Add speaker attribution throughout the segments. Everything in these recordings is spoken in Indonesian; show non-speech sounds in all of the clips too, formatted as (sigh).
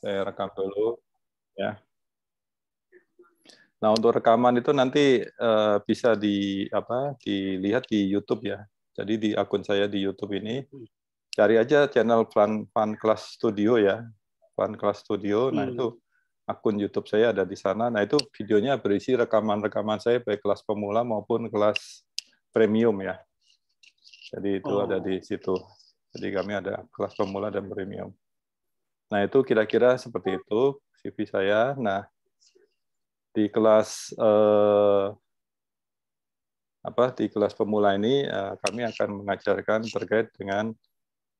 Speaker 1: Saya rekam dulu ya. Nah, untuk rekaman itu nanti uh, bisa di apa? dilihat di YouTube ya. Jadi di akun saya di YouTube ini cari aja channel Fun Fun Class Studio ya. Fun Class Studio. Nah, hmm. itu akun YouTube saya ada di sana. Nah, itu videonya berisi rekaman-rekaman saya baik kelas pemula maupun kelas premium ya. Jadi itu oh. ada di situ. Jadi kami ada kelas pemula dan premium. Nah, itu kira-kira seperti itu CV saya. Nah, di kelas eh, apa di kelas pemula ini eh, kami akan mengajarkan terkait dengan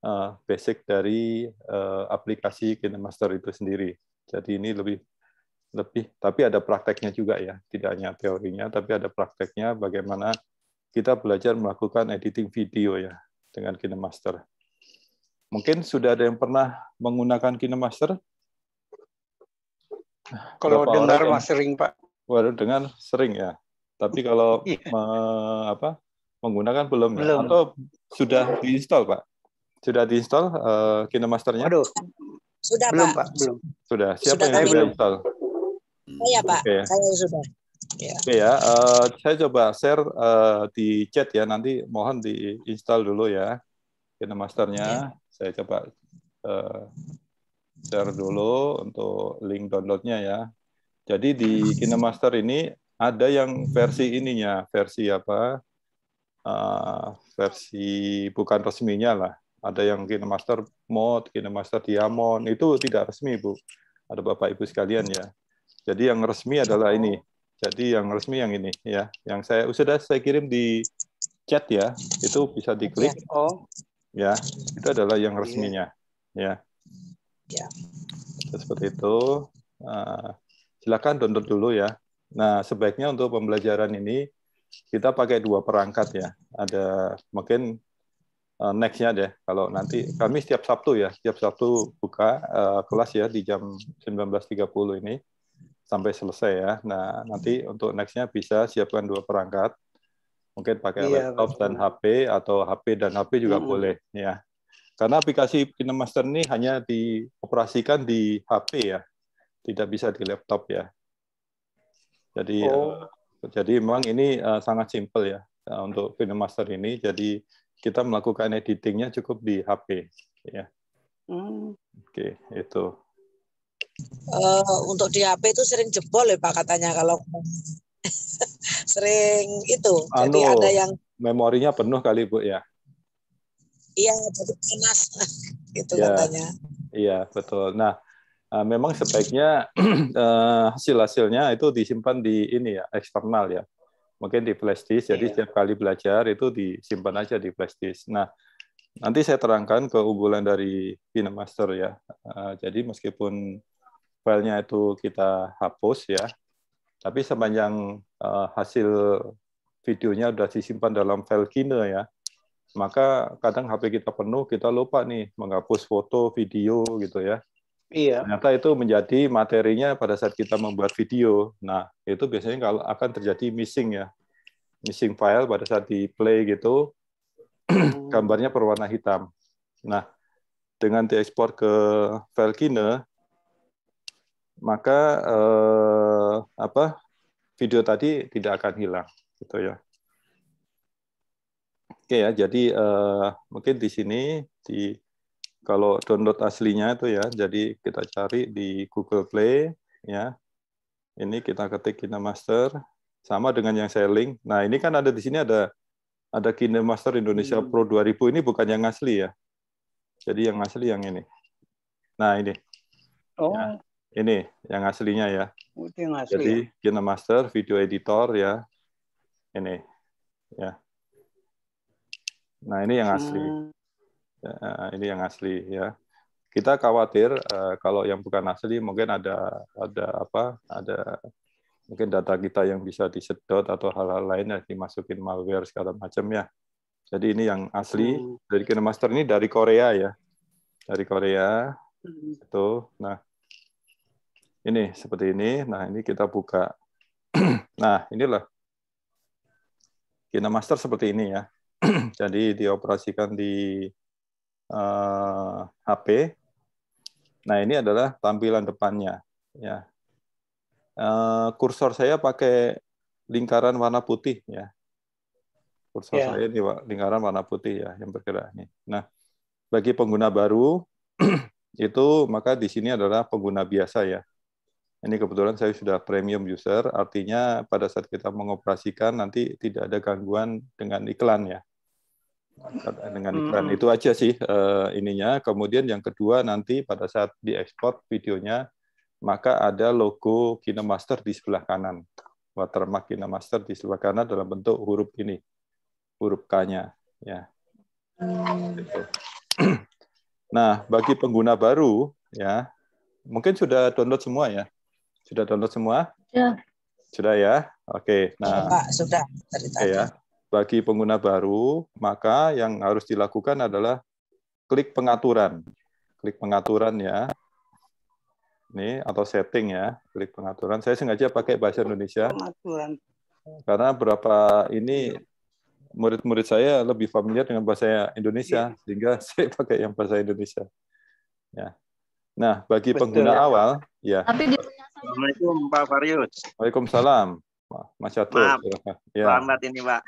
Speaker 1: eh, basic dari eh, aplikasi KineMaster itu sendiri. Jadi ini lebih lebih tapi ada prakteknya juga ya, tidak hanya teorinya tapi ada prakteknya bagaimana kita belajar melakukan editing video ya dengan KineMaster. Mungkin sudah ada yang pernah menggunakan KineMaster?
Speaker 2: Kalau Berapa dengar yang... sering,
Speaker 1: Pak. Waduh, dengar sering ya. Tapi kalau iya. me, apa menggunakan belum, ya? belum. Ya? atau sudah diinstal, Pak? Sudah diinstal uh, eh, KineMasternya? Aduh.
Speaker 3: Sudah, belum, Pak. Belum.
Speaker 1: Sudah. Siapa sudah, yang sudah install?
Speaker 3: Saya, Pak. Okay. Ya. Saya sudah. Yeah.
Speaker 4: Oke
Speaker 1: okay, ya, uh, saya coba share uh, di chat ya nanti mohon diinstal dulu ya KineMasternya. Iya saya coba uh, share dulu untuk link downloadnya ya. Jadi di KineMaster ini ada yang versi ininya, versi apa? Eh, versi bukan resminya lah. Ada yang KineMaster Mod, KineMaster Diamond, itu tidak resmi, Bu. Ada Bapak Ibu sekalian ya. Jadi yang resmi adalah ini. Jadi yang resmi yang ini ya, yang saya sudah saya kirim di chat ya. Itu bisa diklik. Oh ya itu adalah yang iya. resminya ya ya seperti itu eh, silakan download dulu ya nah sebaiknya untuk pembelajaran ini kita pakai dua perangkat ya ada mungkin eh, nextnya deh kalau nanti kami setiap Sabtu ya setiap Sabtu buka eh, kelas ya di jam 19.30 ini sampai selesai ya nah nanti untuk nextnya bisa siapkan dua perangkat mungkin pakai iya, laptop betul. dan HP atau HP dan HP juga -hmm. boleh ya karena aplikasi KineMaster ini hanya dioperasikan di HP ya tidak bisa di laptop ya jadi eh, oh. uh, jadi memang ini uh, sangat simple ya uh, untuk KineMaster ini jadi kita melakukan editingnya cukup di HP ya hmm. oke itu
Speaker 5: uh, untuk di HP itu sering jebol ya pak katanya kalau (laughs) sering itu. Anu, jadi ada yang
Speaker 1: memorinya penuh kali Bu ya.
Speaker 4: Iya, jadi panas (laughs) itu ya, katanya.
Speaker 1: Iya, betul. Nah, eh, memang sebaiknya (clears throat) eh, hasil-hasilnya itu disimpan di ini ya, eksternal ya. Mungkin di flash disk. Jadi iya. setiap kali belajar itu disimpan aja di flash disk. Nah, nanti saya terangkan keunggulan dari Pinemaster ya. Eh, jadi meskipun filenya itu kita hapus ya, tapi sepanjang uh, hasil videonya sudah disimpan dalam file kine ya, maka kadang HP kita penuh, kita lupa nih menghapus foto, video gitu ya. Iya. Ternyata itu menjadi materinya pada saat kita membuat video. Nah, itu biasanya kalau akan terjadi missing ya. Missing file pada saat di play gitu, hmm. (clears throat) gambarnya berwarna hitam. Nah, dengan diekspor ke file kine, maka eh, apa video tadi tidak akan hilang gitu ya. Oke ya, jadi eh, mungkin di sini di kalau download aslinya itu ya, jadi kita cari di Google Play ya. Ini kita ketik Master sama dengan yang saya link. Nah, ini kan ada di sini ada ada KineMaster Indonesia hmm. Pro 2000 ini bukan yang asli ya. Jadi yang asli yang ini. Nah, ini. Oh. Ya ini yang aslinya ya.
Speaker 2: Yang asli. Jadi
Speaker 1: ya? KineMaster, video editor ya, ini ya. Nah ini yang asli, hmm. Ya, eh, ini yang asli ya. Kita khawatir eh, kalau yang bukan asli mungkin ada ada apa ada mungkin data kita yang bisa disedot atau hal-hal lain yang dimasukin malware segala macam ya. Jadi ini yang asli hmm. dari Master ini dari Korea ya, dari Korea itu. Hmm. Nah ini seperti ini. Nah, ini kita buka. (clears throat) nah, inilah KineMaster seperti ini ya. (clears throat) Jadi dioperasikan di uh, eh, HP. Nah, ini adalah tampilan depannya ya. Uh, kursor saya pakai lingkaran warna putih ya. Kursor yeah. saya ini lingkaran warna putih ya yang bergerak ini. Nah, bagi pengguna baru (clears throat) itu maka di sini adalah pengguna biasa ya ini kebetulan saya sudah premium user, artinya pada saat kita mengoperasikan nanti tidak ada gangguan dengan iklan ya. Dengan iklan hmm. itu aja sih uh, ininya. Kemudian yang kedua nanti pada saat diekspor videonya maka ada logo Kinemaster di sebelah kanan. Watermark Kinemaster di sebelah kanan dalam bentuk huruf ini. Huruf K-nya
Speaker 6: ya.
Speaker 4: Hmm. (clears throat)
Speaker 1: Nah, bagi pengguna baru ya, mungkin sudah download semua ya sudah download semua? Ya. Sudah ya? Oke. Nah, ya, Pak, sudah. Dari Ya. Bagi pengguna baru, maka yang harus dilakukan adalah klik pengaturan. Klik pengaturan ya. Ini atau setting ya, klik pengaturan. Saya sengaja pakai bahasa Indonesia. Pengaturan. Karena berapa ini murid-murid saya lebih familiar dengan bahasa Indonesia, ya. sehingga (laughs) saya pakai yang bahasa Indonesia. Ya. Nah, bagi Betul, pengguna ya. awal, ya. Tapi
Speaker 2: di Assalamualaikum Pak Farius.
Speaker 1: Waalaikumsalam. Mas Yatul. Maaf, ya. selamat ini Pak.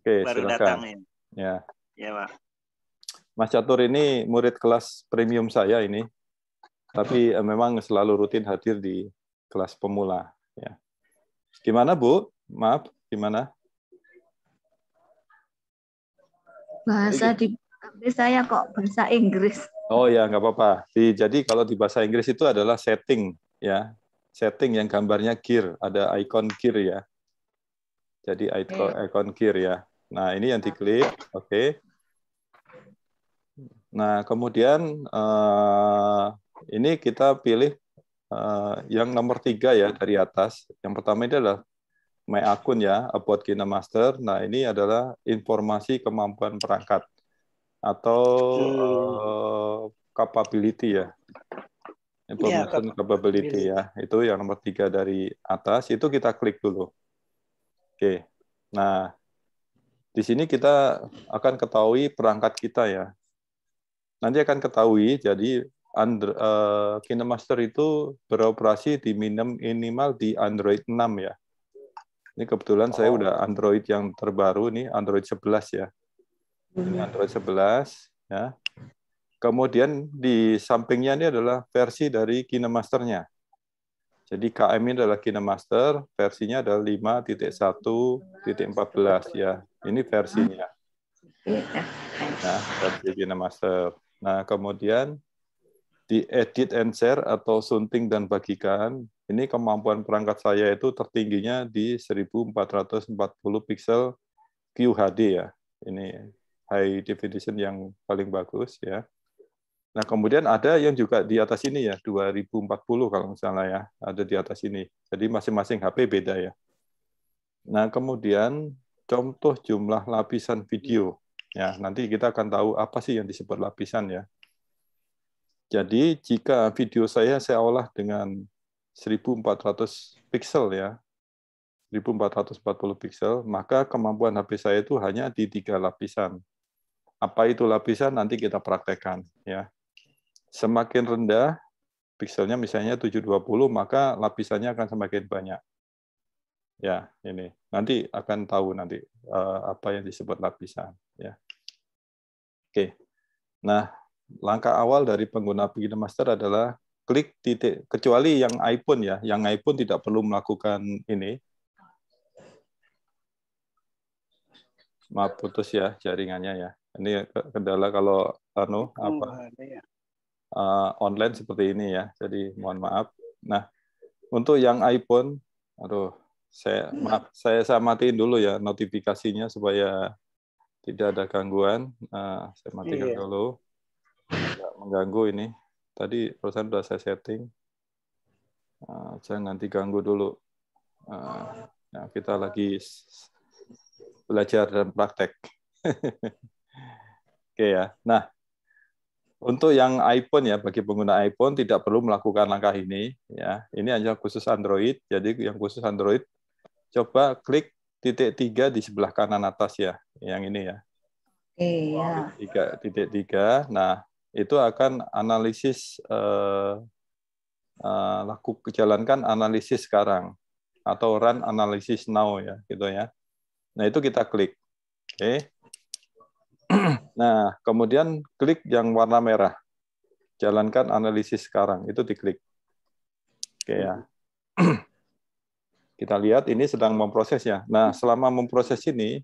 Speaker 1: Oke, Baru silakan. datang ini. Ya. ya Pak. Mas Catur ini murid kelas premium saya ini, tapi eh, memang selalu rutin hadir di kelas pemula. Ya. Gimana Bu? Maaf, gimana?
Speaker 4: Bahasa di
Speaker 3: saya kok bahasa Inggris.
Speaker 1: Oh ya, nggak apa-apa. Jadi kalau di bahasa Inggris itu adalah setting ya setting yang gambarnya gear, ada icon gear ya. Jadi icon icon gear ya. Nah, ini yang diklik, oke. Okay. Nah, kemudian uh, ini kita pilih uh, yang nomor tiga ya dari atas. Yang pertama ini adalah my akun ya, about Kina Master. Nah, ini adalah informasi kemampuan perangkat atau uh, capability ya, Iya, Information yeah, capability ya. Itu yang nomor tiga dari atas, itu kita klik dulu. Oke. Nah, di sini kita akan ketahui perangkat kita ya. Nanti akan ketahui, jadi under, uh, KineMaster itu beroperasi di minim, minimal di Android 6 ya. Ini kebetulan oh. saya udah oh. Android yang terbaru nih, Android 11 ya. Ini iya. Android 11 ya. Kemudian di sampingnya ini adalah versi dari KineMaster-nya. Jadi KM ini adalah KineMaster, versinya adalah 5.1.14 ya. Ini versinya. Nah, versi KineMaster. Nah, kemudian di edit and share atau sunting dan bagikan, ini kemampuan perangkat saya itu tertingginya di 1440 pixel QHD ya. Ini high definition yang paling bagus ya. Nah, kemudian ada yang juga di atas ini ya, 2040 kalau misalnya ya, ada di atas ini. Jadi masing-masing HP beda ya. Nah, kemudian contoh jumlah lapisan video. Ya, nanti kita akan tahu apa sih yang disebut lapisan ya. Jadi, jika video saya saya olah dengan 1400 pixel ya, 1440 pixel, maka kemampuan HP saya itu hanya di tiga lapisan. Apa itu lapisan nanti kita praktekkan ya Semakin rendah pikselnya misalnya 720 maka lapisannya akan semakin banyak. Ya, ini. Nanti akan tahu nanti eh, apa yang disebut lapisan, ya. Oke. Nah, langkah awal dari pengguna Beginner Master adalah klik titik kecuali yang iPhone ya, yang iPhone tidak perlu melakukan ini. Maaf putus ya jaringannya ya. Ini kendala kalau anu apa? uh, online seperti ini ya. Jadi mohon maaf. Nah, untuk yang iPhone, aduh, saya hmm. maaf, saya saya matiin dulu ya notifikasinya supaya tidak ada gangguan. Uh, saya matikan iya. dulu. Tidak mengganggu ini. Tadi perusahaan sudah saya setting. Uh, eh, jangan diganggu dulu. Uh, kita lagi belajar dan praktek. (laughs) Oke okay, ya. Nah, untuk yang iPhone ya, bagi pengguna iPhone tidak perlu melakukan langkah ini. Ya, ini hanya khusus Android. Jadi yang khusus Android, coba klik titik tiga di sebelah kanan atas ya, yang ini ya.
Speaker 4: Iya.
Speaker 1: Tiga titik tiga. Nah, itu akan analisis eh, eh, laku jalankan analisis sekarang atau run analisis now ya, gitu ya. Nah itu kita klik. Oke. Okay nah, kemudian klik yang warna merah. Jalankan analisis sekarang. Itu diklik. Oke ya. Kita lihat ini sedang memproses ya Nah, selama memproses ini,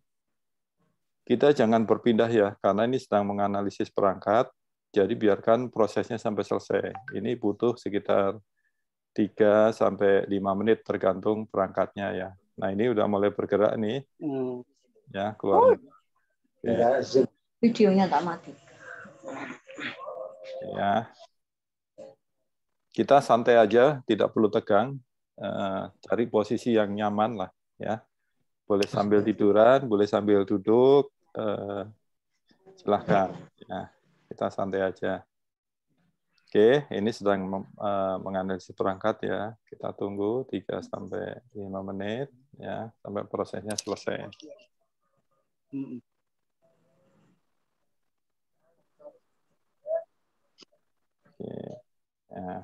Speaker 1: kita jangan berpindah ya, karena ini sedang menganalisis perangkat, jadi biarkan prosesnya sampai selesai. Ini butuh sekitar 3 sampai 5 menit tergantung perangkatnya ya. Nah, ini udah mulai bergerak nih. Hmm. Ya, keluar. Oh.
Speaker 3: Ya. Videonya tak mati.
Speaker 1: Ya. Kita santai aja, tidak perlu tegang. Eh, cari posisi yang nyaman lah, ya. Boleh sambil tiduran, boleh sambil duduk. Eh, silahkan. Ya, kita santai aja. Oke, ini sedang eh, menganalisis perangkat ya. Kita tunggu 3 sampai lima menit ya sampai prosesnya selesai.
Speaker 4: Mm -mm. Oke. Nah.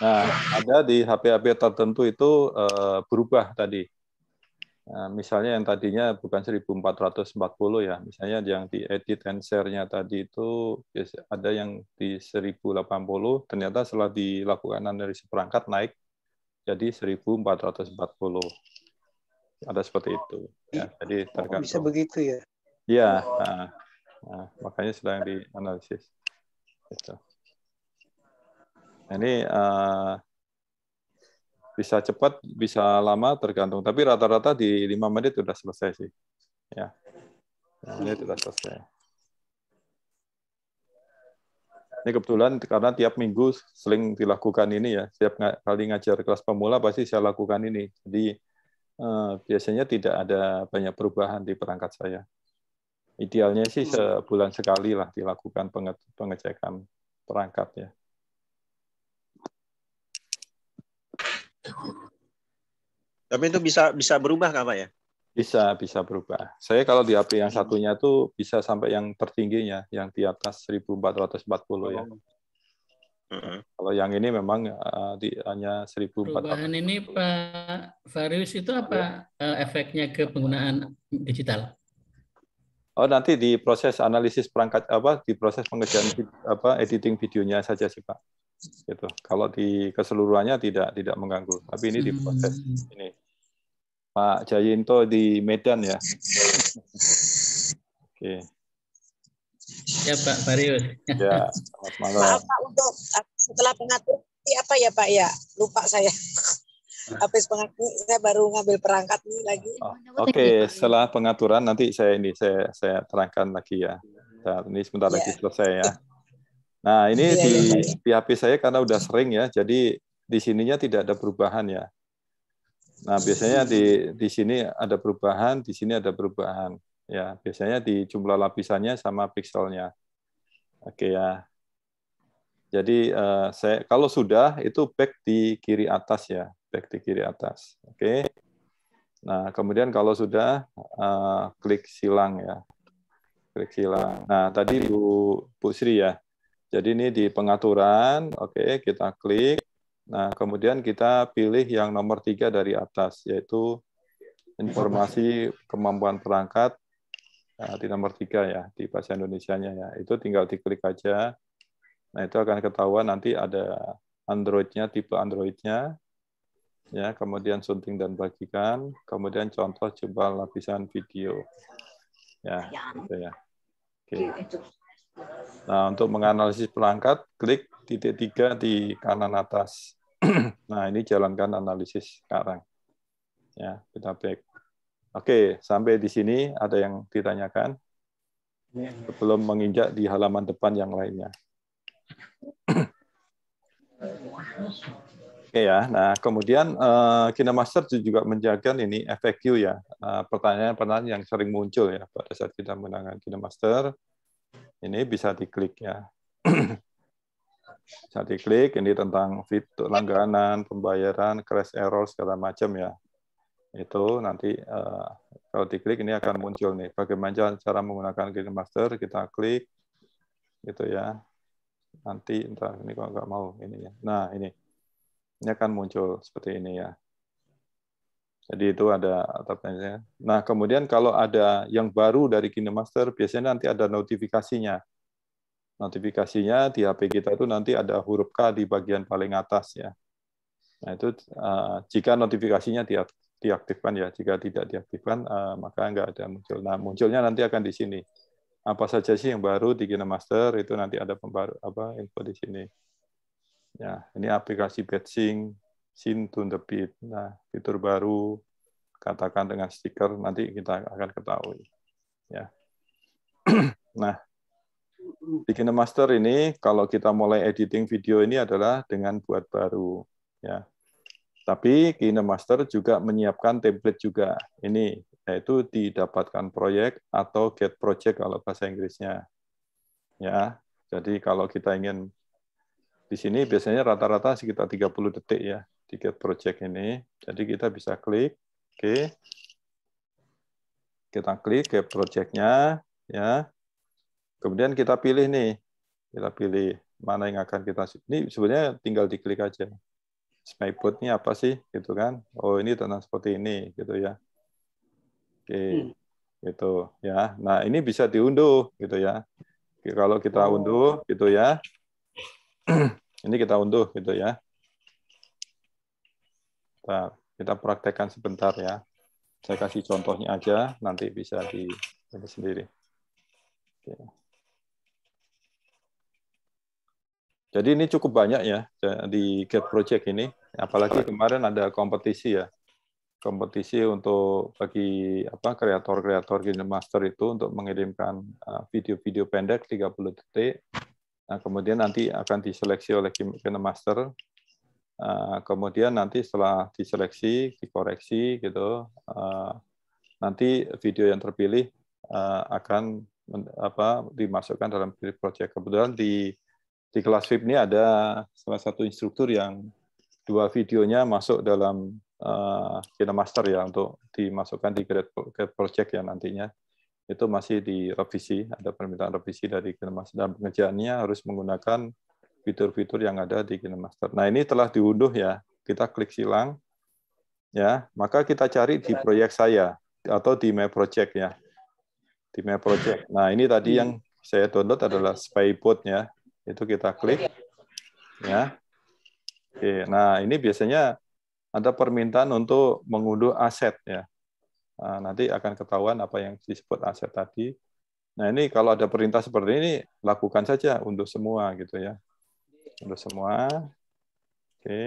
Speaker 1: nah, ada di HP-HP tertentu itu uh, berubah tadi. Nah, misalnya yang tadinya bukan 1440 ya, misalnya yang di edit and share-nya tadi itu ada yang di 1080, ternyata setelah dilakukan analisis perangkat naik jadi 1440 ada seperti oh, itu. Ya, iya. jadi oh, tergantung. Bisa begitu ya? Iya, nah, nah, makanya sedang dianalisis. Gitu. Ini uh, eh, bisa cepat, bisa lama, tergantung. Tapi rata-rata di lima menit sudah selesai sih. Ya, ini sudah selesai. Ini kebetulan karena tiap minggu seling dilakukan ini ya. Setiap kali ngajar kelas pemula pasti saya lakukan ini. Jadi Eh, biasanya tidak ada banyak perubahan di perangkat saya. Idealnya sih hmm. sebulan sekali lah dilakukan penge pengecekan perangkat ya.
Speaker 5: Tapi itu bisa bisa berubah nggak Pak ya?
Speaker 1: Bisa, bisa berubah. Saya kalau di HP yang hmm. satunya tuh bisa sampai yang tertingginya, yang di atas 1440 ya. Oh. Hmm. Kalau yang ini memang uh, di, hanya 1.400. Perubahan
Speaker 7: ini Pak Farius itu apa ya. efeknya ke penggunaan digital?
Speaker 1: Oh nanti di proses analisis perangkat apa di proses pengerjaan apa editing videonya saja sih Pak. Gitu. Kalau di keseluruhannya tidak tidak mengganggu. Tapi ini di hmm. proses hmm. ini. Pak Jayinto di Medan ya. (laughs) Oke. Okay.
Speaker 7: Ya Pak Barius. Ya, (laughs)
Speaker 6: selamat
Speaker 1: malam. Maaf
Speaker 3: Pak untuk eh, setelah pengatur apa ya Pak ya? Lupa saya. (laughs) Habis pengatur saya baru ngambil perangkat nih lagi. Oh, Oke, okay.
Speaker 1: setelah pengaturan nanti saya ini saya saya terangkan lagi ya. Nah, ini sebentar ya. lagi selesai ya. Nah, ini ya, di, ya, ya. PHP saya karena udah sering ya, jadi di sininya tidak ada perubahan ya. Nah, biasanya di di sini ada perubahan, di sini ada perubahan. Ya, biasanya di jumlah lapisannya sama pikselnya. Oke ya. Jadi eh, saya kalau sudah itu back di kiri atas ya, back di kiri atas. Oke. Nah, kemudian kalau sudah eh, klik silang ya. Klik silang. Nah, tadi Bu Bu Sri ya. Jadi ini di pengaturan, oke, kita klik. Nah, kemudian kita pilih yang nomor tiga dari atas, yaitu informasi kemampuan perangkat Eh, di nomor tiga ya di bahasa Indonesia-nya ya itu tinggal diklik aja nah itu akan ketahuan nanti ada Android-nya tipe Android-nya ya kemudian sunting dan bagikan kemudian contoh coba lapisan video ya, ya gitu ya oke nah untuk menganalisis perangkat klik titik tiga di kanan atas (clears throat) nah ini jalankan analisis sekarang ya kita back Oke, sampai di sini ada yang ditanyakan sebelum menginjak di halaman depan yang lainnya. (clears throat) Oke ya. Nah, kemudian Kina eh, KineMaster juga menjaga ini FAQ ya, nah, pertanyaan-pertanyaan yang sering muncul ya pada saat kita menggunakan KineMaster. Ini bisa diklik ya. (clears throat) bisa diklik ini tentang fitur langganan, pembayaran, crash error segala macam ya itu nanti uh, kalau diklik ini akan muncul nih bagaimana cara menggunakan Green Master kita klik gitu ya nanti entah ini kok nggak mau ini ya nah ini ini akan muncul seperti ini ya jadi itu ada atapnya Nah, kemudian kalau ada yang baru dari KineMaster, biasanya nanti ada notifikasinya. Notifikasinya di HP kita itu nanti ada huruf K di bagian paling atas ya. Nah, itu uh, jika notifikasinya di diaktifkan ya. Jika tidak diaktifkan, eh, maka nggak ada muncul. Nah, munculnya nanti akan di sini. Apa saja sih yang baru di Master itu nanti ada pembaru, apa info di sini. Ya, ini aplikasi batching, sin to the beat. Nah, fitur baru, katakan dengan stiker, nanti kita akan ketahui. Ya. (clears throat) nah, di Master ini kalau kita mulai editing video ini adalah dengan buat baru. Ya, tapi Kinemaster Master juga menyiapkan template juga. Ini yaitu didapatkan proyek atau get project kalau bahasa Inggrisnya. Ya. Jadi kalau kita ingin di sini biasanya rata-rata sekitar 30 detik ya di get project ini. Jadi kita bisa klik oke. Okay. Kita klik get project-nya ya. Kemudian kita pilih nih. Kita pilih mana yang akan kita ini sebenarnya tinggal diklik aja smackboard ini apa sih gitu kan oh ini tentang seperti ini gitu ya oke hmm. gitu ya nah ini bisa diunduh gitu ya kalau kita oh. unduh gitu ya (clears throat) ini kita unduh gitu ya kita, kita praktekkan sebentar ya saya kasih contohnya aja nanti bisa di sendiri oke Jadi ini cukup banyak ya, ya di Gap Project ini, apalagi kemarin ada kompetisi ya, kompetisi untuk bagi apa kreator-kreator Game Master itu untuk mengirimkan eh, video-video pendek 30 detik. Nah, kemudian nanti akan diseleksi oleh Game Master. Eh, kemudian nanti setelah diseleksi, dikoreksi gitu, eh, nanti video yang terpilih akan apa dimasukkan dalam project. Kebetulan di di kelas VIP ini ada salah satu instruktur yang dua videonya masuk dalam uh, Master ya untuk dimasukkan di grade, project ya nantinya itu masih direvisi ada permintaan revisi dari Kinemaster dan pengerjaannya harus menggunakan fitur-fitur yang ada di Kinemaster. Nah ini telah diunduh ya kita klik silang ya maka kita cari di proyek saya atau di my project ya di my project. Nah ini tadi yang saya download adalah spybot ya itu kita oh, iya. klik ya oke nah ini biasanya ada permintaan untuk mengunduh aset ya nah, nanti akan ketahuan apa yang disebut aset tadi nah ini kalau ada perintah seperti ini lakukan saja untuk semua gitu ya untuk semua oke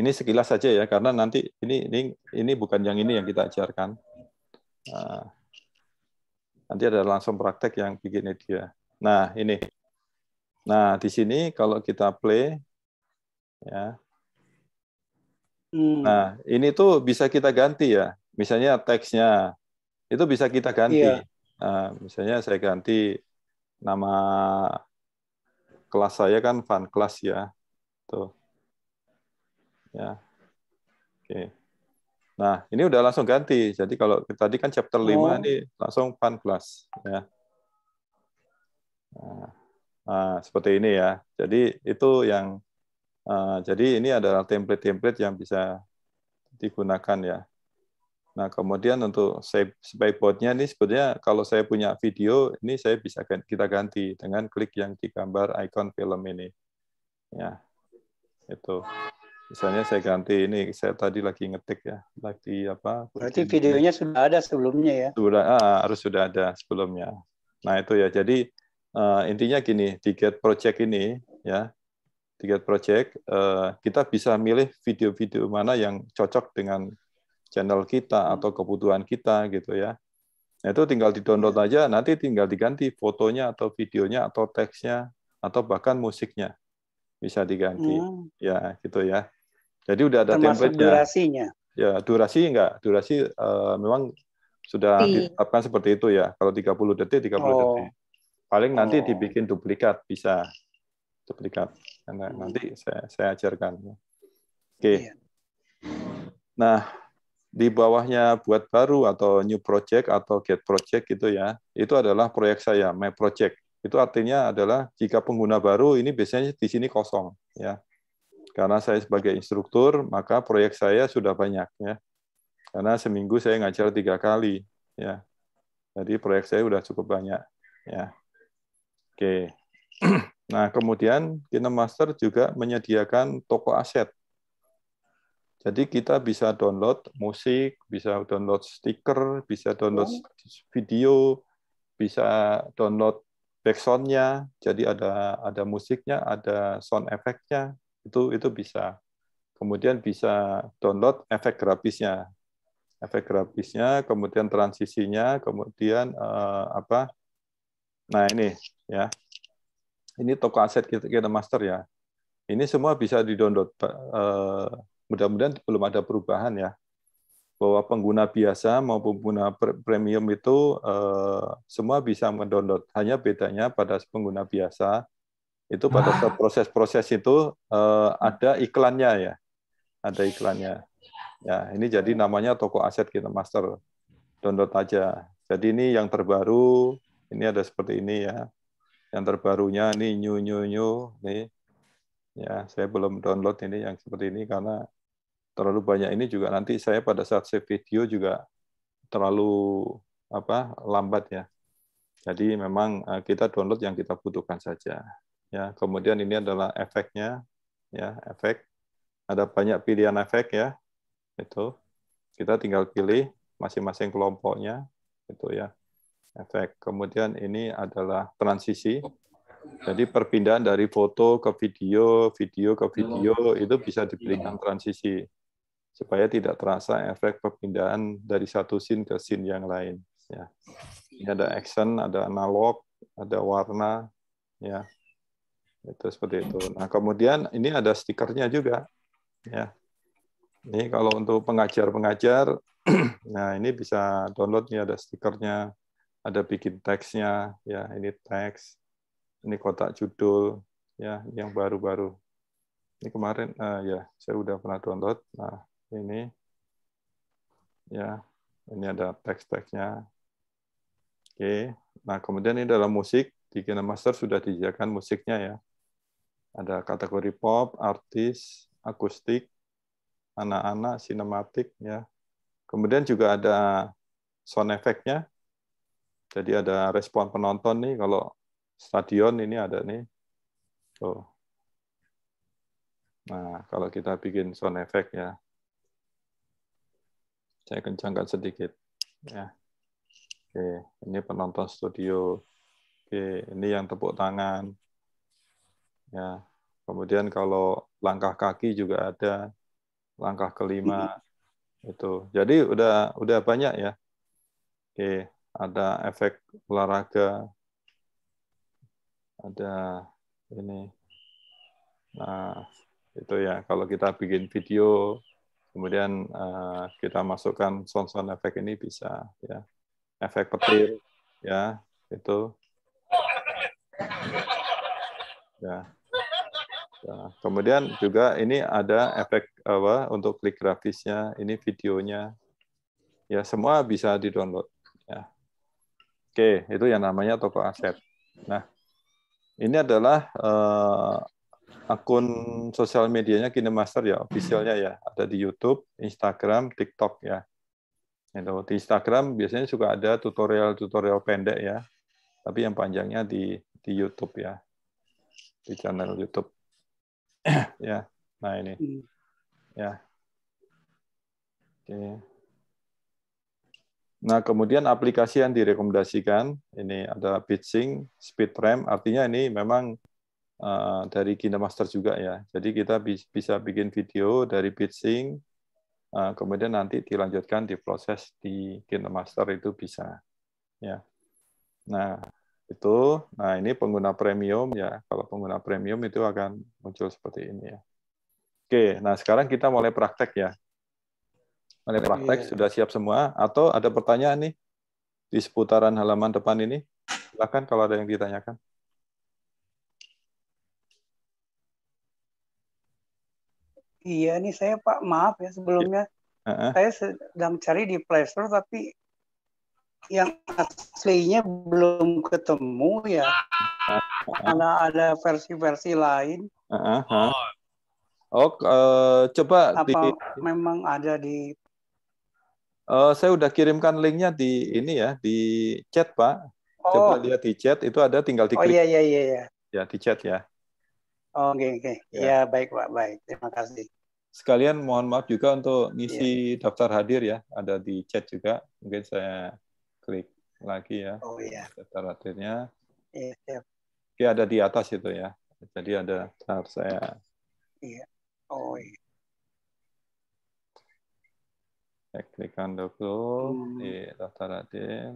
Speaker 1: ini sekilas saja ya karena nanti ini ini ini bukan yang ini yang kita ajarkan nah, Nanti ada langsung praktek yang bikinnya dia. Nah, ini. Nah, di sini kalau kita play, ya. Hmm. Nah, ini tuh bisa kita ganti ya. Misalnya teksnya, itu bisa kita ganti. Iya. Nah, misalnya saya ganti nama kelas saya kan fun class ya. Tuh. Ya. Oke. Okay. Nah, ini udah langsung ganti. Jadi kalau tadi kan chapter 5 oh. ini langsung pan plus ya. Nah, nah, seperti ini ya. Jadi itu yang uh, jadi ini adalah template-template yang bisa digunakan ya. Nah, kemudian untuk spyboard-nya ini sebetulnya kalau saya punya video, ini saya bisa kita ganti dengan klik yang di gambar ikon film ini. Ya, itu. Misalnya saya ganti ini, saya tadi lagi ngetik ya, lagi apa? Berarti videonya
Speaker 2: sudah ada sebelumnya ya?
Speaker 1: Sudah, ah, ah, harus sudah ada sebelumnya. Nah itu ya, jadi uh, intinya gini, tiket Get Project ini ya, tiket Get Project uh, kita bisa milih video-video mana yang cocok dengan channel kita hmm. atau kebutuhan kita gitu ya. Nah, itu tinggal di-download hmm. aja, nanti tinggal diganti fotonya atau videonya atau teksnya atau bahkan musiknya bisa diganti. Hmm. Ya, gitu ya. Jadi udah ada template durasinya. Ya, durasi enggak. Durasi uh, memang sudah Di. Iya. ditetapkan seperti itu ya. Kalau 30 detik, 30 oh. detik. Paling nanti oh. dibikin duplikat bisa. Duplikat. Karena hmm. nanti saya saya ajarkan. Oke. Okay. Iya. Nah, di bawahnya buat baru atau new project atau get project gitu ya. Itu adalah proyek saya, my project. Itu artinya adalah jika pengguna baru ini biasanya di sini kosong ya. Karena saya sebagai instruktur, maka proyek saya sudah banyak ya. Karena seminggu saya ngajar tiga kali ya. Jadi proyek saya sudah cukup banyak ya. Oke. (clears throat) Nah, kemudian KineMaster juga menyediakan toko aset. Jadi kita bisa download musik, bisa download stiker, bisa download oh. video, bisa download backsoundnya. Jadi ada ada musiknya, ada sound efeknya, itu itu bisa. Kemudian bisa download efek grafisnya. Efek grafisnya, kemudian transisinya, kemudian eh, apa? Nah, ini ya. Ini toko aset kita, kita master ya. Ini semua bisa didownload download eh, mudah-mudahan belum ada perubahan ya bahwa pengguna biasa maupun pengguna premium itu eh, semua bisa mendownload. Hanya bedanya pada pengguna biasa itu pada saat proses-proses itu uh, ada iklannya ya ada iklannya ya ini jadi namanya toko aset kita master download aja jadi ini yang terbaru ini ada seperti ini ya yang terbarunya ini new new new ini ya saya belum download ini yang seperti ini karena terlalu banyak ini juga nanti saya pada saat save video juga terlalu apa lambat ya jadi memang eh, kita download yang kita butuhkan saja ya kemudian ini adalah efeknya ya efek ada banyak pilihan efek ya itu kita tinggal pilih masing-masing kelompoknya itu ya efek kemudian ini adalah transisi jadi perpindahan dari foto ke video video ke video itu bisa diberikan transisi supaya tidak terasa efek perpindahan dari satu scene ke scene yang lain ya ini ada action ada analog ada warna ya itu seperti itu. Nah kemudian ini ada stikernya juga, ya. Ini kalau untuk pengajar-pengajar, (clears throat) nah ini bisa download nih ada stikernya, ada bikin teksnya, ya ini teks, ini kotak judul, ya yang baru-baru. Ini kemarin, uh, ya saya udah pernah download. Nah ini, ya ini ada teks-teksnya. Oke, nah kemudian ini dalam musik di Kinemaster sudah disediakan musiknya ya. Ada kategori pop, artis, akustik, anak-anak, sinematik ya. Kemudian juga ada sound effect-nya. Jadi ada respon penonton nih kalau stadion ini ada nih. Tuh. Nah, kalau kita bikin sound effect ya. Saya kencangkan sedikit
Speaker 6: ya. Oke,
Speaker 1: ini penonton studio. Oke, ini yang tepuk tangan ya kemudian kalau langkah kaki juga ada langkah kelima itu jadi udah udah banyak ya oke ada efek olahraga ada ini nah itu ya kalau kita bikin video kemudian uh, kita masukkan sound-sound efek ini bisa ya efek petir ya itu ya Nah, kemudian juga ini ada efek apa untuk klik grafisnya, ini videonya. Ya, semua bisa di-download ya. Oke, itu yang namanya toko aset. Nah, ini adalah uh, akun sosial medianya KineMaster ya, officialnya ya. Ada di YouTube, Instagram, TikTok ya. Itu di Instagram biasanya suka ada tutorial-tutorial pendek ya. Tapi yang panjangnya di di YouTube ya. Di channel YouTube.
Speaker 6: (coughs) ya, nah ini. Hmm.
Speaker 1: Ya. Oke. Nah, kemudian aplikasi yang direkomendasikan ini ada Bitsync, SpeedRamp, artinya ini memang uh, dari KineMaster juga ya. Jadi kita bisa bikin video dari Bitsync, uh, eh, kemudian nanti dilanjutkan diproses di KineMaster itu bisa. Ya. Nah, itu nah ini pengguna premium ya kalau pengguna premium itu akan muncul seperti ini ya oke nah sekarang kita mulai praktek ya mulai praktek iya. sudah siap semua atau ada pertanyaan nih di seputaran halaman depan ini silakan kalau ada yang ditanyakan
Speaker 2: Iya nih saya Pak maaf ya sebelumnya uh iya. -huh. saya sedang cari di Playstore tapi yang aslinya belum ketemu ya. Karena ada versi-versi lain.
Speaker 1: Uh -huh. Oh, uh, coba apa di,
Speaker 2: memang ada di
Speaker 1: uh, saya udah kirimkan linknya di ini ya di chat pak. Oh. Coba lihat di chat itu ada tinggal oh, iya, diklik. Oh iya
Speaker 2: iya iya. Ya,
Speaker 1: ya di chat ya.
Speaker 2: Oke oh, oke. Okay, okay. ya. ya baik pak baik terima kasih.
Speaker 1: Sekalian mohon maaf juga untuk ngisi ya. daftar hadir ya ada di chat juga mungkin saya klik lagi ya. Oh iya. Daftar hadirnya. Iya, Dia ada di atas itu ya. Jadi ada tab saya.
Speaker 2: Iya. Oh iya.
Speaker 1: Saya klikkan dulu hmm. di daftar hadir.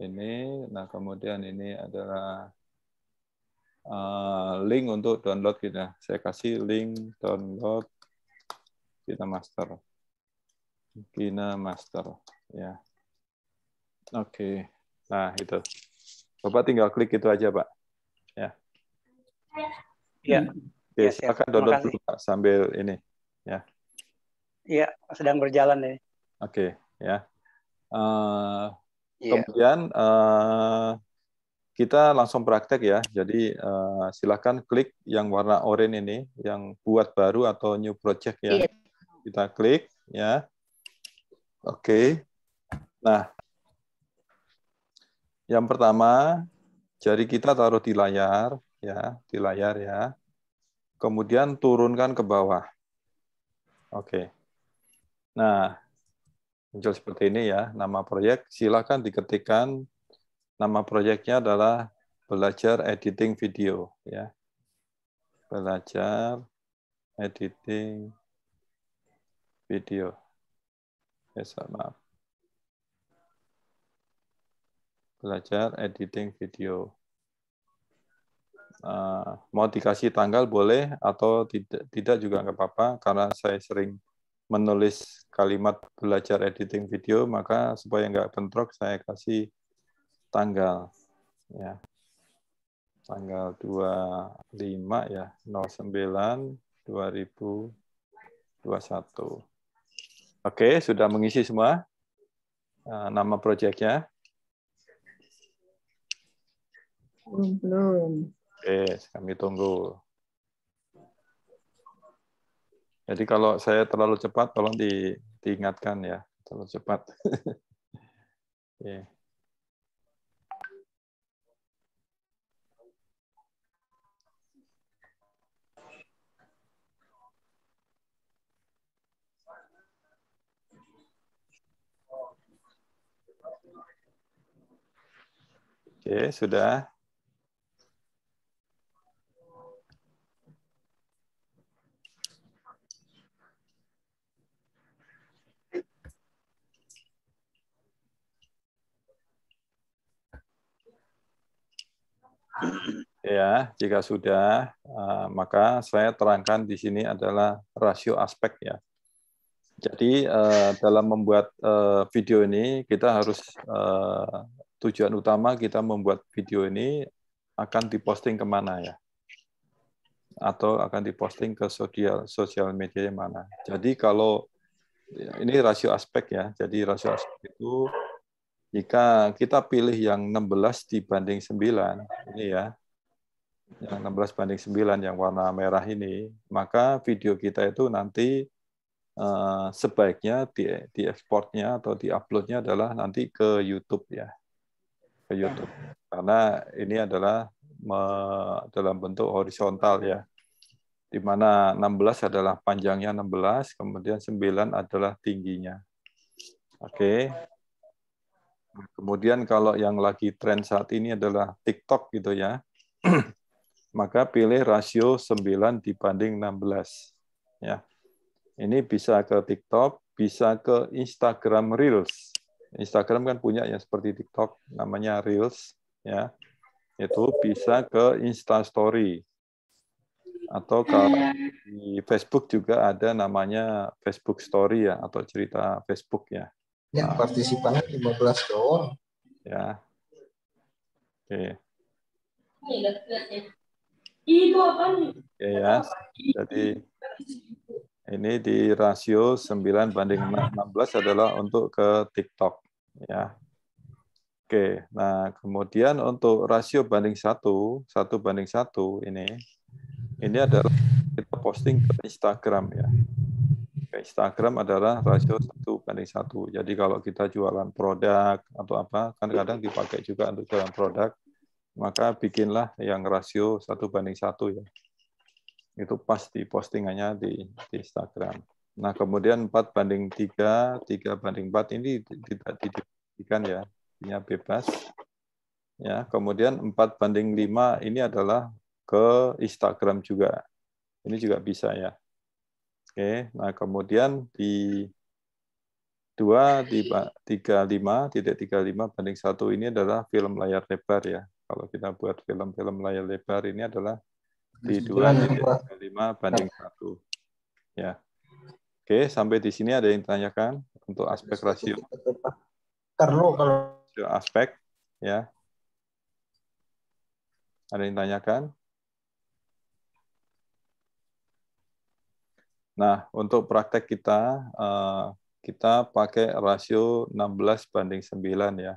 Speaker 1: Ini, nah kemudian ini adalah uh, link untuk download kita. Saya kasih link download kita Master. Kina Master, ya. Oke. Nah, itu. Bapak tinggal klik itu aja, Pak.
Speaker 6: Ya.
Speaker 2: Iya. Oke, ya, silakan download dulu
Speaker 1: Pak, sambil ini. Ya.
Speaker 2: Iya, sedang berjalan ini.
Speaker 1: Oke, ya. Uh, eh, yeah. Kemudian uh, kita langsung praktek ya. Jadi uh, silakan klik yang warna oranye ini, yang buat baru atau new project ya. Iya. Kita klik ya. Oke. Okay. Nah, yang pertama, jari kita taruh di layar, ya, di layar ya. Kemudian turunkan ke bawah. Oke. Nah, muncul seperti ini ya, nama proyek. Silakan diketikkan nama proyeknya adalah belajar editing video, ya. Belajar editing video. Ya, maaf. belajar editing video. Uh, mau dikasih tanggal boleh atau tidak tidak juga nggak apa-apa karena saya sering menulis kalimat belajar editing video maka supaya nggak bentrok saya kasih tanggal ya tanggal 25 ya 09 2021 Oke sudah mengisi semua uh, nama proyeknya Belum, belum. Oke, kami tunggu. Jadi kalau saya terlalu cepat, tolong di, diingatkan ya. Terlalu cepat. (laughs) yeah. Oke, sudah. Ya, jika sudah, eh, maka saya terangkan di sini adalah rasio aspek ya. Jadi eh, dalam membuat eh, video ini kita harus tujuan utama kita membuat video ini akan diposting kemana ya? Atau akan diposting ke sosial sosial media yang mana? Jadi kalau ya, ini rasio aspek ya. Jadi rasio aspek itu jika kita pilih yang 16 dibanding 9, ini ya, yang 16 banding 9 yang warna merah ini, maka video kita itu nanti uh, sebaiknya di, di ekspornya atau di uploadnya adalah nanti ke YouTube ya, ke YouTube. Karena ini adalah me, dalam bentuk horizontal ya, di mana 16 adalah panjangnya 16, kemudian 9 adalah tingginya. Oke, okay. Nah, kemudian kalau yang lagi tren saat ini adalah TikTok gitu ya, (clears throat) maka pilih rasio 9 dibanding 16. Ya. Ini bisa ke TikTok, bisa ke Instagram Reels. Instagram kan punya yang seperti TikTok, namanya Reels. Ya. Itu bisa ke Insta Story. Atau kalau iya. di Facebook juga ada namanya Facebook Story ya, atau cerita Facebook ya.
Speaker 2: Ya, partisipannya 15 doang.
Speaker 1: Ya. Oke.
Speaker 4: Okay. Itu apa nih?
Speaker 1: Oke ya. Jadi ini di rasio 9 banding 16 adalah untuk ke TikTok ya. Oke, nah kemudian untuk rasio banding satu, satu banding satu ini, ini adalah kita posting ke Instagram ya. Instagram adalah rasio satu banding satu. Jadi kalau kita jualan produk atau apa, kan kadang dipakai juga untuk jualan produk, maka bikinlah yang rasio satu banding satu ya. Itu di postingannya di, di Instagram. Nah kemudian 4 banding 3, 3 banding 4 ini tidak didefinisikan ya, ini bebas. Ya, kemudian 4 banding 5 ini adalah ke Instagram juga. Ini juga bisa ya. Oke, okay. nah kemudian di 2 di 35 titik 35 banding 1 ini adalah film layar lebar ya. Kalau kita buat film-film layar lebar ini adalah di 2 35 banding 1. Ya. Oke, okay. sampai di sini ada yang ditanyakan untuk aspek rasio.
Speaker 4: Perlu kalau
Speaker 1: aspek ya. Ada yang ditanyakan? Nah, untuk praktek kita, eh, kita pakai rasio 16 banding 9 ya.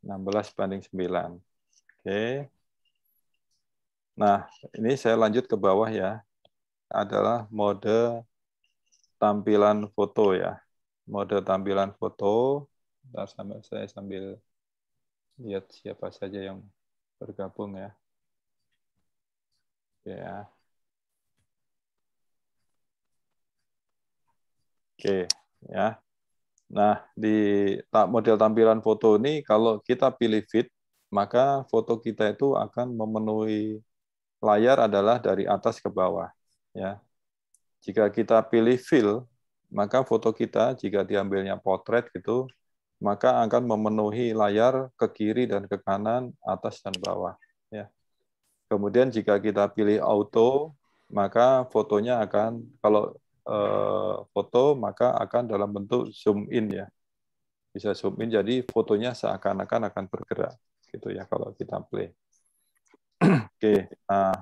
Speaker 1: 16 banding 9. Oke. Nah, ini saya lanjut ke bawah ya. Adalah mode tampilan foto ya. Mode tampilan foto. Bentar sambil saya sambil lihat siapa saja yang bergabung ya. Ya. Oke, ya. Nah, di model tampilan foto ini kalau kita pilih fit, maka foto kita itu akan memenuhi layar adalah dari atas ke bawah, ya. Jika kita pilih fill, maka foto kita jika diambilnya potret gitu, maka akan memenuhi layar ke kiri dan ke kanan, atas dan bawah, ya. Kemudian jika kita pilih auto, maka fotonya akan kalau Eh, foto maka akan dalam bentuk zoom in ya bisa zoom in jadi fotonya seakan-akan akan bergerak gitu ya kalau kita play (clears throat) oke okay. nah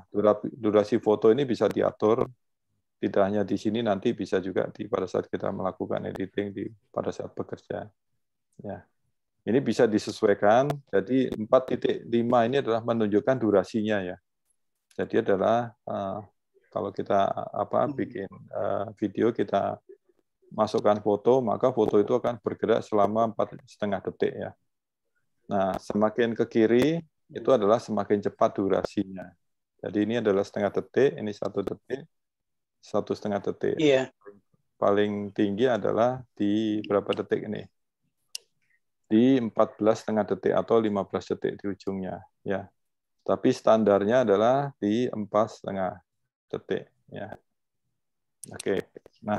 Speaker 1: durasi foto ini bisa diatur tidak hanya di sini nanti bisa juga di pada saat kita melakukan editing di pada saat bekerja ya ini bisa disesuaikan jadi 4.5 ini adalah menunjukkan durasinya ya jadi adalah eh, kalau kita apa hmm. bikin uh, video kita masukkan foto, maka foto itu akan bergerak selama empat setengah detik ya. Nah, semakin ke kiri itu adalah semakin cepat durasinya. Jadi ini adalah setengah detik, ini satu detik, satu setengah detik. Iya. Paling tinggi adalah di berapa detik ini? Di empat belas setengah detik atau lima belas detik di ujungnya, ya. Tapi standarnya adalah di empat setengah detik. Ya. Oke, nah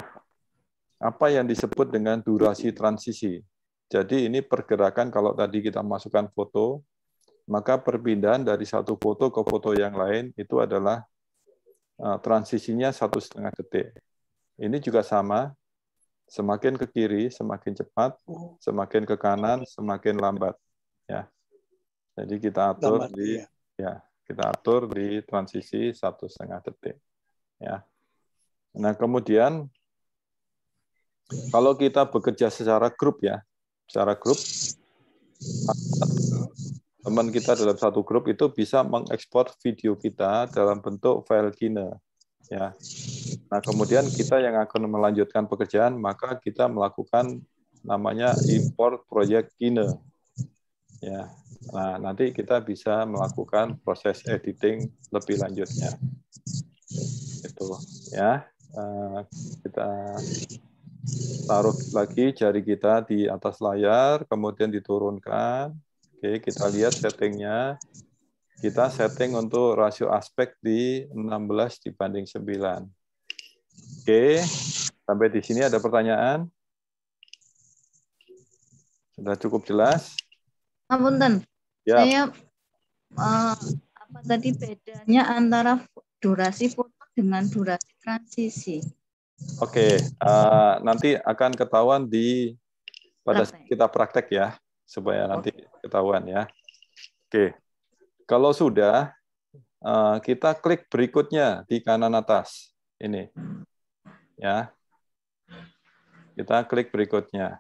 Speaker 1: apa yang disebut dengan durasi transisi? Jadi ini pergerakan kalau tadi kita masukkan foto, maka perpindahan dari satu foto ke foto yang lain itu adalah eh, transisinya satu setengah detik. Ini juga sama, semakin ke kiri semakin cepat, semakin ke kanan semakin lambat. Ya, jadi kita atur lambat, di iya. ya, ya kita atur di transisi satu setengah detik. Ya. Nah kemudian kalau kita bekerja secara grup ya, secara grup teman kita dalam satu grup itu bisa mengekspor video kita dalam bentuk file kine ya. Nah kemudian kita yang akan melanjutkan pekerjaan maka kita melakukan namanya import project kine ya nah nanti kita bisa melakukan proses editing lebih lanjutnya itu ya eh, kita taruh lagi jari kita di atas layar kemudian diturunkan oke kita lihat settingnya kita setting untuk rasio aspek di 16 dibanding 9 oke sampai di sini ada pertanyaan sudah cukup jelas
Speaker 3: Apunten. Ya. Saya uh, apa tadi bedanya antara durasi foto dengan durasi transisi?
Speaker 1: Oke, okay. uh, eh, nanti akan ketahuan di pada praktek. kita praktek ya, supaya nanti ketahuan ya. Oke, okay. kalau sudah uh, kita klik berikutnya di kanan atas ini, ya. Kita klik berikutnya.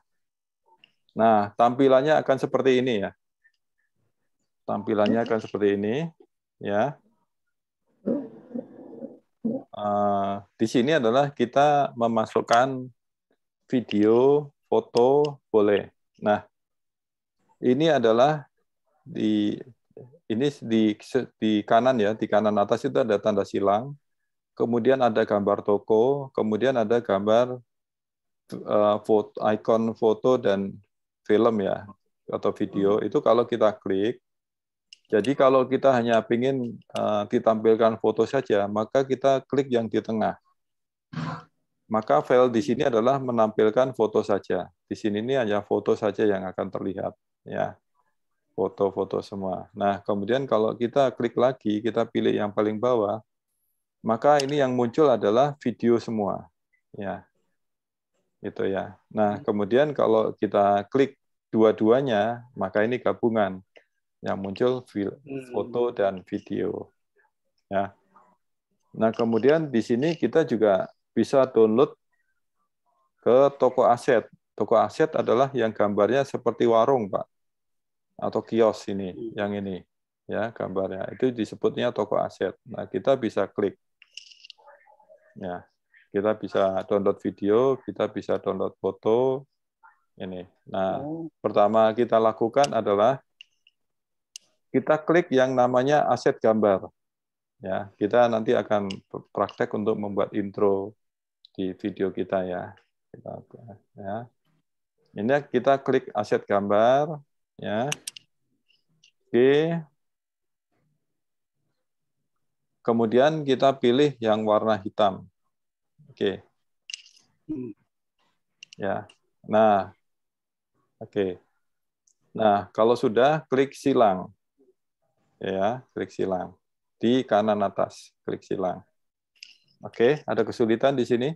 Speaker 1: Nah, tampilannya akan seperti ini ya. Tampilannya akan seperti ini ya. Uh, di sini adalah kita memasukkan video, foto, boleh. Nah, ini adalah di ini di di kanan ya, di kanan atas itu ada tanda silang. Kemudian ada gambar toko, kemudian ada gambar uh, foto, icon foto dan film ya atau video hmm. itu kalau kita klik jadi kalau kita hanya ingin uh, eh, ditampilkan foto saja maka kita klik yang di tengah maka file di sini adalah menampilkan foto saja di sini ini hanya foto saja yang akan terlihat ya foto-foto semua nah kemudian kalau kita klik lagi kita pilih yang paling bawah maka ini yang muncul adalah video semua ya itu ya. Nah, hmm. kemudian kalau kita klik dua-duanya, maka ini gabungan yang muncul hmm. foto dan video. Ya. Nah, kemudian di sini kita juga bisa download ke toko aset. Toko aset adalah yang gambarnya seperti warung, Pak. Atau kios ini, hmm. yang ini. Ya, gambarnya. Itu disebutnya toko aset. Nah, kita bisa klik. Ya. Kita bisa download video, kita bisa download foto. Ini. Nah, oh. pertama kita lakukan adalah kita klik yang namanya aset gambar. Ya, kita nanti akan praktek untuk membuat intro di video kita ya. Kita ya. Ini kita klik aset gambar ya. Oke. Kemudian kita pilih yang warna hitam. Oke. Okay. Hmm. Ya. Nah. Oke. Okay. Nah, kalau sudah klik silang. Ya, klik silang. Di kanan atas, klik silang. Oke, okay. ada kesulitan di sini?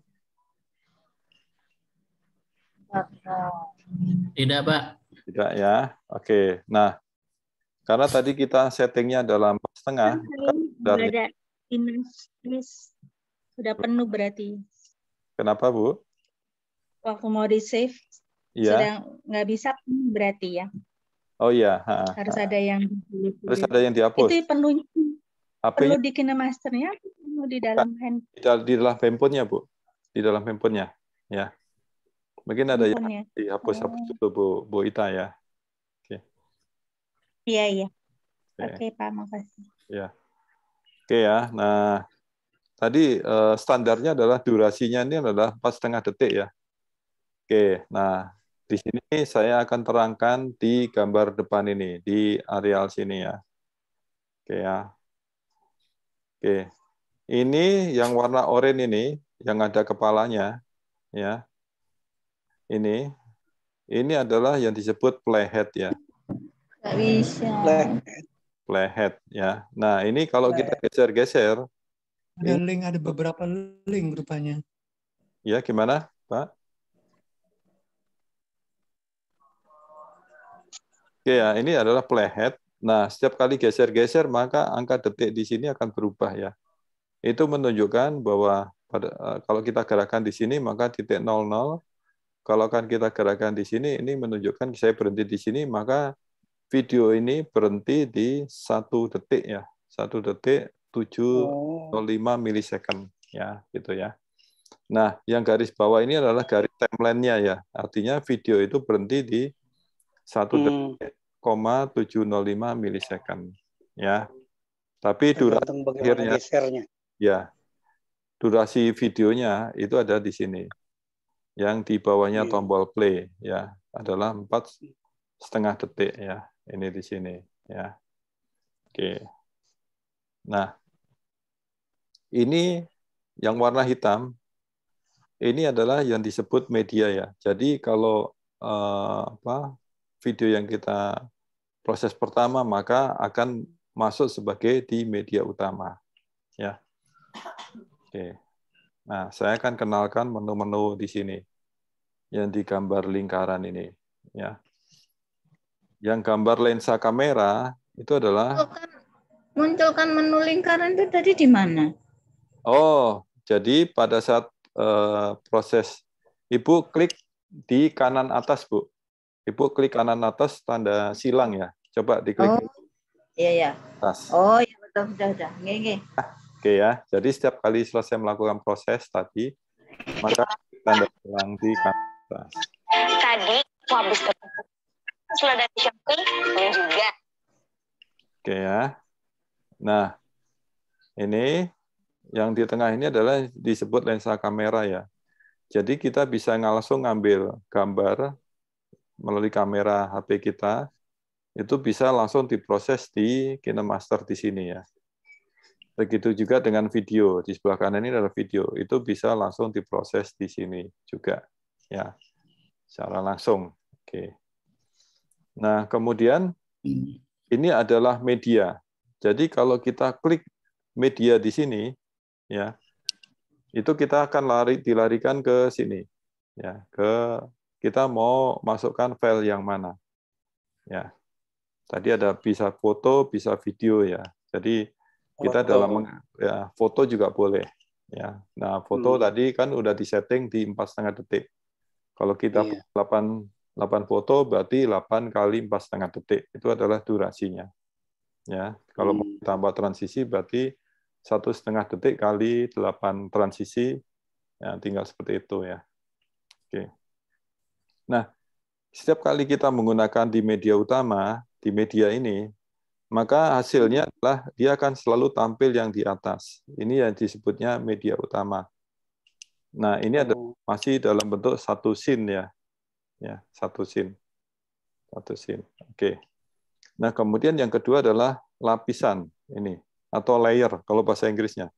Speaker 1: Tidak, Pak. Tidak ya. Oke. Nah, karena tadi kita settingnya dalam setengah. Kan
Speaker 3: kan dari. Udah penuh berarti.
Speaker 1: Kenapa, Bu?
Speaker 3: Waktu mau di-save, ya. sedang nggak bisa penuh berarti ya.
Speaker 1: Oh iya. Ha, ha. Harus ada
Speaker 3: yang Harus ada
Speaker 1: yang dihapus. Itu penuhnya. HP perlu di
Speaker 3: KineMasternya perlu di dalam handphone.
Speaker 1: Di dalam handphonenya, Bu. Di dalam handphonenya, ya. Mungkin ada yang dihapus-hapus oh. dulu, Bu, Bu Ita ya. Oke.
Speaker 3: Iya, iya. Oke, Pak, makasih.
Speaker 1: Ya. Oke okay, ya. Nah, Tadi eh, standarnya adalah durasinya ini adalah empat setengah detik ya. Oke, nah di sini saya akan terangkan di gambar depan ini di areal sini ya. Oke ya. Oke, ini yang warna oranye ini yang ada kepalanya ya. Ini ini adalah yang disebut playhead ya.
Speaker 2: Playhead.
Speaker 1: Playhead ya. Nah ini kalau kita geser-geser
Speaker 2: Iya. Ada link, ada beberapa link rupanya. Ya, gimana, Pak?
Speaker 1: Oke ya, ini adalah playhead. Nah, setiap kali geser-geser maka angka detik di sini akan berubah ya. Itu menunjukkan bahwa pada, eh, kalau kita gerakan di sini maka titik 00. Kalau kan kita gerakan di sini ini menunjukkan saya berhenti di sini maka video ini berhenti di satu detik ya. Satu detik 7,05 milisecond ya gitu ya. Nah, yang garis bawah ini adalah garis timeline-nya ya. Artinya video itu berhenti di 1,705 hmm. milisecond ya. Tapi durasi akhirnya ya. Durasi videonya itu ada di sini. Yang di bawahnya hmm. tombol play ya adalah empat setengah detik ya. Ini di sini ya. Oke. Nah, ini yang warna hitam, ini adalah yang disebut media ya. Jadi kalau eh, apa video yang kita proses pertama maka akan masuk sebagai di media utama. Ya. Oke. Nah, saya akan kenalkan menu-menu di sini yang di gambar lingkaran ini, ya. Yang gambar lensa kamera itu adalah
Speaker 3: munculkan, munculkan menu lingkaran itu tadi di mana?
Speaker 1: Oh, jadi pada saat uh, proses Ibu klik di kanan atas, Bu. Ibu klik kanan atas tanda silang ya. Coba diklik. Oh, iya ya. Atas.
Speaker 3: Oh, iya betul sudah sudah. Nge -nge.
Speaker 1: Oke ya. Jadi setiap kali selesai melakukan proses tadi, maka tanda silang di
Speaker 6: kanan atas.
Speaker 3: Tadi habis sudah dari shopping juga.
Speaker 6: Oke ya. Nah, ini
Speaker 1: yang di tengah ini adalah disebut lensa kamera ya. Jadi kita bisa langsung ngambil gambar melalui kamera HP kita, itu bisa langsung diproses di KineMaster di sini ya. Begitu juga dengan video, di sebelah kanan ini adalah video, itu bisa langsung diproses di sini juga ya. Secara langsung. Oke. Nah, kemudian ini adalah media. Jadi kalau kita klik media di sini, ya itu kita akan lari dilarikan ke sini ya ke kita mau masukkan file yang mana ya tadi ada bisa foto bisa video ya jadi kita foto. dalam ya foto juga boleh ya nah foto hmm. tadi kan udah disetting di empat setengah detik kalau kita iya. 8, 8 foto berarti 8 kali empat setengah detik itu adalah durasinya. Ya, kalau hmm. mau tambah transisi berarti satu setengah detik kali delapan transisi, ya, tinggal seperti itu ya. Oke. Nah, setiap kali kita menggunakan di media utama, di media ini, maka hasilnya adalah dia akan selalu tampil yang di atas. Ini yang disebutnya media utama. Nah, ini ada oh. masih dalam bentuk satu sin ya. Ya, satu sin, Satu sin. Oke. Nah, kemudian yang kedua adalah lapisan ini atau layer kalau bahasa Inggrisnya.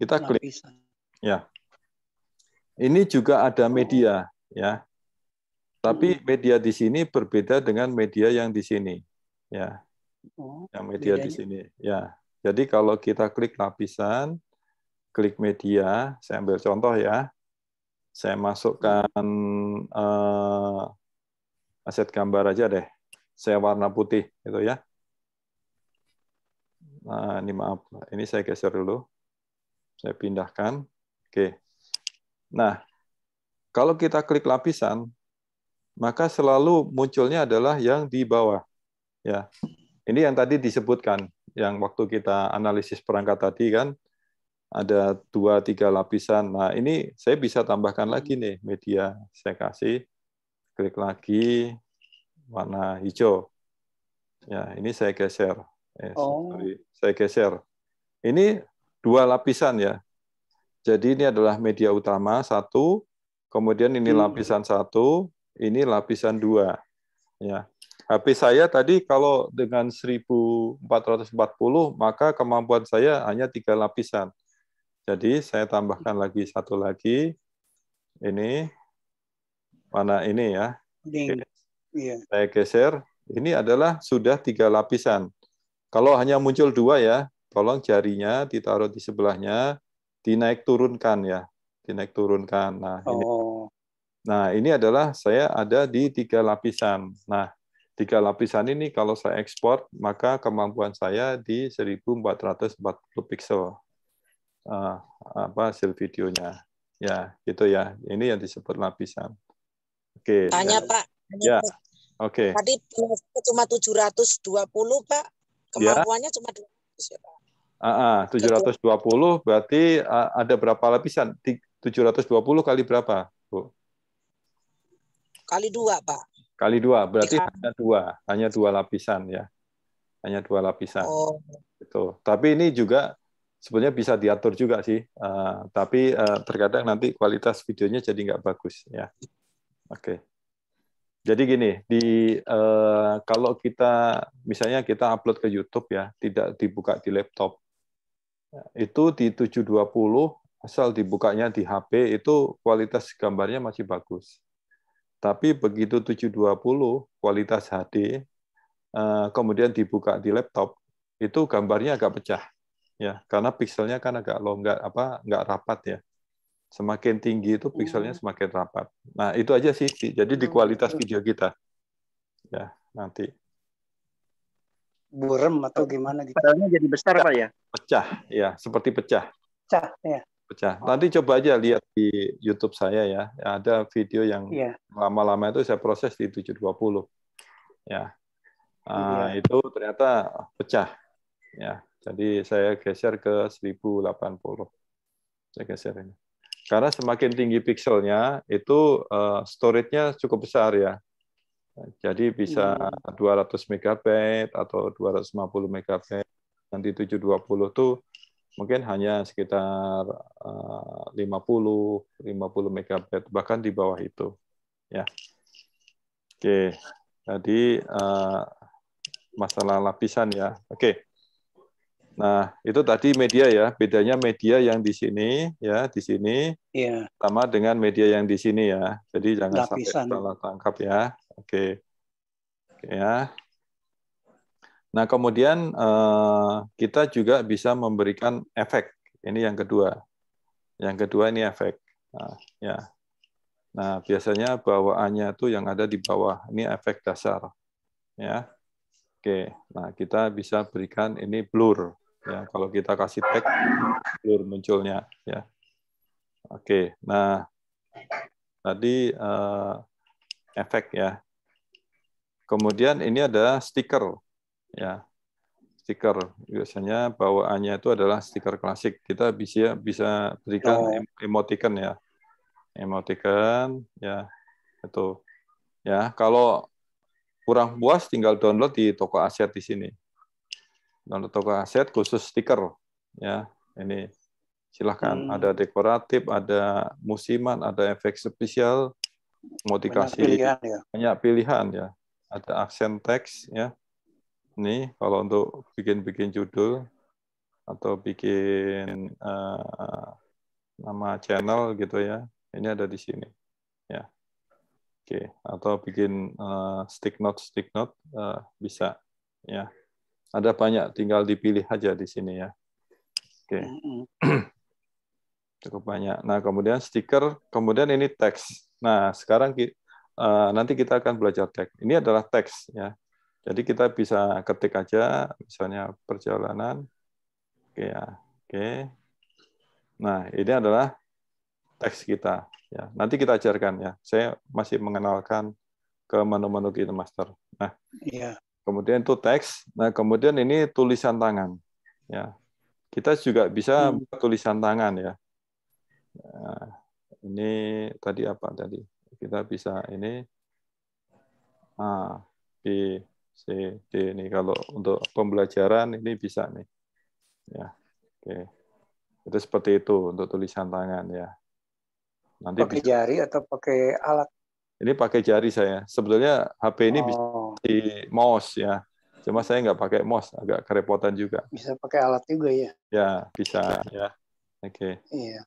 Speaker 1: Kita klik. Ya. Ini juga ada oh. media, ya. Tapi hmm. media di sini berbeda dengan media yang di sini, ya. Oh, yang media di sini, ya. Jadi kalau kita klik lapisan, klik media, saya ambil contoh ya. Saya masukkan uh, aset gambar aja deh. Saya warna putih gitu ya. Nah, ini maaf, ini saya geser dulu. Saya pindahkan. Oke. Nah, kalau kita klik lapisan, maka selalu munculnya adalah yang di bawah. Ya. Ini yang tadi disebutkan, yang waktu kita analisis perangkat tadi kan, ada dua tiga lapisan. Nah ini saya bisa tambahkan lagi nih media. Saya kasih klik lagi warna hijau. Ya ini saya geser. Eh, oh. Sorry, saya geser. Ini dua lapisan ya. Jadi ini adalah media utama satu, kemudian ini hmm. lapisan satu, ini lapisan dua. Ya. HP saya tadi kalau dengan 1440 maka kemampuan saya hanya tiga lapisan. Jadi saya tambahkan lagi satu lagi. Ini mana ini ya.
Speaker 2: Ini. Iya.
Speaker 1: Saya geser. Ini adalah sudah tiga lapisan. Kalau hanya muncul dua ya, tolong jarinya ditaruh di sebelahnya, dinaik turunkan ya, dinaik turunkan. Nah, ini, oh. nah ini adalah saya ada di tiga lapisan. Nah, tiga lapisan ini kalau saya ekspor maka kemampuan saya di 1440 pixel uh, apa hasil videonya. Ya, gitu ya. Ini yang disebut lapisan. Oke. Okay, Tanya ya. Pak. Tanya, ya. Oke. Okay.
Speaker 5: Tadi cuma 720, Pak. Iya. Kemampuannya ya. cuma 200 ya Pak.
Speaker 1: Gitu. ratus dua puluh berarti ada berapa lapisan? Tujuh ratus dua puluh kali berapa, Bu?
Speaker 5: Kali dua, Pak.
Speaker 1: Kali dua, berarti Dikam. hanya dua, hanya dua lapisan ya. Hanya dua lapisan. Oh. Itu. Tapi ini juga sebenarnya bisa diatur juga sih. Uh, tapi uh, terkadang nanti kualitas videonya jadi nggak bagus
Speaker 6: ya. Oke. Okay.
Speaker 1: Jadi gini, di uh, kalau kita misalnya kita upload ke YouTube ya, tidak dibuka di laptop. Itu di 720 asal dibukanya di HP itu kualitas gambarnya masih bagus. Tapi begitu 720 kualitas HD eh, kemudian dibuka di laptop, itu gambarnya agak pecah ya, karena pikselnya kan agak longgar apa nggak rapat ya. Semakin tinggi itu hmm. pixelnya semakin rapat. Nah, itu aja sih. Jadi di hmm, kualitas video kita. Ya, nanti.
Speaker 2: Burem atau gimana gitu. Padahal jadi besar, Pak ya?
Speaker 1: Pecah, ya. Seperti pecah. Pecah, ya pecah. Oh. Nanti coba aja lihat di YouTube saya ya. ya ada video yang iya. lama-lama ya. itu saya proses di 720. Ya. Nah, ya. itu ternyata pecah. Ya. Jadi saya geser ke 1080. Saya geser ini. Karena semakin tinggi pixelnya itu uh, storage-nya cukup besar ya. Jadi bisa hmm. 200 MB atau 250 MB. Nanti 720 tuh mungkin hanya sekitar uh, 50 50 MB bahkan di bawah itu ya. Oke. Jadi uh, masalah lapisan ya. Oke. Nah, itu tadi media ya. Bedanya media yang di sini ya, di sini Iya. sama dengan media yang di sini ya. Jadi jangan Lapisan. sampai salah tangkap ya. Oke. Okay. Ya. Nah, kemudian eh, kita juga bisa memberikan efek. Ini yang kedua. Yang kedua ini efek. Nah, ya. Nah, biasanya bawaannya itu yang ada di bawah. Ini efek dasar. Ya. Oke. Nah, kita bisa berikan ini blur ya kalau kita kasih tag blur munculnya ya oke nah tadi uh, efek ya kemudian ini ada stiker ya stiker biasanya bawaannya itu adalah stiker klasik kita bisa bisa berikan emoticon ya emoticon ya. ya itu ya kalau kurang puas tinggal download di toko aset di sini dan toko aset khusus stiker ya ini silahkan hmm. ada dekoratif ada musiman ada efek spesial mau banyak pilihan ya, banyak pilihan, ya. ada aksen teks ya ini kalau untuk bikin-bikin judul atau bikin uh, nama channel gitu ya ini ada di sini ya oke atau bikin uh, stick note stick note uh, bisa ya ada banyak, tinggal dipilih aja di sini ya. Oke. Okay. Cukup banyak. Nah, kemudian stiker, kemudian ini teks. Nah, sekarang eh, nanti kita akan belajar teks. Ini adalah teks ya. Jadi kita bisa ketik aja misalnya perjalanan. Oke ya. Oke. Nah, ini adalah teks kita ya. Nanti kita ajarkan ya. Saya masih mengenalkan ke menu-menu kita Master. Nah. Iya kemudian itu teks, nah kemudian ini tulisan tangan. Ya, kita juga bisa hmm. tulisan tangan ya. Nah, ini tadi apa tadi? Kita bisa ini A, B, C, D ini kalau untuk pembelajaran ini bisa nih. Ya, oke. Itu seperti itu untuk tulisan tangan ya. Nanti pakai bisa.
Speaker 2: jari atau pakai alat
Speaker 1: ini pakai jari saya. Sebetulnya HP ini oh. bisa di mouse ya. Cuma saya nggak pakai mouse, agak kerepotan juga.
Speaker 2: Bisa pakai alat juga ya?
Speaker 1: Ya, bisa ya. Oke. Okay. Iya.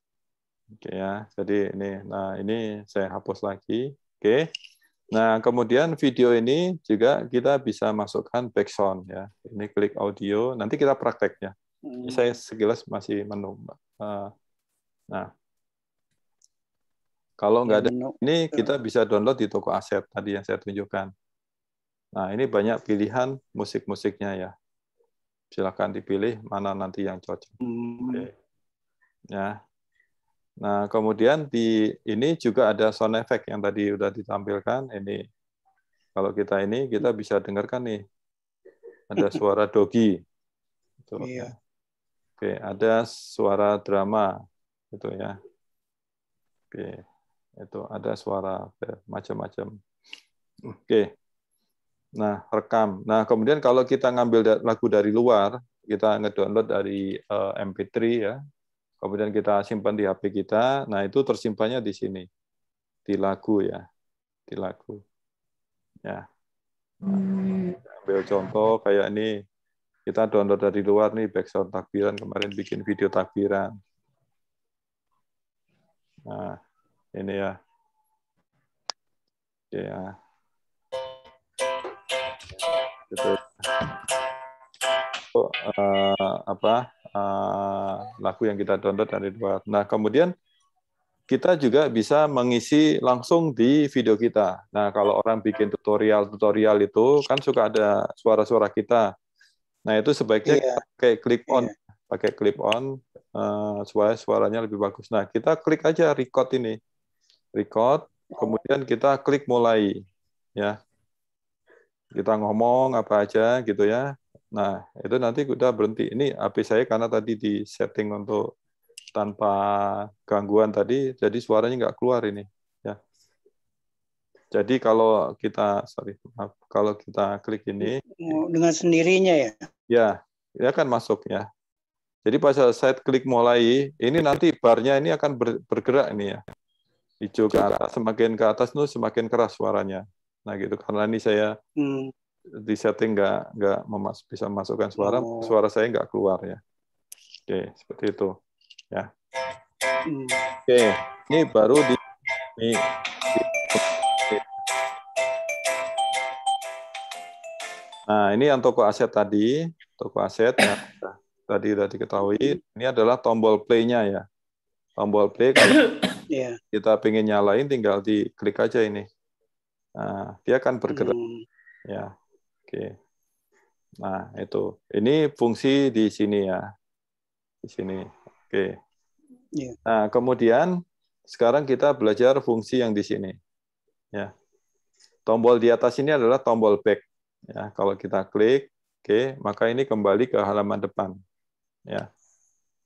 Speaker 1: Oke okay, ya. Jadi ini, nah ini saya hapus lagi. Oke. Okay. Nah kemudian video ini juga kita bisa masukkan background ya. Ini klik audio. Nanti kita prakteknya. Ini hmm. saya sekilas masih menu. Ah. Nah, kalau nggak ada ini kita bisa download di toko aset tadi yang saya tunjukkan. Nah ini banyak pilihan musik-musiknya ya. Silahkan dipilih mana nanti yang cocok.
Speaker 4: Hmm.
Speaker 1: Ya. Nah kemudian di ini juga ada sound effect yang tadi sudah ditampilkan. Ini kalau kita ini kita hmm. bisa dengarkan nih ada suara dogi. Itu. Iya. Kan? Oke ada suara drama gitu ya. Oke itu ada suara macam-macam. Oke. Nah, rekam. Nah, kemudian kalau kita ngambil lagu dari luar, kita ngedownload dari eh, MP3 ya. Kemudian kita simpan di HP kita. Nah, itu tersimpannya di sini. Di lagu ya. Di lagu. Ya.
Speaker 4: Nah,
Speaker 1: ambil contoh kayak ini. Kita download dari luar nih background takbiran kemarin bikin video
Speaker 6: takbiran. Nah, ini ya. Oke ya. Gitu. Oh, uh, apa uh,
Speaker 1: lagu yang kita download dari luar. Nah kemudian kita juga bisa mengisi langsung di video kita. Nah, kalau orang bikin tutorial-tutorial itu kan suka ada suara-suara kita. Nah, itu sebaiknya yeah. Iya. pakai clip on, yeah. pakai clip on uh, supaya suaranya lebih bagus. Nah, kita klik aja record ini record, oh. kemudian kita klik mulai ya. Kita ngomong apa aja gitu ya. Nah, itu nanti udah berhenti. Ini HP saya karena tadi di setting untuk tanpa gangguan tadi, jadi suaranya nggak keluar ini. ya. Jadi kalau kita, sorry, maaf, kalau kita klik ini.
Speaker 2: Dengan sendirinya ya?
Speaker 1: Ya, ya akan masuk ya. Jadi pas saya klik mulai, ini nanti barnya ini akan bergerak ini ya hijau ke atas semakin ke atas tuh semakin keras suaranya nah gitu karena ini saya hmm. di setting nggak nggak memas bisa masukkan suara oh. suara saya nggak keluar ya oke seperti itu ya hmm. oke ini baru di, di, Nah, ini yang toko aset tadi, toko aset ya, tadi sudah diketahui, ini adalah tombol play-nya ya. Tombol play kalau (coughs) yeah. kita pengen nyalain tinggal di klik aja ini nah, dia akan bergerak hmm. ya oke okay. nah itu ini fungsi di sini ya di sini oke okay. Iya. yeah. nah kemudian sekarang kita belajar fungsi yang di sini ya tombol di atas ini adalah tombol back ya kalau kita klik oke okay, maka ini kembali ke halaman depan ya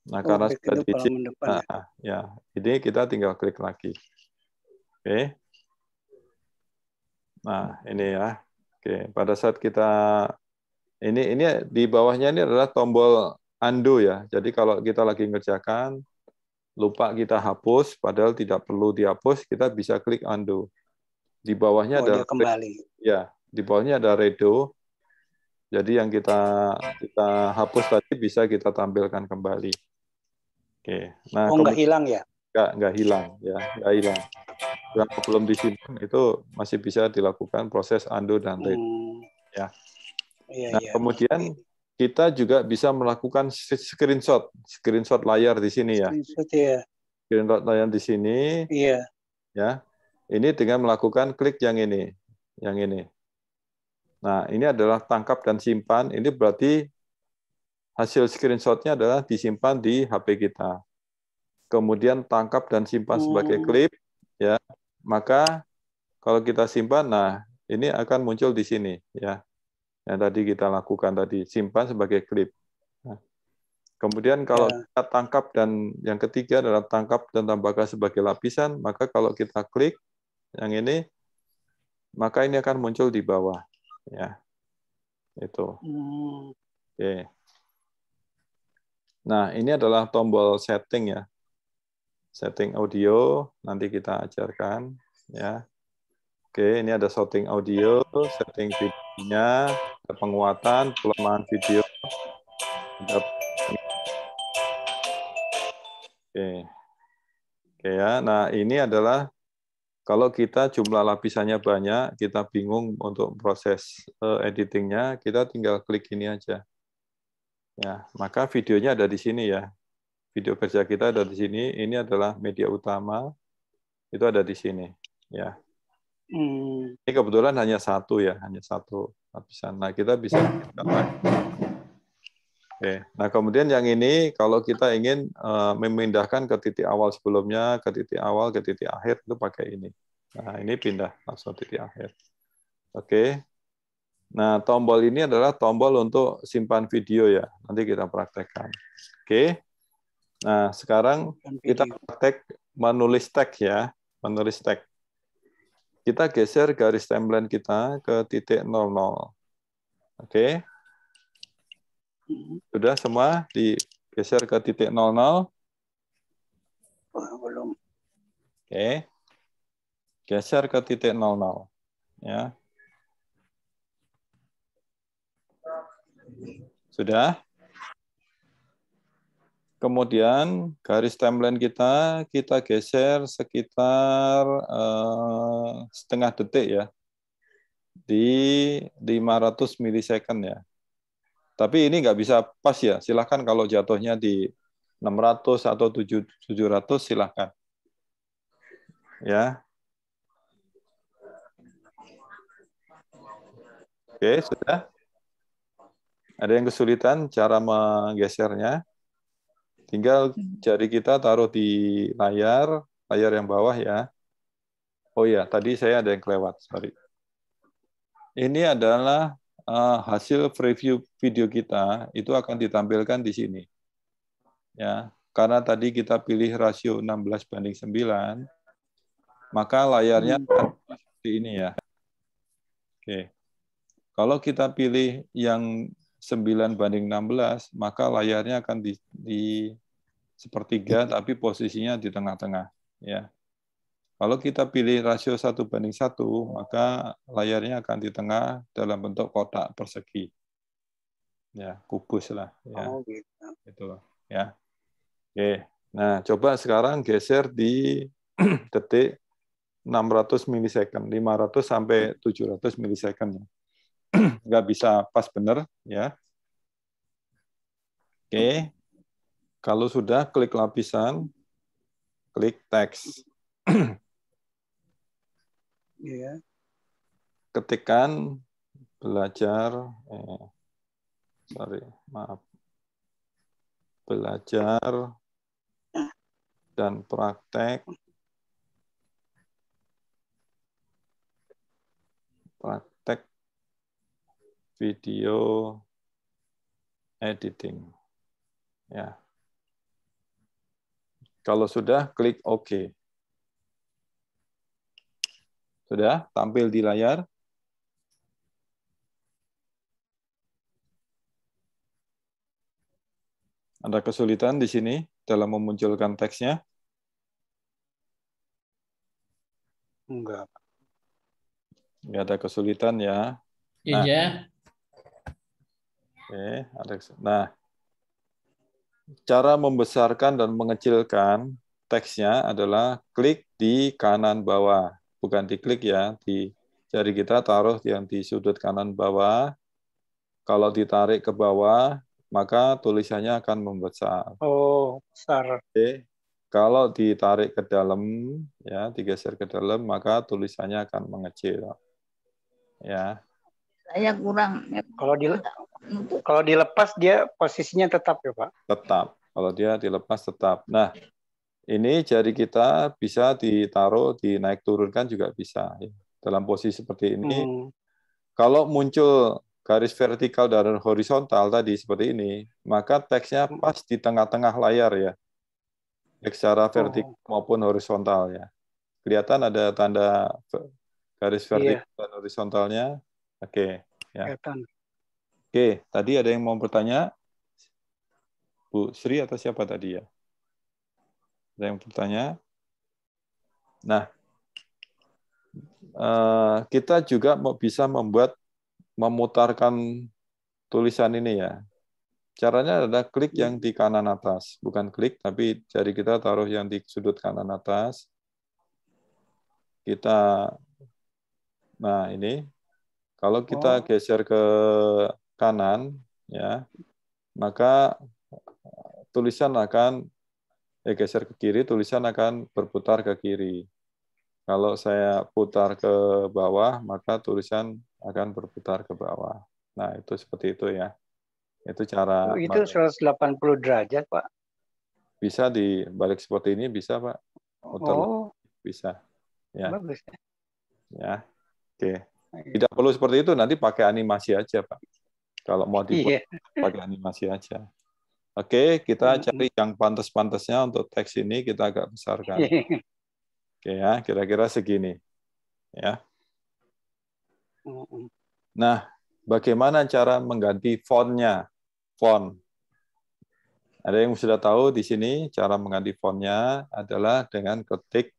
Speaker 1: Nah, oh, karena sudah di nah, ya, ini kita tinggal klik lagi. Oke. Okay. Nah, ini ya. Oke, okay. pada saat kita ini ini di bawahnya ini adalah tombol undo ya. Jadi kalau kita lagi ngerjakan lupa kita hapus padahal tidak perlu dihapus, kita bisa klik undo. Di bawahnya oh, ada kembali. Ya, di bawahnya ada redo. Jadi yang kita kita hapus tadi bisa kita tampilkan kembali. Oke. Nah, oh, nggak hilang ya? Nggak, nggak hilang ya, nggak hilang. Yang belum disimpan itu masih bisa dilakukan proses undo dan read. Hmm.
Speaker 6: Ya.
Speaker 2: Iya, nah, iya.
Speaker 1: kemudian iya. kita juga bisa melakukan screenshot, screenshot layar di sini ya.
Speaker 2: Screenshot ya.
Speaker 1: Screenshot layar di sini. Iya. Ya. Ini dengan melakukan klik yang ini, yang ini. Nah, ini adalah tangkap dan simpan. Ini berarti hasil screenshotnya adalah disimpan di HP kita. Kemudian tangkap dan simpan sebagai oh. klip, ya. Maka kalau kita simpan, nah ini akan muncul di sini, ya. Yang tadi kita lakukan tadi, simpan sebagai klip. Nah, kemudian kalau ya. kita tangkap dan yang ketiga adalah tangkap dan tambahkan sebagai lapisan, maka kalau kita klik yang ini, maka ini akan muncul di bawah, ya. Itu.
Speaker 4: Hmm.
Speaker 1: Oke. Okay. Nah, ini adalah tombol setting ya. Setting audio nanti kita ajarkan ya. Oke, ini ada setting audio, setting videonya, ada penguatan, pelemahan video. Ada... Oke. Oke ya. Nah, ini adalah kalau kita jumlah lapisannya banyak, kita bingung untuk proses eh, editingnya, kita tinggal klik ini aja Ya, maka videonya ada di sini ya. Video kerja kita ada di sini. Ini adalah media utama. Itu ada di sini. Ya.
Speaker 4: Hmm.
Speaker 1: Ini kebetulan hanya satu ya, hanya satu lapisan. Nah, kita bisa Oke. Nah, kemudian yang ini kalau kita ingin eh, memindahkan ke titik awal sebelumnya, ke titik awal, ke titik akhir itu pakai ini. Nah, ini pindah langsung titik akhir. Oke. Nah, tombol ini adalah tombol untuk simpan video ya. Nanti kita praktekkan. Oke. Nah, sekarang kita praktek menulis tag ya. Menulis tag. Kita geser garis timeline kita ke titik 00. Oke. Hmm. Sudah semua digeser ke titik 00? Belum. Oke. Geser ke titik 00. Ya. Sudah? Kemudian garis timeline kita, kita geser sekitar uh, setengah detik ya. Di 500 milisecond ya. Tapi ini nggak bisa pas ya. Silahkan kalau jatuhnya di 600 atau 700 silahkan. Ya. Oke, sudah. Ada yang kesulitan cara menggesernya? Tinggal hmm. jari kita taruh di layar, layar yang bawah ya. Oh ya, tadi saya ada yang kelewat, sorry. Ini adalah eh, hasil preview video kita, itu akan ditampilkan di sini. Ya, karena tadi kita pilih rasio 16 banding 9, maka layarnya hmm. akan seperti ini ya. Oke. Kalau kita pilih yang 9 banding 16, maka layarnya akan di, di sepertiga tapi posisinya di tengah-tengah ya. Kalau kita pilih rasio satu banding satu, maka layarnya akan di tengah dalam bentuk kotak persegi. Ya, kubus lah. Ya. Oh,
Speaker 6: gitu. Itulah,
Speaker 1: ya. Oke. Nah, coba sekarang geser di (clears throat) detik 600 milisecond, 500 sampai 700 milisecond. (clears throat) nggak bisa pas bener ya. Oke. Kalau sudah klik lapisan, klik teks. Yeah. (clears throat) Iya. Ketikan belajar eh, sorry, maaf. Belajar dan praktek video editing. Ya. Kalau sudah, klik OK. Sudah tampil di layar. Ada kesulitan di sini dalam memunculkan teksnya? Enggak. Enggak ada kesulitan ya. Iya. Nah, Oke, Alex. Nah, cara membesarkan dan mengecilkan teksnya adalah klik di kanan bawah, bukan diklik ya, di jari kita taruh yang di sudut kanan bawah. Kalau ditarik ke bawah, maka tulisannya akan membesar. Oh, besar. Oke. Kalau ditarik ke dalam, ya digeser ke dalam, maka tulisannya akan mengecil. Ya,
Speaker 2: saya kurang. Ya. Kalau di kalau dilepas dia posisinya tetap ya Pak?
Speaker 1: Tetap. Kalau dia dilepas tetap. Nah, ini jari kita bisa ditaruh, dinaik turunkan juga bisa. Ya. Dalam posisi seperti ini, hmm. kalau muncul garis vertikal dan horizontal tadi seperti ini, maka teksnya hmm. pas di tengah-tengah layar ya. Baik secara hmm. vertikal oh. maupun horizontal ya. Kelihatan ada tanda garis iya. vertikal iya. dan horizontalnya Oke. ya. Oke, tadi ada yang mau bertanya? Bu Sri atau siapa tadi ya? Ada yang bertanya? Nah, eh, kita juga bisa membuat memutarkan tulisan ini ya. Caranya adalah klik yang di kanan atas, bukan klik tapi jari kita taruh yang di sudut kanan atas. Kita nah ini kalau kita oh. geser ke kanan, ya, maka eh, tulisan akan eh, geser ke kiri, tulisan akan berputar ke kiri. Kalau saya putar ke bawah, maka tulisan akan berputar ke bawah. Nah, itu seperti itu ya. Itu cara oh, Itu
Speaker 2: 180 derajat, Pak.
Speaker 1: Bisa dibalik seperti ini bisa, Pak. Putar oh. bisa. Ya. Bagus. Ya. Oke. Tidak perlu seperti itu, nanti pakai animasi aja, Pak. Kalau mau dibuat, yeah. pakai animasi aja. Oke, kita hmm. cari yang pantas-pantasnya untuk teks ini kita agak besarkan. Iya. Oke ya, kira-kira segini. Ya. Hmm. Nah, bagaimana cara mengganti fontnya? Font. Ada yang sudah tahu di sini cara mengganti fontnya adalah dengan ketik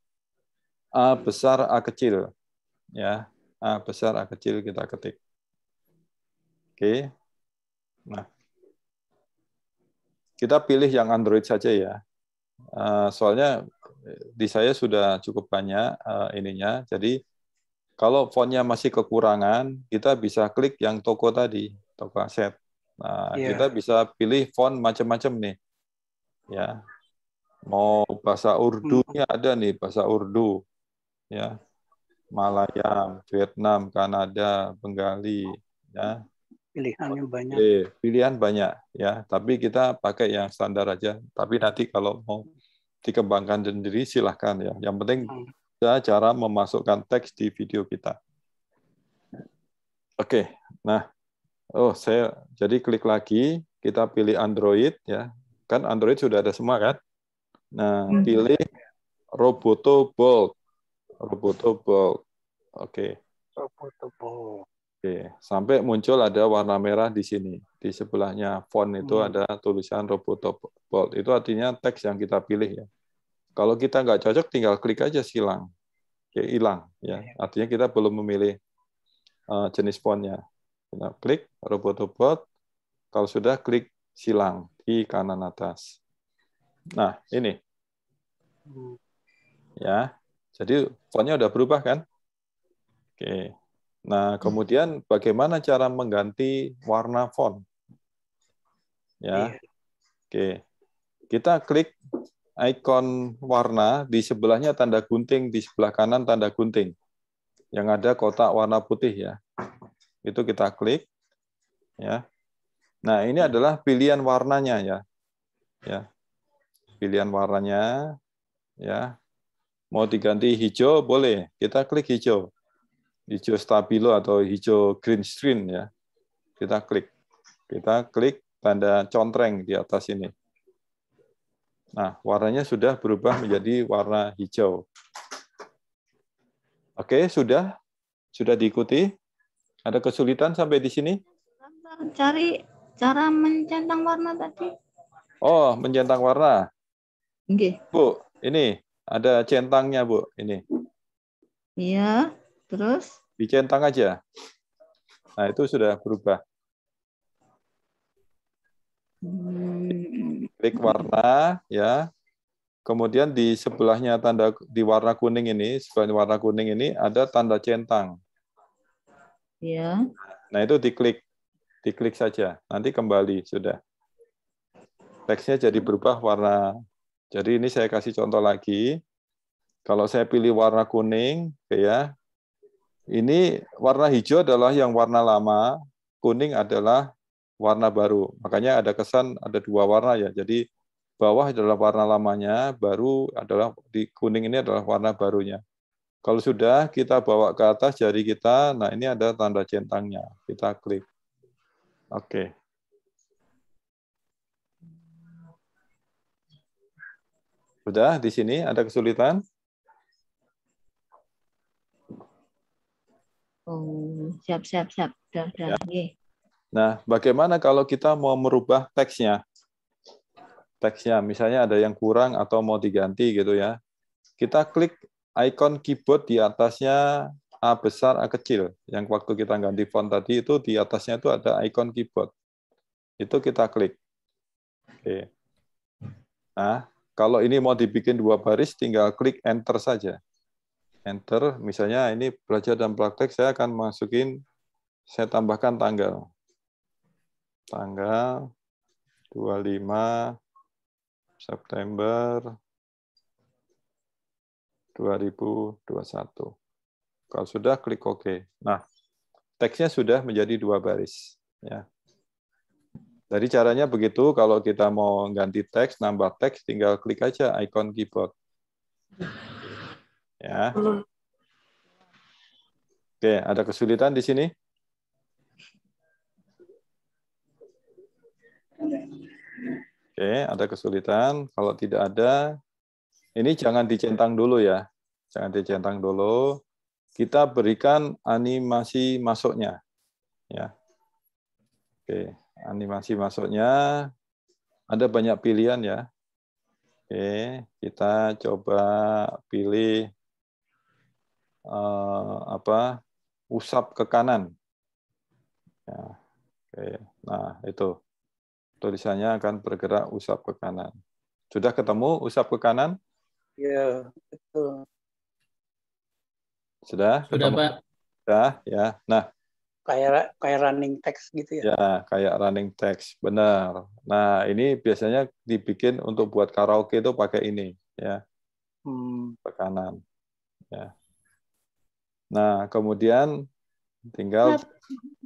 Speaker 1: A besar A kecil. Ya, A besar, A kecil kita ketik. Oke. Nah. Kita pilih yang Android saja ya. Soalnya di saya sudah cukup banyak ininya. Jadi kalau fontnya masih kekurangan, kita bisa klik yang toko tadi, toko aset. Nah, yeah. kita bisa pilih font macam-macam nih. Ya. Mau bahasa Urdu-nya hmm. ada nih, bahasa Urdu. Ya. Malaya, Vietnam, Kanada, Bengali, ya.
Speaker 2: yang banyak. Eh,
Speaker 1: pilihan banyak, ya. Tapi kita pakai yang standar aja. Tapi nanti kalau mau dikembangkan sendiri silahkan ya. Yang penting hmm. cara memasukkan teks di video kita. Oke, nah, oh saya jadi klik lagi, kita pilih Android ya, kan Android sudah ada semua kan? Nah, hmm. pilih Roboto Bolt. Roboto obok. Oke. Okay. Roboto Oke, okay. sampai muncul ada warna merah di sini. Di sebelahnya font itu hmm. ada tulisan Roboto obok. Itu artinya teks yang kita pilih ya. Kalau kita nggak cocok, tinggal klik aja silang. Oke, hilang ya. Iya. Artinya kita belum memilih uh, jenis fontnya. Kita klik Roboto robot Kalau sudah klik silang di kanan atas. Nah, ini. Hmm. Ya. Jadi fontnya udah berubah kan? Oke. Nah, hmm. kemudian bagaimana cara mengganti warna font? Ya. Iya. Oke. Kita klik ikon warna di sebelahnya tanda gunting, di sebelah kanan tanda gunting. Yang ada kotak warna putih ya. Itu kita klik ya. Nah, ini hmm. adalah pilihan warnanya ya. Ya. Pilihan warnanya ya mau diganti hijau boleh, kita klik hijau. Hijau stabilo atau hijau green screen ya. Kita klik. Kita klik tanda contreng di atas ini. Nah, warnanya sudah berubah menjadi warna hijau. Oke, sudah sudah diikuti. Ada kesulitan sampai di sini?
Speaker 3: Cari cara mencentang warna tadi.
Speaker 1: Oh, mencentang warna. Oke. Bu, ini ada centangnya, Bu, ini.
Speaker 3: Iya,
Speaker 4: terus?
Speaker 1: Dicentang aja. Nah, itu sudah berubah. Hmm. Klik warna, ya. Kemudian di sebelahnya tanda di warna kuning ini, sebelah warna kuning ini ada tanda centang. Ya. Nah itu diklik, diklik saja. Nanti kembali sudah. Teksnya jadi berubah warna jadi ini saya kasih contoh lagi. Kalau saya pilih warna kuning, ya, ini warna hijau adalah yang warna lama, kuning adalah warna baru. Makanya ada kesan ada dua warna ya. Jadi bawah adalah warna lamanya, baru adalah di kuning ini adalah warna barunya. Kalau sudah kita bawa ke atas jari kita, nah ini ada tanda centangnya. Kita klik. Oke. Okay. Sudah di sini ada kesulitan?
Speaker 4: Oh, siap, siap, siap. Sudah, sudah. Ya. Iya.
Speaker 1: Nah, bagaimana kalau kita mau merubah teksnya? Teksnya, misalnya ada yang kurang atau mau diganti gitu ya. Kita klik icon keyboard di atasnya A besar, A kecil. Yang waktu kita ganti font tadi itu di atasnya itu ada icon keyboard. Itu kita klik. Oke. Nah, kalau ini mau dibikin dua baris, tinggal klik Enter saja. Enter, misalnya ini belajar dan praktek, saya akan masukin, saya tambahkan tanggal. Tanggal 25 September 2021. Kalau sudah klik OK. Nah, teksnya sudah menjadi dua baris. Ya, jadi caranya begitu, kalau kita mau ganti teks, nambah teks, tinggal klik aja icon keyboard. Ya. Oke, ada kesulitan di sini? Oke, ada kesulitan. Kalau tidak ada, ini jangan dicentang dulu ya. Jangan dicentang dulu. Kita berikan animasi masuknya. Ya. Oke animasi masuknya ada banyak pilihan ya. Oke, kita coba pilih uh, apa usap ke kanan. Ya, oke, nah itu tulisannya akan bergerak usap ke kanan. Sudah ketemu usap ke kanan?
Speaker 2: Ya betul.
Speaker 1: Sudah? Sudah, Pak. Sudah, ya. Nah,
Speaker 2: kayak kayak running text gitu ya? Ya,
Speaker 1: kayak running text, benar. Nah, ini biasanya dibikin untuk buat karaoke itu pakai ini, ya, hmm. tekanan. Ya. Nah, kemudian tinggal.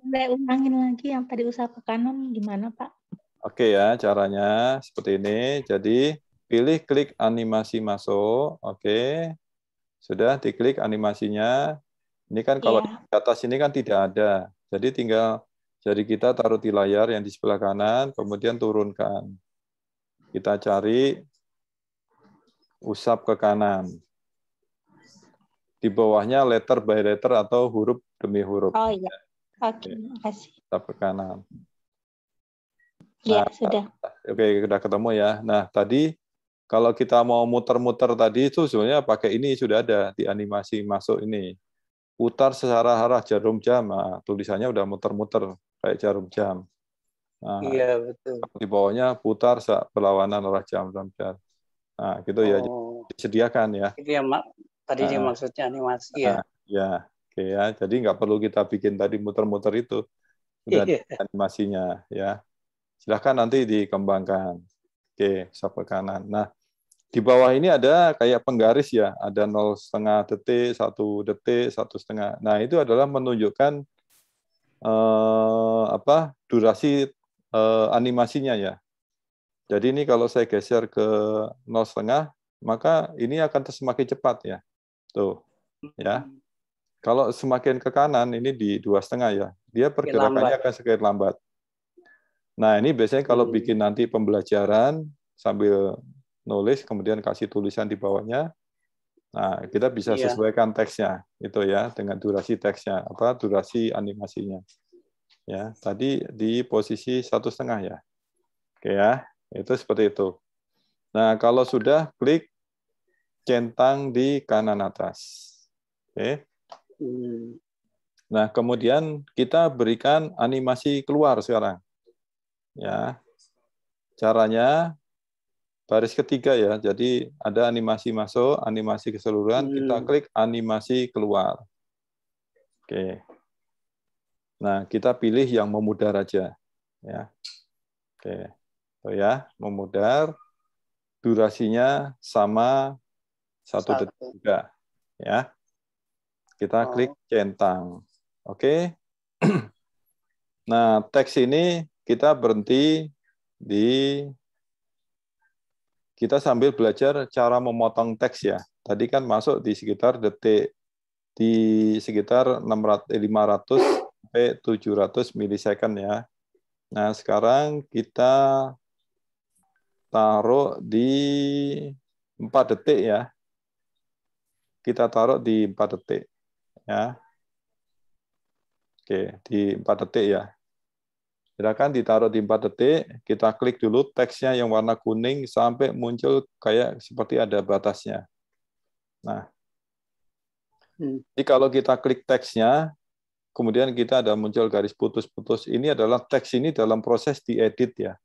Speaker 3: Saya ulangin lagi yang tadi usaha ke kanan gimana, Pak?
Speaker 1: Oke ya, caranya seperti ini. Jadi pilih klik animasi masuk, oke. Sudah diklik animasinya, ini kan kalau yeah. di atas ini kan tidak ada. Jadi tinggal jadi kita taruh di layar yang di sebelah kanan, kemudian turunkan. Kita cari usap ke kanan. Di bawahnya letter by letter atau huruf demi huruf. Oh
Speaker 3: iya. Oke, okay, kasih. ke kanan. Iya, nah, sudah.
Speaker 1: Oke, okay, sudah ketemu ya. Nah, tadi kalau kita mau muter-muter tadi itu sebenarnya pakai ini sudah ada di animasi masuk ini putar secara arah jarum jam. Nah, tulisannya udah muter-muter kayak jarum jam. Nah, iya betul. Di bawahnya putar berlawanan arah jam jam. Nah, gitu ya. oh. ya disediakan ya.
Speaker 2: Itu yang tadi nah, maksudnya animasi ya. nah,
Speaker 1: ya. Ya, oke ya. Jadi nggak perlu kita bikin tadi muter-muter itu. Sudah iya. animasinya ya. Silahkan nanti dikembangkan. Oke, sapa kanan. Nah, di bawah ini ada kayak penggaris ya, ada nol setengah detik, satu detik, satu setengah. Nah itu adalah menunjukkan eh, apa durasi eh, animasinya ya. Jadi ini kalau saya geser ke nol setengah, maka ini akan semakin cepat ya. Tuh, ya. Kalau semakin ke kanan ini di dua setengah ya, dia pergerakannya akan semakin lambat. Nah ini biasanya kalau hmm. bikin nanti pembelajaran sambil nulis kemudian kasih tulisan di bawahnya. Nah, kita bisa iya. sesuaikan teksnya itu ya dengan durasi teksnya apa durasi animasinya. Ya, tadi di posisi satu setengah ya. Oke ya, itu seperti itu. Nah, kalau sudah klik centang di kanan atas. Oke. Hmm. Nah, kemudian kita berikan animasi keluar sekarang. Ya. Caranya baris ketiga ya. Jadi ada animasi masuk, animasi keseluruhan, hmm. kita klik animasi keluar. Oke. Nah, kita pilih yang memudar aja ya. Oke. So ya, memudar durasinya sama satu detik juga ya. Kita oh. klik centang. Oke. (clears throat) Nah, teks ini kita berhenti di kita sambil belajar cara memotong teks ya. Tadi kan masuk di sekitar detik di sekitar 500 eh, sampai 700 milisecond ya. Nah, sekarang kita taruh di 4 detik ya. Kita taruh di 4 detik ya. Oke, di 4 detik ya. Silakan ditaruh di 4 detik, kita klik dulu teksnya yang warna kuning sampai muncul kayak seperti ada batasnya. Nah, hmm. jadi kalau kita klik teksnya, kemudian kita ada muncul garis putus-putus. Ini adalah teks ini dalam proses diedit ya.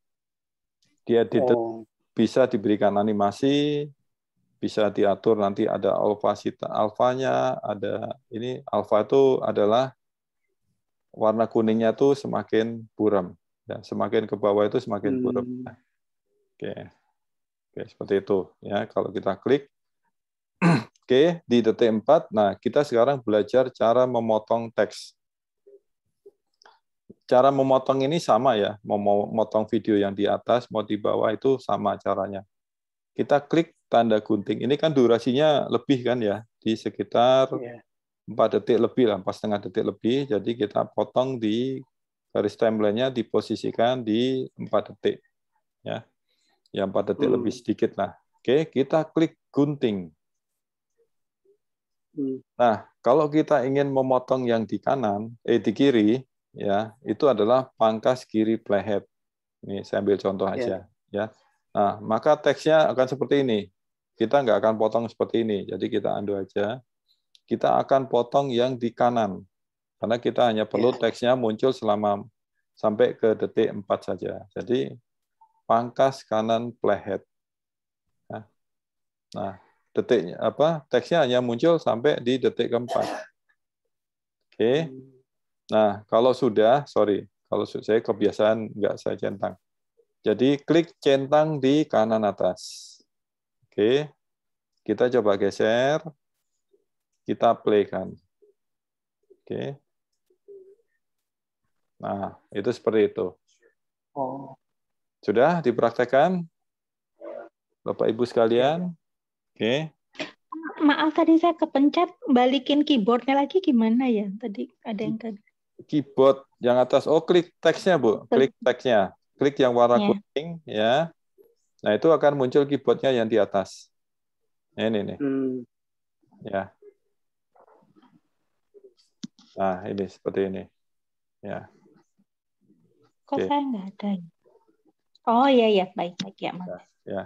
Speaker 1: Diedit oh. bisa diberikan animasi, bisa diatur nanti ada alfa sita alfanya, ada ini alfa itu adalah warna kuningnya tuh semakin buram. Ya, semakin ke bawah itu semakin hmm. buram. Nah, oke. Oke, seperti itu ya. Kalau kita klik (clears throat) Oke, di detik 4. Nah, kita sekarang belajar cara memotong teks. Cara memotong ini sama ya, memotong video yang di atas, mau di bawah itu sama caranya. Kita klik tanda gunting. Ini kan durasinya lebih kan ya, di sekitar yeah. 4 detik lebih lah, 4 setengah detik lebih. Jadi kita potong di garis timelinenya diposisikan di 4 detik. Ya, ya 4 detik hmm. lebih sedikit lah. Oke, kita klik gunting. Hmm. Nah, kalau kita ingin memotong yang di kanan, eh di kiri, ya itu adalah pangkas kiri playhead. Ini saya ambil contoh aja, yeah. ya. Nah, maka teksnya akan seperti ini. Kita nggak akan potong seperti ini. Jadi kita andu aja kita akan potong yang di kanan. Karena kita hanya perlu ya. teksnya muncul selama sampai ke detik 4 saja. Jadi pangkas kanan plehet. Ya. Nah, detiknya apa? Teksnya hanya muncul sampai di detik keempat. Oke. Okay. Nah, kalau sudah, sorry, kalau saya kebiasaan nggak saya centang. Jadi klik centang di kanan atas. Oke. Okay. Kita coba geser kita play kan. Oke. Okay. Nah, itu seperti itu. Sudah dipraktekkan? Bapak Ibu sekalian? Oke. Okay.
Speaker 3: Maaf tadi saya kepencet, balikin keyboardnya lagi gimana ya? Tadi ada yang tadi.
Speaker 1: Keyboard yang atas. Oh, klik teksnya, Bu. Klik teksnya. Klik yang warna yeah. kuning ya. Nah, itu akan muncul keyboardnya yang di atas. Ini nih. Hmm. Ya.
Speaker 6: Nah, ini seperti ini. Ya.
Speaker 3: Kok okay. saya nggak ada? Oh iya iya baik baik ya mas. Ya.
Speaker 6: ya.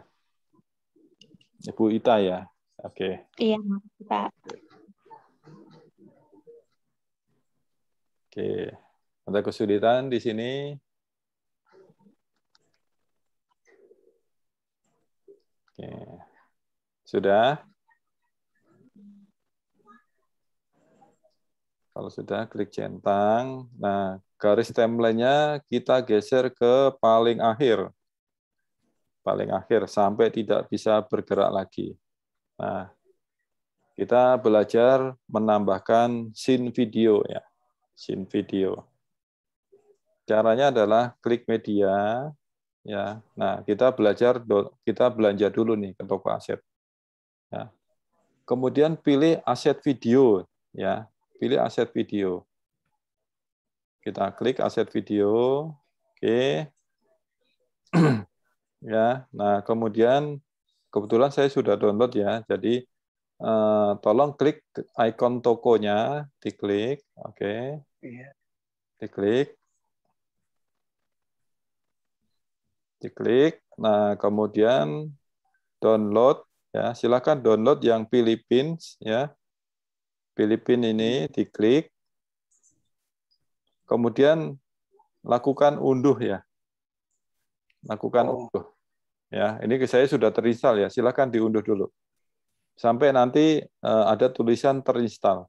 Speaker 6: Ibu Ita ya. Oke. Okay.
Speaker 3: Iya mas Pak. Oke.
Speaker 1: Okay. Ada kesulitan di sini? Oke. Okay. Sudah? Kalau sudah, klik centang. Nah, garis timeline-nya kita geser ke paling akhir. Paling akhir, sampai tidak bisa bergerak lagi. Nah, kita belajar menambahkan scene video. ya Scene video. Caranya adalah klik media. ya Nah, kita belajar kita belanja dulu nih ke toko aset. Ya. Kemudian pilih aset video. ya pilih aset video. Kita klik aset video. Oke. (clears throat) ya. Nah, kemudian kebetulan saya sudah download ya. Jadi eh, tolong klik ikon tokonya, diklik. Oke. Iya. Diklik. Diklik. Nah, kemudian download ya. Silakan download yang Philippines ya. Filipin ini diklik. Kemudian lakukan unduh ya. Lakukan oh. unduh. Ya, ini saya sudah terinstall ya. Silakan diunduh dulu. Sampai nanti eh, ada tulisan terinstall.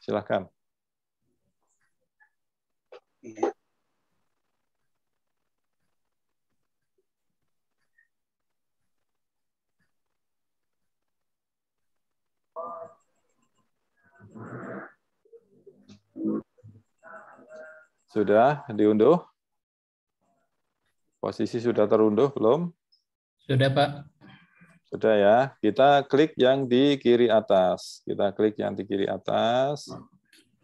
Speaker 1: Silahkan. Iya. Sudah diunduh? Posisi sudah terunduh belum? Sudah, Pak. Sudah ya. Kita klik yang di kiri atas. Kita klik yang di kiri atas.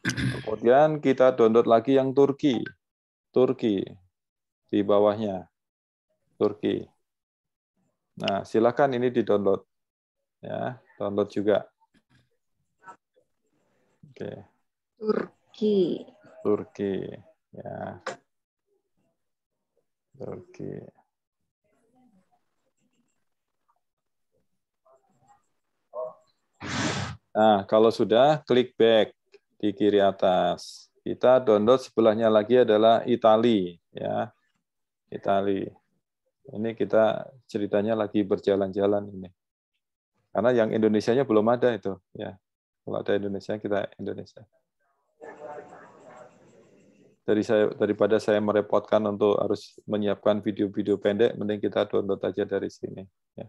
Speaker 1: Kemudian kita download lagi yang Turki. Turki. Di bawahnya. Turki. Nah, silakan ini di-download. Ya, download juga. Oke.
Speaker 4: Turki.
Speaker 1: Turki. Ya. Oke. Nah, kalau sudah klik back di kiri atas. Kita download sebelahnya lagi adalah Itali, ya. Itali. Ini kita ceritanya lagi berjalan-jalan ini. Karena yang Indonesia nya belum ada itu, ya. Kalau ada Indonesia kita Indonesia dari saya daripada saya merepotkan untuk harus menyiapkan video-video pendek mending kita download aja dari sini ya.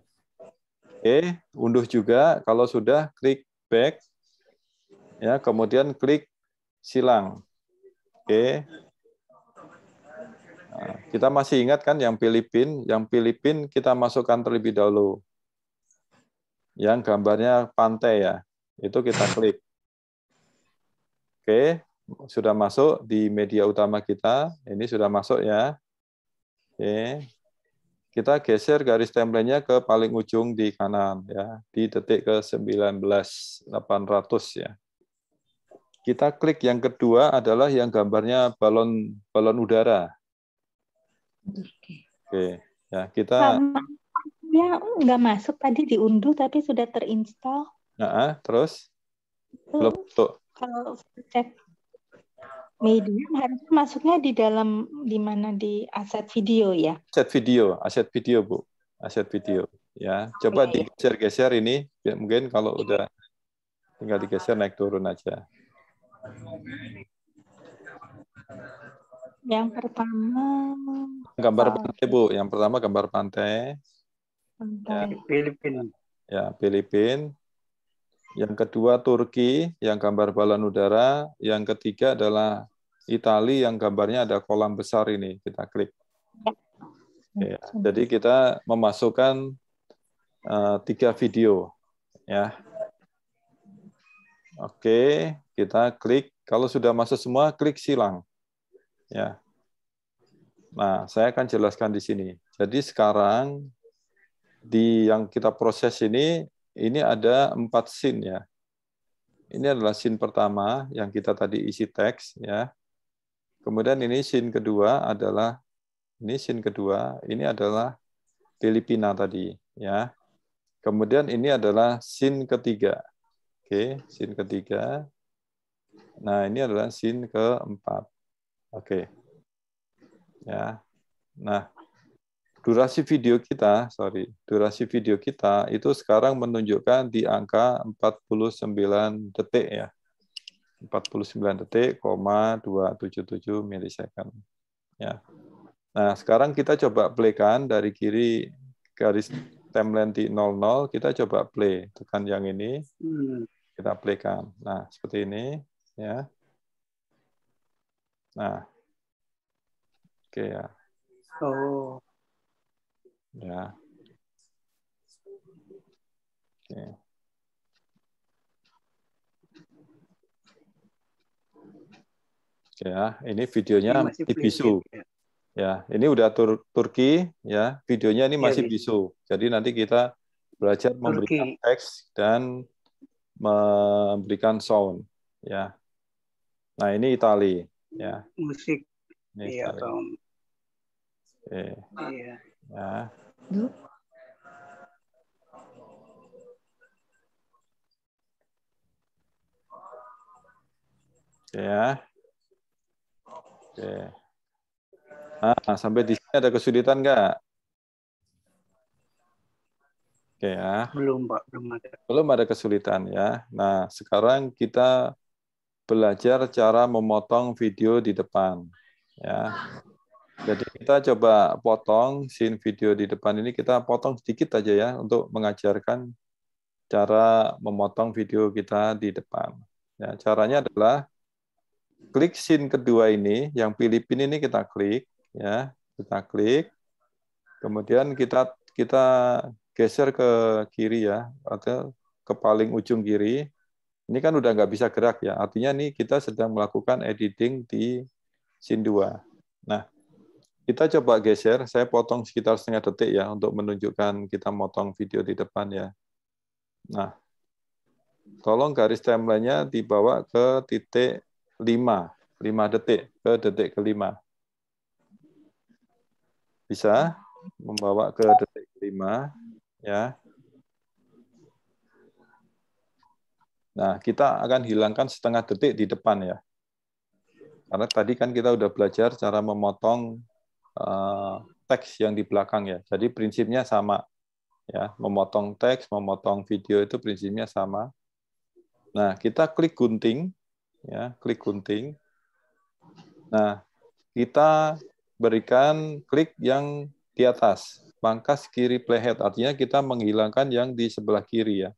Speaker 1: Oke, unduh juga kalau sudah klik back ya, kemudian klik silang. Oke. Nah, kita masih ingat kan yang Filipin, yang Filipin kita masukkan terlebih dahulu. Yang gambarnya pantai ya. Itu kita klik. Oke, sudah masuk di media utama kita. Ini sudah masuk ya. Oke. Kita geser garis nya ke paling ujung di kanan ya, di detik ke 19800 ya. Kita klik yang kedua adalah yang gambarnya balon balon udara. Oke. Oke. Ya, kita
Speaker 3: Ya, nggak masuk tadi diunduh tapi sudah terinstall.
Speaker 1: Nah, terus?
Speaker 3: belum Kalau cek Media harusnya masuknya di dalam di mana di aset video ya?
Speaker 1: Aset video, aset video Bu, aset video ya. Okay. Coba digeser-geser ini, ya, mungkin kalau udah tinggal digeser naik turun aja.
Speaker 3: Yang pertama
Speaker 1: gambar pantai Bu, yang pertama gambar pantai.
Speaker 2: pantai. Ya. Filipina.
Speaker 1: Ya, Filipina. Yang kedua Turki, yang gambar balon udara, yang ketiga adalah Itali yang gambarnya ada kolam besar ini kita klik. Ya, hmm, jadi kita memasukkan uh, tiga video, ya. Oke, kita klik. Kalau sudah masuk semua, klik silang. Ya. Nah, saya akan jelaskan di sini. Jadi sekarang di yang kita proses ini, ini ada empat scene ya. Ini adalah scene pertama yang kita tadi isi teks ya. Kemudian ini scene kedua adalah ini scene kedua, ini adalah Filipina tadi ya. Kemudian ini adalah scene ketiga. Oke, scene ketiga. Nah, ini adalah scene keempat. Oke. Ya. Nah, durasi video kita, sorry, durasi video kita itu sekarang menunjukkan di angka 49 detik ya. 49 detik, 277 milisecond. Ya. Nah, sekarang kita coba play kan dari kiri garis timeline di 00, kita coba play. Tekan yang ini, hmm. kita playkan. Nah, seperti ini.
Speaker 6: ya. Nah, oke ya. Oh. Ya.
Speaker 4: Oke.
Speaker 1: ya ini videonya ini masih bisu ya. ya ini udah tur Turki ya videonya ini iya, masih ya, bisu jadi nanti kita belajar Turki. memberikan teks dan memberikan sound ya nah ini Itali
Speaker 2: ya musik
Speaker 1: ini ya, Itali. sound Oke. iya
Speaker 2: ya
Speaker 6: ya Oke. Nah,
Speaker 1: sampai di sini ada kesulitan nggak? Oke ya.
Speaker 2: Belum, Pak. Belum ada.
Speaker 1: Belum ada kesulitan ya. Nah, sekarang kita belajar cara memotong video di depan. Ya. Jadi kita coba potong scene video di depan ini kita potong sedikit aja ya untuk mengajarkan cara memotong video kita di depan. Ya, caranya adalah klik scene kedua ini, yang Filipin ini kita klik, ya, kita klik, kemudian kita kita geser ke kiri ya, atau ke paling ujung kiri. Ini kan udah nggak bisa gerak ya, artinya nih kita sedang melakukan editing di scene 2. Nah, kita coba geser, saya potong sekitar setengah detik ya untuk menunjukkan kita motong video di depan ya. Nah, tolong garis timelinenya dibawa ke titik lima, lima detik ke detik kelima. Bisa membawa ke detik kelima, ya. Nah, kita akan hilangkan setengah detik di depan ya. Karena tadi kan kita udah belajar cara memotong uh, teks yang di belakang ya. Jadi prinsipnya sama ya, memotong teks, memotong video itu prinsipnya sama. Nah, kita klik gunting ya, klik gunting. Nah, kita berikan klik yang di atas, pangkas kiri playhead. Artinya kita menghilangkan yang di sebelah kiri ya.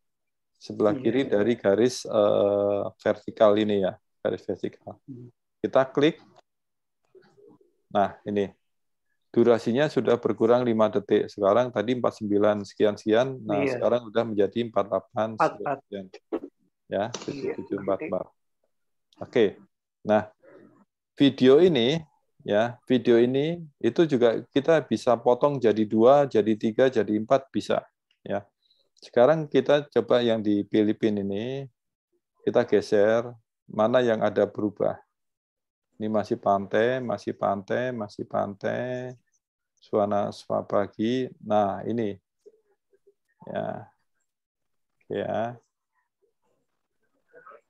Speaker 1: Sebelah iya. kiri dari garis uh, vertikal ini ya, garis vertikal. Hmm. Kita klik. Nah, ini. Durasinya sudah berkurang 5 detik. Sekarang tadi 49 sekian-sekian. Nah, iya. sekarang sudah menjadi 48 sekian. Ya, bar. Iya, Oke. Nah, video ini ya, video ini itu juga kita bisa potong jadi dua, jadi tiga, jadi empat bisa ya. Sekarang kita coba yang di Filipina ini kita geser mana yang ada berubah. Ini masih pantai, masih pantai, masih pantai. Suana suara pagi. Nah, ini. Ya. Ya.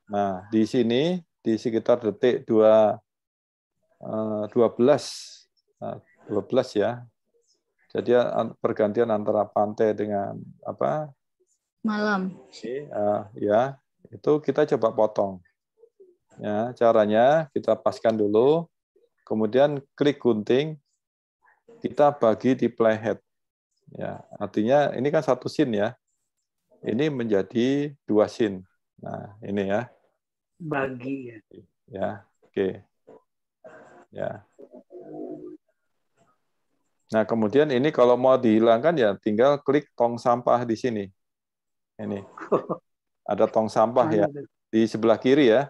Speaker 1: Nah, di sini di sekitar detik 2 12 12 ya. Jadi pergantian antara pantai dengan apa? Malam. Oke, eh, ya, itu kita coba potong. Ya, caranya kita paskan dulu, kemudian klik gunting, kita bagi di playhead. Ya, artinya ini kan satu scene ya. Ini menjadi dua scene. Nah, ini ya
Speaker 2: bagi ya.
Speaker 1: Ya, oke. Okay. Ya. Nah, kemudian ini kalau mau dihilangkan ya tinggal klik tong sampah di sini. Ini. Ada tong sampah ya. Di sebelah kiri ya.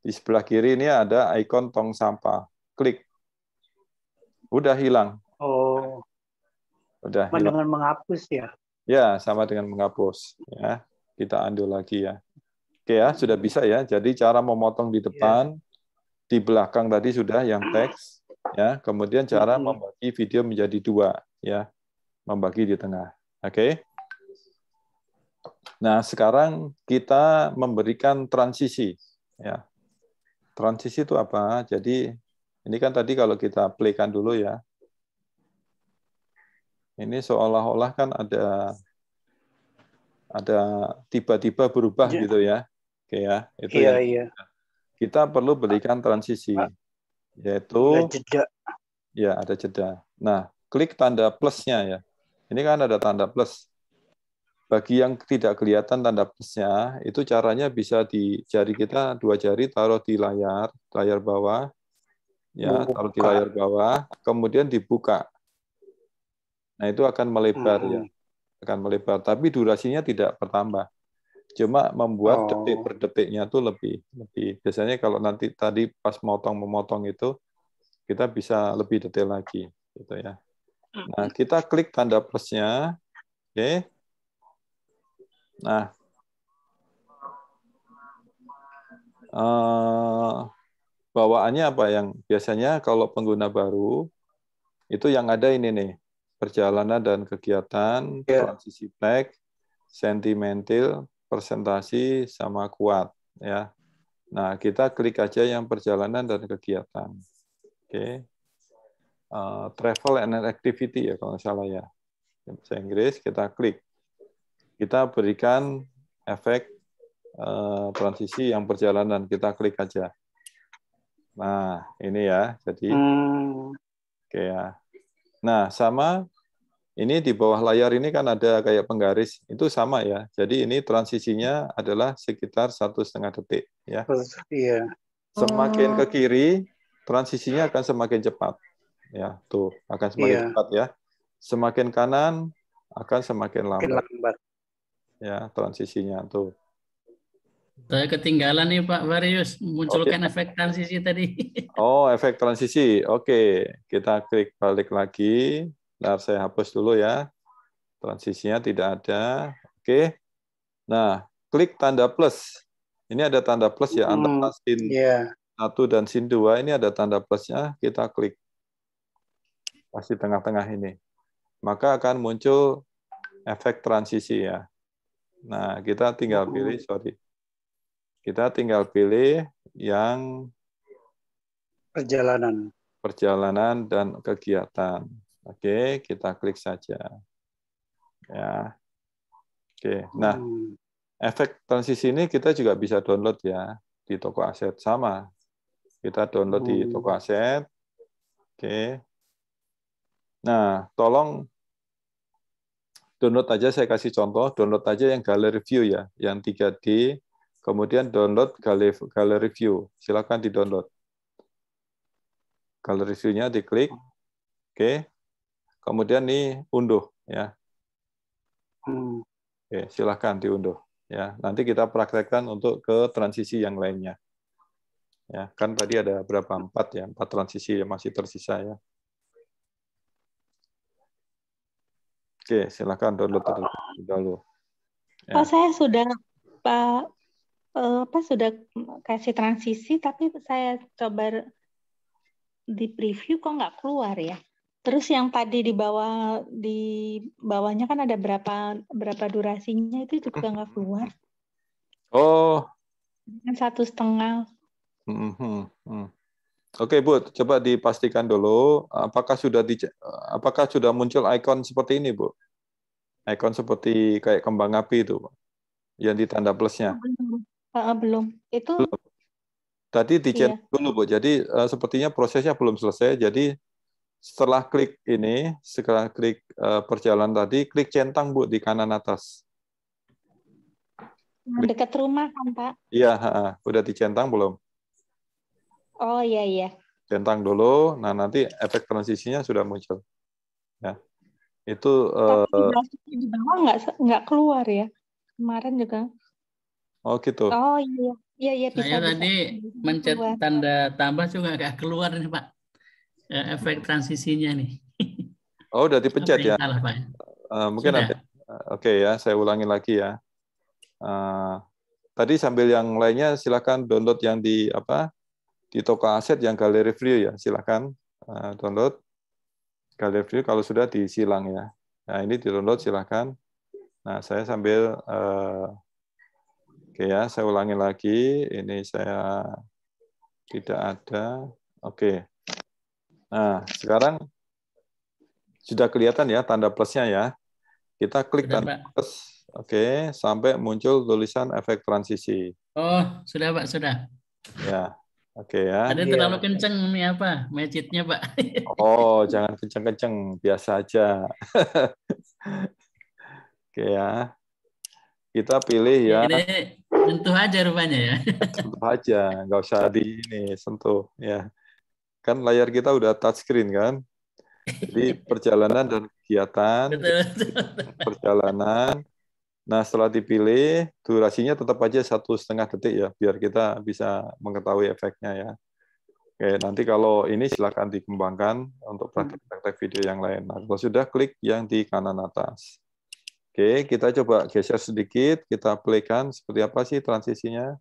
Speaker 1: Di sebelah kiri ini ada ikon tong sampah. Klik. Udah hilang.
Speaker 2: Oh.
Speaker 1: Udah sama dengan
Speaker 2: menghapus ya.
Speaker 1: Ya, sama dengan menghapus ya. Kita undo lagi ya. Oke ya, sudah bisa ya. Jadi cara memotong di iya. depan, yeah. di belakang tadi sudah yang teks, ya. Kemudian cara membagi video menjadi dua, ya, membagi di tengah. Oke. Nah, sekarang kita memberikan transisi, ya. Transisi itu apa? Jadi ini kan tadi kalau kita playkan dulu ya. Ini seolah-olah kan ada ada tiba-tiba berubah yeah. gitu ya. Oke ya, itu yeah, ya. Yeah. Iya. Kita perlu belikan transisi ah. yaitu ada jeda. Ya, ada jeda. Nah, klik tanda plusnya ya. Ini kan ada tanda plus. Bagi yang tidak kelihatan tanda plusnya, itu caranya bisa di jari kita dua jari taruh di layar, layar bawah. Ya, Buka. taruh di layar bawah, kemudian dibuka. Nah, itu akan melebar hmm. ya akan melebar, tapi durasinya tidak bertambah. Cuma membuat oh. detik per detiknya itu lebih lebih. Biasanya kalau nanti tadi pas motong memotong itu kita bisa lebih detail lagi, gitu ya. Nah, kita klik tanda plusnya, oke. Nah, eh, bawaannya apa yang biasanya kalau pengguna baru itu yang ada ini nih perjalanan dan kegiatan, yeah. transisi black, sentimental, presentasi sama kuat ya. Nah, kita klik aja yang perjalanan dan kegiatan. Oke. Okay. Uh, eh, travel and activity ya kalau nggak salah ya. Bahasa Inggris kita klik. Kita berikan efek uh, transisi yang perjalanan kita klik aja. Nah, ini ya. Jadi
Speaker 4: hmm.
Speaker 1: Oke okay, ya. Nah, sama ini di bawah layar ini kan ada kayak penggaris, itu sama ya. Jadi ini transisinya adalah sekitar satu setengah detik
Speaker 2: ya. Iya. Semakin ke oh.
Speaker 1: kiri, transisinya akan semakin cepat. Ya, tuh akan semakin iya. cepat ya. Semakin kanan akan semakin lambat. Ya, transisinya tuh.
Speaker 7: Saya ketinggalan nih Pak Varius, munculkan okay. efek transisi tadi. (laughs)
Speaker 1: Oh, efek transisi. Oke, okay. kita klik balik lagi. Ntar saya hapus dulu ya. Transisinya tidak ada. Oke. Okay. Nah, klik tanda plus. Ini ada tanda plus ya hmm, antara sin yeah. 1 dan sin 2 ini ada tanda plusnya. Kita klik pasti tengah-tengah ini. Maka akan muncul efek transisi ya. Nah, kita tinggal hmm. pilih sorry kita tinggal pilih yang perjalanan. Perjalanan dan kegiatan. Oke, kita klik saja. Ya. Oke. Nah, hmm. efek transisi ini kita juga bisa download ya di toko aset sama. Kita download di hmm. toko aset. Oke. Nah, tolong download aja saya kasih contoh, download aja yang gallery view ya, yang 3D Kemudian download gallery view. Silakan di-download. Gallery view-nya diklik. Oke. Kemudian ini unduh
Speaker 6: ya. Hmm.
Speaker 1: Oke, silakan diunduh ya. Nanti kita praktekkan untuk ke transisi yang lainnya. Ya, kan tadi ada berapa? Empat ya, empat transisi yang masih tersisa ya. Oke, silakan download terlebih dahulu.
Speaker 3: Ya. Pak, saya sudah Pak uh, eh, pas sudah kasih transisi tapi saya coba di preview kok nggak keluar ya. Terus yang tadi di bawah di bawahnya kan ada berapa berapa durasinya itu juga nggak keluar. Oh. satu setengah. Mm -hmm.
Speaker 1: Oke okay, Bu, coba dipastikan dulu apakah sudah di, apakah sudah muncul icon seperti ini Bu? Icon seperti kayak kembang api itu, yang ditanda plusnya.
Speaker 3: Uh, belum. Itu belum.
Speaker 1: Tadi di iya. dulu Bu. Jadi uh, sepertinya prosesnya belum selesai. Jadi setelah klik ini, setelah klik uh, perjalanan tadi, klik centang Bu di kanan atas.
Speaker 3: Dekat rumah kan Pak?
Speaker 1: Iya, uh, udah dicentang belum?
Speaker 3: Oh iya iya.
Speaker 1: Centang dulu. Nah nanti efek transisinya sudah muncul. Ya itu. Tapi
Speaker 3: eh, di bawah nggak nggak keluar ya kemarin juga Oh gitu. Oh iya. Iya iya bisa. Saya bisa. tadi mencet
Speaker 7: tanda tambah juga agak keluar nih Pak. Ya, efek hmm. transisinya nih.
Speaker 1: Oh udah dipencet ya. Salah, Pak. Uh, mungkin Sudah. ada. Oke okay, ya, saya ulangi lagi ya. Uh, tadi sambil yang lainnya silakan download yang di apa di toko aset yang galeri view ya, silakan uh, download galeri view kalau sudah disilang ya. Nah ini di download silakan. Nah saya sambil uh, Oke ya, saya ulangi lagi. Ini saya tidak ada. Oke. Nah, sekarang sudah kelihatan ya tanda plusnya ya. Kita klik sudah, tanda Pak. plus. Oke, sampai muncul tulisan efek transisi.
Speaker 7: Oh, sudah Pak, sudah.
Speaker 1: Ya. Oke ya. Ada iya. terlalu
Speaker 7: kenceng ini apa? Mejitnya, Pak. (laughs)
Speaker 1: Oh, jangan kenceng-kenceng, biasa aja. (laughs) Oke ya. Kita pilih ya. Ini
Speaker 7: Sentuh aja rupanya ya. (laughs)
Speaker 1: Sentuh aja, nggak usah di ini sentuh ya. Kan layar kita udah touchscreen kan. Jadi (laughs) perjalanan dan kegiatan, betul, betul. perjalanan. Nah setelah dipilih durasinya tetap aja satu setengah detik ya, biar kita bisa mengetahui efeknya ya. Oke, nanti kalau ini silakan dikembangkan untuk hmm. praktek-praktek video yang lain. Nah, kalau sudah klik yang di kanan atas. Oke, kita coba geser sedikit, kita playkan seperti apa sih transisinya.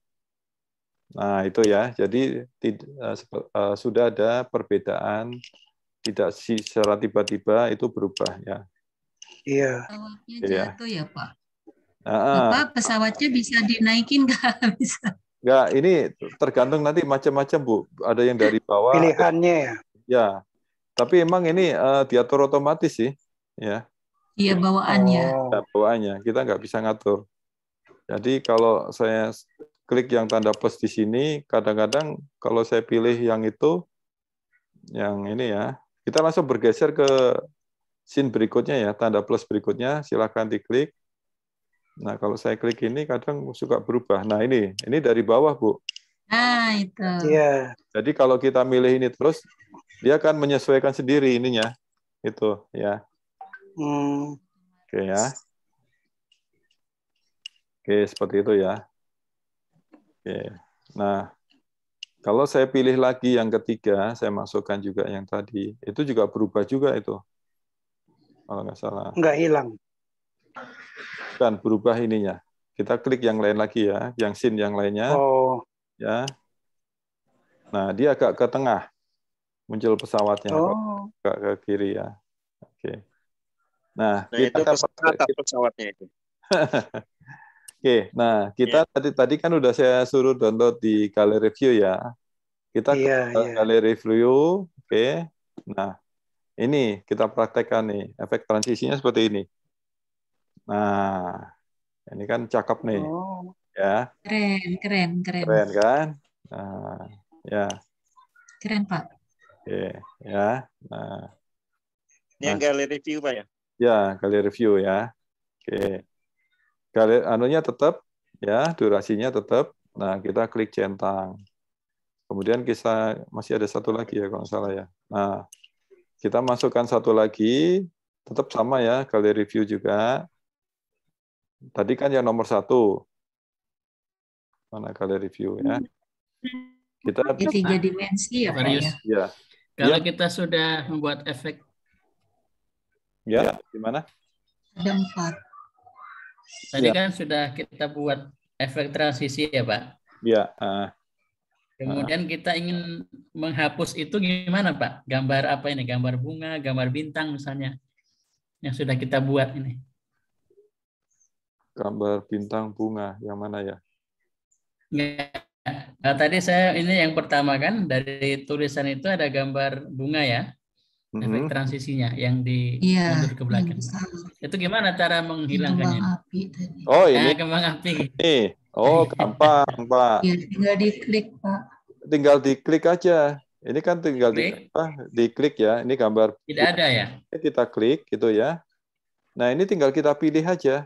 Speaker 1: Nah, itu ya. Jadi eh, eh, sudah ada perbedaan tidak secara tiba-tiba itu berubah ya.
Speaker 2: Iya.
Speaker 7: Pesawatnya iya. jatuh ya, Pak.
Speaker 1: Aa, Bapak
Speaker 7: pesawatnya bisa dinaikin nggak (laughs) bisa?
Speaker 1: Nggak, ini tergantung nanti macam-macam Bu. Ada yang dari bawah. Pilihannya ya. Ya, tapi emang ini uh, diatur otomatis sih, ya.
Speaker 7: Iya bawaannya. Oh.
Speaker 1: Bawaannya kita nggak bisa ngatur. Jadi kalau saya klik yang tanda plus di sini, kadang-kadang kalau saya pilih yang itu, yang ini ya, kita langsung bergeser ke scene berikutnya ya, tanda plus berikutnya, silahkan diklik. Nah kalau saya klik ini kadang suka berubah. Nah ini, ini dari bawah Bu.
Speaker 2: Nah itu. Iya.
Speaker 1: Jadi kalau kita milih ini terus, dia akan menyesuaikan sendiri ininya, itu
Speaker 6: ya.
Speaker 2: Hmm.
Speaker 1: Oke ya. Oke, seperti itu ya. Oke. Nah, kalau saya pilih lagi yang ketiga, saya masukkan juga yang tadi. Itu juga berubah juga itu. Kalau nggak salah. Nggak hilang. Kan, berubah ininya. Kita klik yang lain lagi ya, yang sin yang lainnya. Oh. Ya. Nah, dia agak ke tengah. Muncul pesawatnya. Oh. Agak ke kiri ya. Oke. Okay. Nah, nah kita itu
Speaker 4: kan pesawatnya itu. (laughs)
Speaker 1: Oke, okay, nah kita yeah. tadi tadi kan udah saya suruh download di Galeri Review ya. Kita yeah, ke yeah. Galeri Review, oke. Okay. Nah, ini kita praktekkan nih efek transisinya seperti ini.
Speaker 6: Nah,
Speaker 1: ini kan cakep nih. Oh. Ya.
Speaker 7: Keren, keren, keren. Keren
Speaker 1: kan? Nah,
Speaker 6: ya.
Speaker 7: Keren, Pak. Oke,
Speaker 6: okay, ya. Nah.
Speaker 2: Ini nah. Galeri Review, Pak ya?
Speaker 6: Ya, kali review ya. Oke. Kali
Speaker 1: anunya tetap ya, durasinya tetap. Nah, kita klik centang. Kemudian kita masih ada satu lagi ya kalau salah ya. Nah, kita masukkan satu lagi, tetap sama ya kali review juga. Tadi kan yang nomor satu. Mana kali review ya? Kita tiga
Speaker 7: dimensi ya Pak ya.
Speaker 1: ya. Kalau ya.
Speaker 7: kita sudah membuat efek
Speaker 1: Ya, ya. gimana?
Speaker 7: Ada empat. Tadi ya. kan sudah kita buat efek transisi ya, Pak.
Speaker 6: Ya. Uh,
Speaker 1: Kemudian
Speaker 7: uh. kita ingin menghapus itu gimana, Pak? Gambar apa ini? Gambar bunga, gambar bintang misalnya yang sudah kita buat ini.
Speaker 1: Gambar bintang bunga, yang mana ya?
Speaker 7: ya. nah, tadi saya ini yang pertama kan dari tulisan itu ada gambar bunga ya mm -hmm. transisinya yang di yeah, mundur ke belakang. Itu gimana cara menghilangkannya? api
Speaker 1: tadi. Oh ini
Speaker 7: nah, kembang api.
Speaker 1: Ini. Oh gampang pak. Ya,
Speaker 7: tinggal diklik pak.
Speaker 1: Tinggal diklik aja. Ini kan tinggal klik. di, apa, diklik ya. Ini gambar. Tidak ada ya. Kita klik gitu ya. Nah ini tinggal kita pilih aja.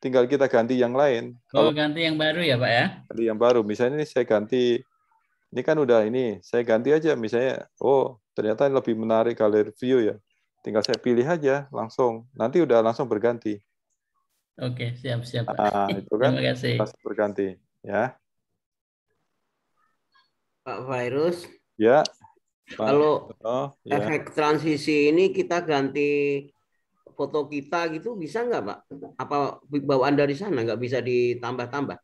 Speaker 1: Tinggal kita ganti yang lain. Oh Kalau
Speaker 7: ganti yang baru ya pak ya?
Speaker 1: Ganti yang baru. Misalnya ini saya ganti. Ini kan udah ini. Saya ganti aja misalnya. Oh ternyata lebih menarik galeri view ya. Tinggal saya pilih aja langsung. Nanti udah langsung berganti.
Speaker 7: Oke, siap siap. Nah,
Speaker 1: itu kan Terima kasih. Langsung berganti ya.
Speaker 5: Pak Virus. Ya. Pak. Kalau oh, ya. efek transisi ini kita ganti foto kita gitu bisa nggak Pak? Apa bawaan dari sana nggak bisa ditambah-tambah?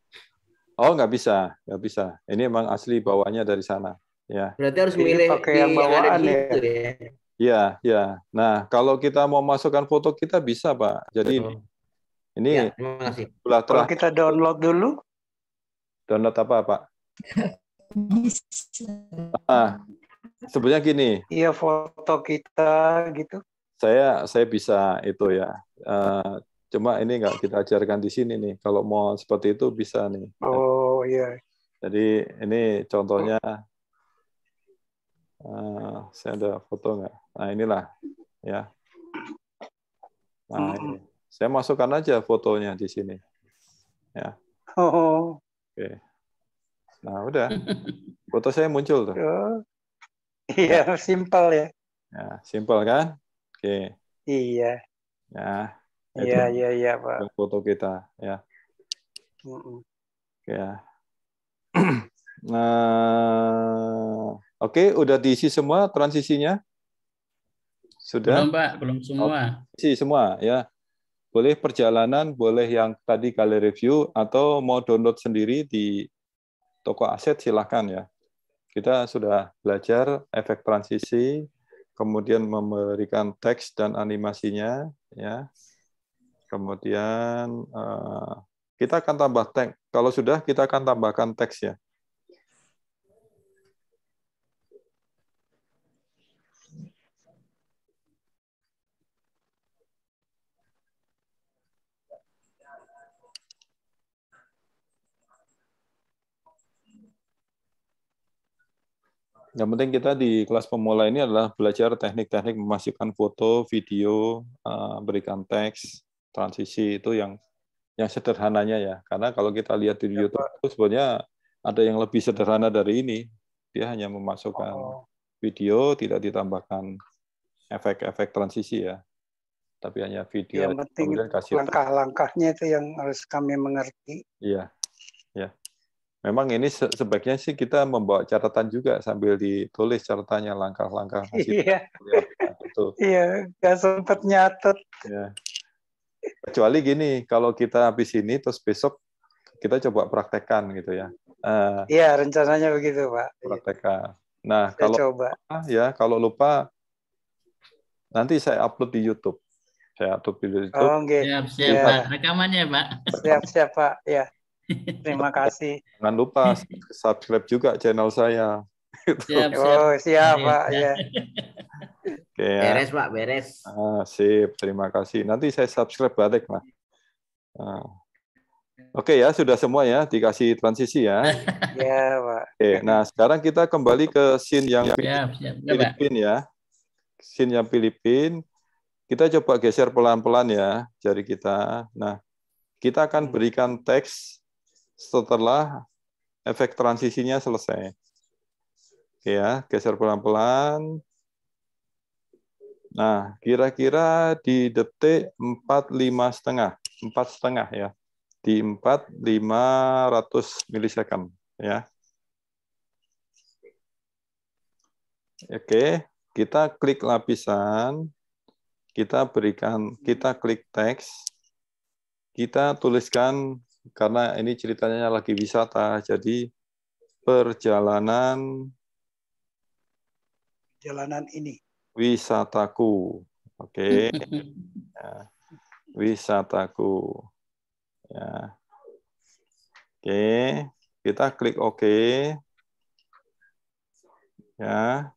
Speaker 1: Oh nggak bisa, nggak bisa. Ini emang asli bawaannya dari sana. Ya.
Speaker 5: Berarti harus Jadi milih pakai yang bawaan ya? ya.
Speaker 1: ya. ya. Nah, kalau kita mau masukkan foto kita bisa, Pak. Jadi ini, ini ya, terima kasih. Setelah,
Speaker 2: kita download dulu.
Speaker 1: Download apa, Pak? ah, sebenarnya gini.
Speaker 2: Iya, foto kita gitu.
Speaker 1: Saya saya bisa itu ya. Uh, cuma ini nggak kita ajarkan di sini nih. Kalau mau seperti itu bisa nih.
Speaker 2: Oh, iya.
Speaker 1: Jadi ini contohnya Ah, saya ada foto nggak? Nah inilah ya. Nah, ini. saya masukkan aja fotonya di sini.
Speaker 2: Ya. Oh.
Speaker 1: Oke. Nah udah. Foto saya muncul tuh.
Speaker 2: Iya, yeah, simple ya.
Speaker 1: Ya, simple kan? Oke. Iya. Ya. Iya, iya, iya, Pak. Foto kita,
Speaker 2: ya. Oke,
Speaker 1: ya. (clears throat) nah, Oke, udah diisi semua transisinya? Sudah? Belum,
Speaker 7: Pak. Belum semua. Oh,
Speaker 1: isi semua, ya. Boleh perjalanan, boleh yang tadi kali review, atau mau download sendiri di toko aset, silahkan ya. Kita sudah belajar efek transisi, kemudian memberikan teks dan animasinya, ya. Kemudian eh, kita akan tambah teks. Kalau sudah, kita akan tambahkan teks ya. Yang penting kita di kelas pemula ini adalah belajar teknik-teknik memasukkan foto, video, eh, berikan teks, transisi itu yang yang sederhananya ya. Karena kalau kita lihat di ya, YouTube itu sebenarnya ada yang lebih sederhana dari ini. Dia hanya memasukkan oh. video, tidak ditambahkan efek-efek transisi ya. Tapi hanya video. Yang penting
Speaker 2: langkah-langkahnya itu yang harus kami mengerti.
Speaker 1: Iya, iya memang ini sebaiknya sih kita membawa catatan juga sambil ditulis catatannya langkah-langkah (laughs) iya itu
Speaker 2: iya nggak sempat nyatet
Speaker 1: ya. kecuali gini kalau kita habis ini terus besok kita coba praktekkan gitu ya
Speaker 2: eh, iya uh, rencananya begitu pak
Speaker 1: praktekkan nah saya kalau coba. Lupa, ya kalau lupa nanti saya upload di YouTube saya upload di YouTube oh,
Speaker 2: okay. siap siap ya. pak rekamannya pak siap siap pak ya Terima kasih.
Speaker 1: Jangan lupa subscribe juga channel saya.
Speaker 5: Siap, (laughs) siap. Oh, siap, iya. Pak.
Speaker 2: Ya. Oke, ya. Beres, Pak, beres.
Speaker 1: Ah, sip, terima kasih. Nanti saya subscribe balik, Pak. Ah. Oke ya, sudah semua ya, dikasih transisi ya. (laughs)
Speaker 2: Ya, Pak.
Speaker 1: Oke, nah sekarang kita kembali ke scene yang
Speaker 2: siap, siap. Filipin
Speaker 1: ya. Scene yang Filipin. Kita coba geser pelan-pelan ya jari kita. Nah, kita akan berikan teks setelah efek transisinya selesai. Ya, geser pelan-pelan. Nah, kira-kira di detik 45 setengah, 4 setengah ya. Di 4 500 milisecond ya. Oke, kita klik lapisan, kita berikan, kita klik teks, kita tuliskan karena ini ceritanya lagi wisata, jadi perjalanan
Speaker 2: perjalanan ini
Speaker 1: wisataku. Oke. Okay.
Speaker 2: (laughs) ya.
Speaker 1: Wisataku. Ya. Oke, okay. kita klik OK. Ya.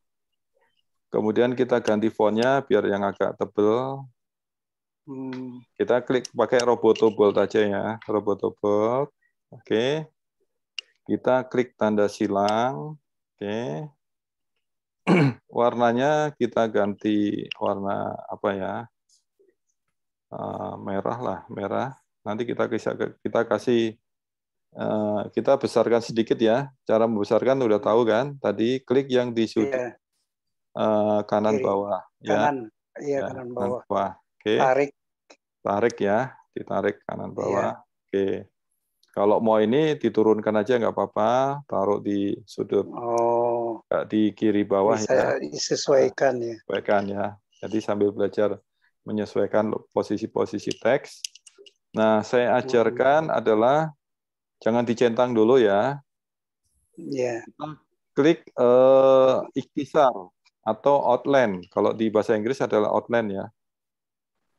Speaker 1: Kemudian kita ganti fontnya biar yang agak tebel. Hmm. Kita klik pakai bolt aja ya, bolt. Oke. Okay. Kita klik tanda silang. Oke. Okay. (clears throat) Warnanya kita ganti warna apa ya? Uh, merah lah, merah. Nanti kita bisa kita kasih eh, kita besarkan sedikit ya. Cara membesarkan udah tahu kan? Tadi klik yang di sudut iya. Eh, ya. iya ya, kanan bawah kanan.
Speaker 2: ya. Iya, kanan bawah. Kanan
Speaker 1: bawah. Oke. Okay. Tarik. Tarik ya, ditarik kanan iya. bawah. Iya. Oke. Okay. Kalau mau ini diturunkan aja nggak apa-apa, taruh di sudut oh, di kiri bawah bisa ya.
Speaker 2: Disesuaikan ya. Sesuaikan ya.
Speaker 1: Jadi sambil belajar menyesuaikan posisi-posisi teks. Nah, saya hmm. ajarkan hmm. adalah jangan dicentang dulu ya. Iya. Klik eh, ikhtisar atau outline. Kalau di bahasa Inggris adalah outline ya.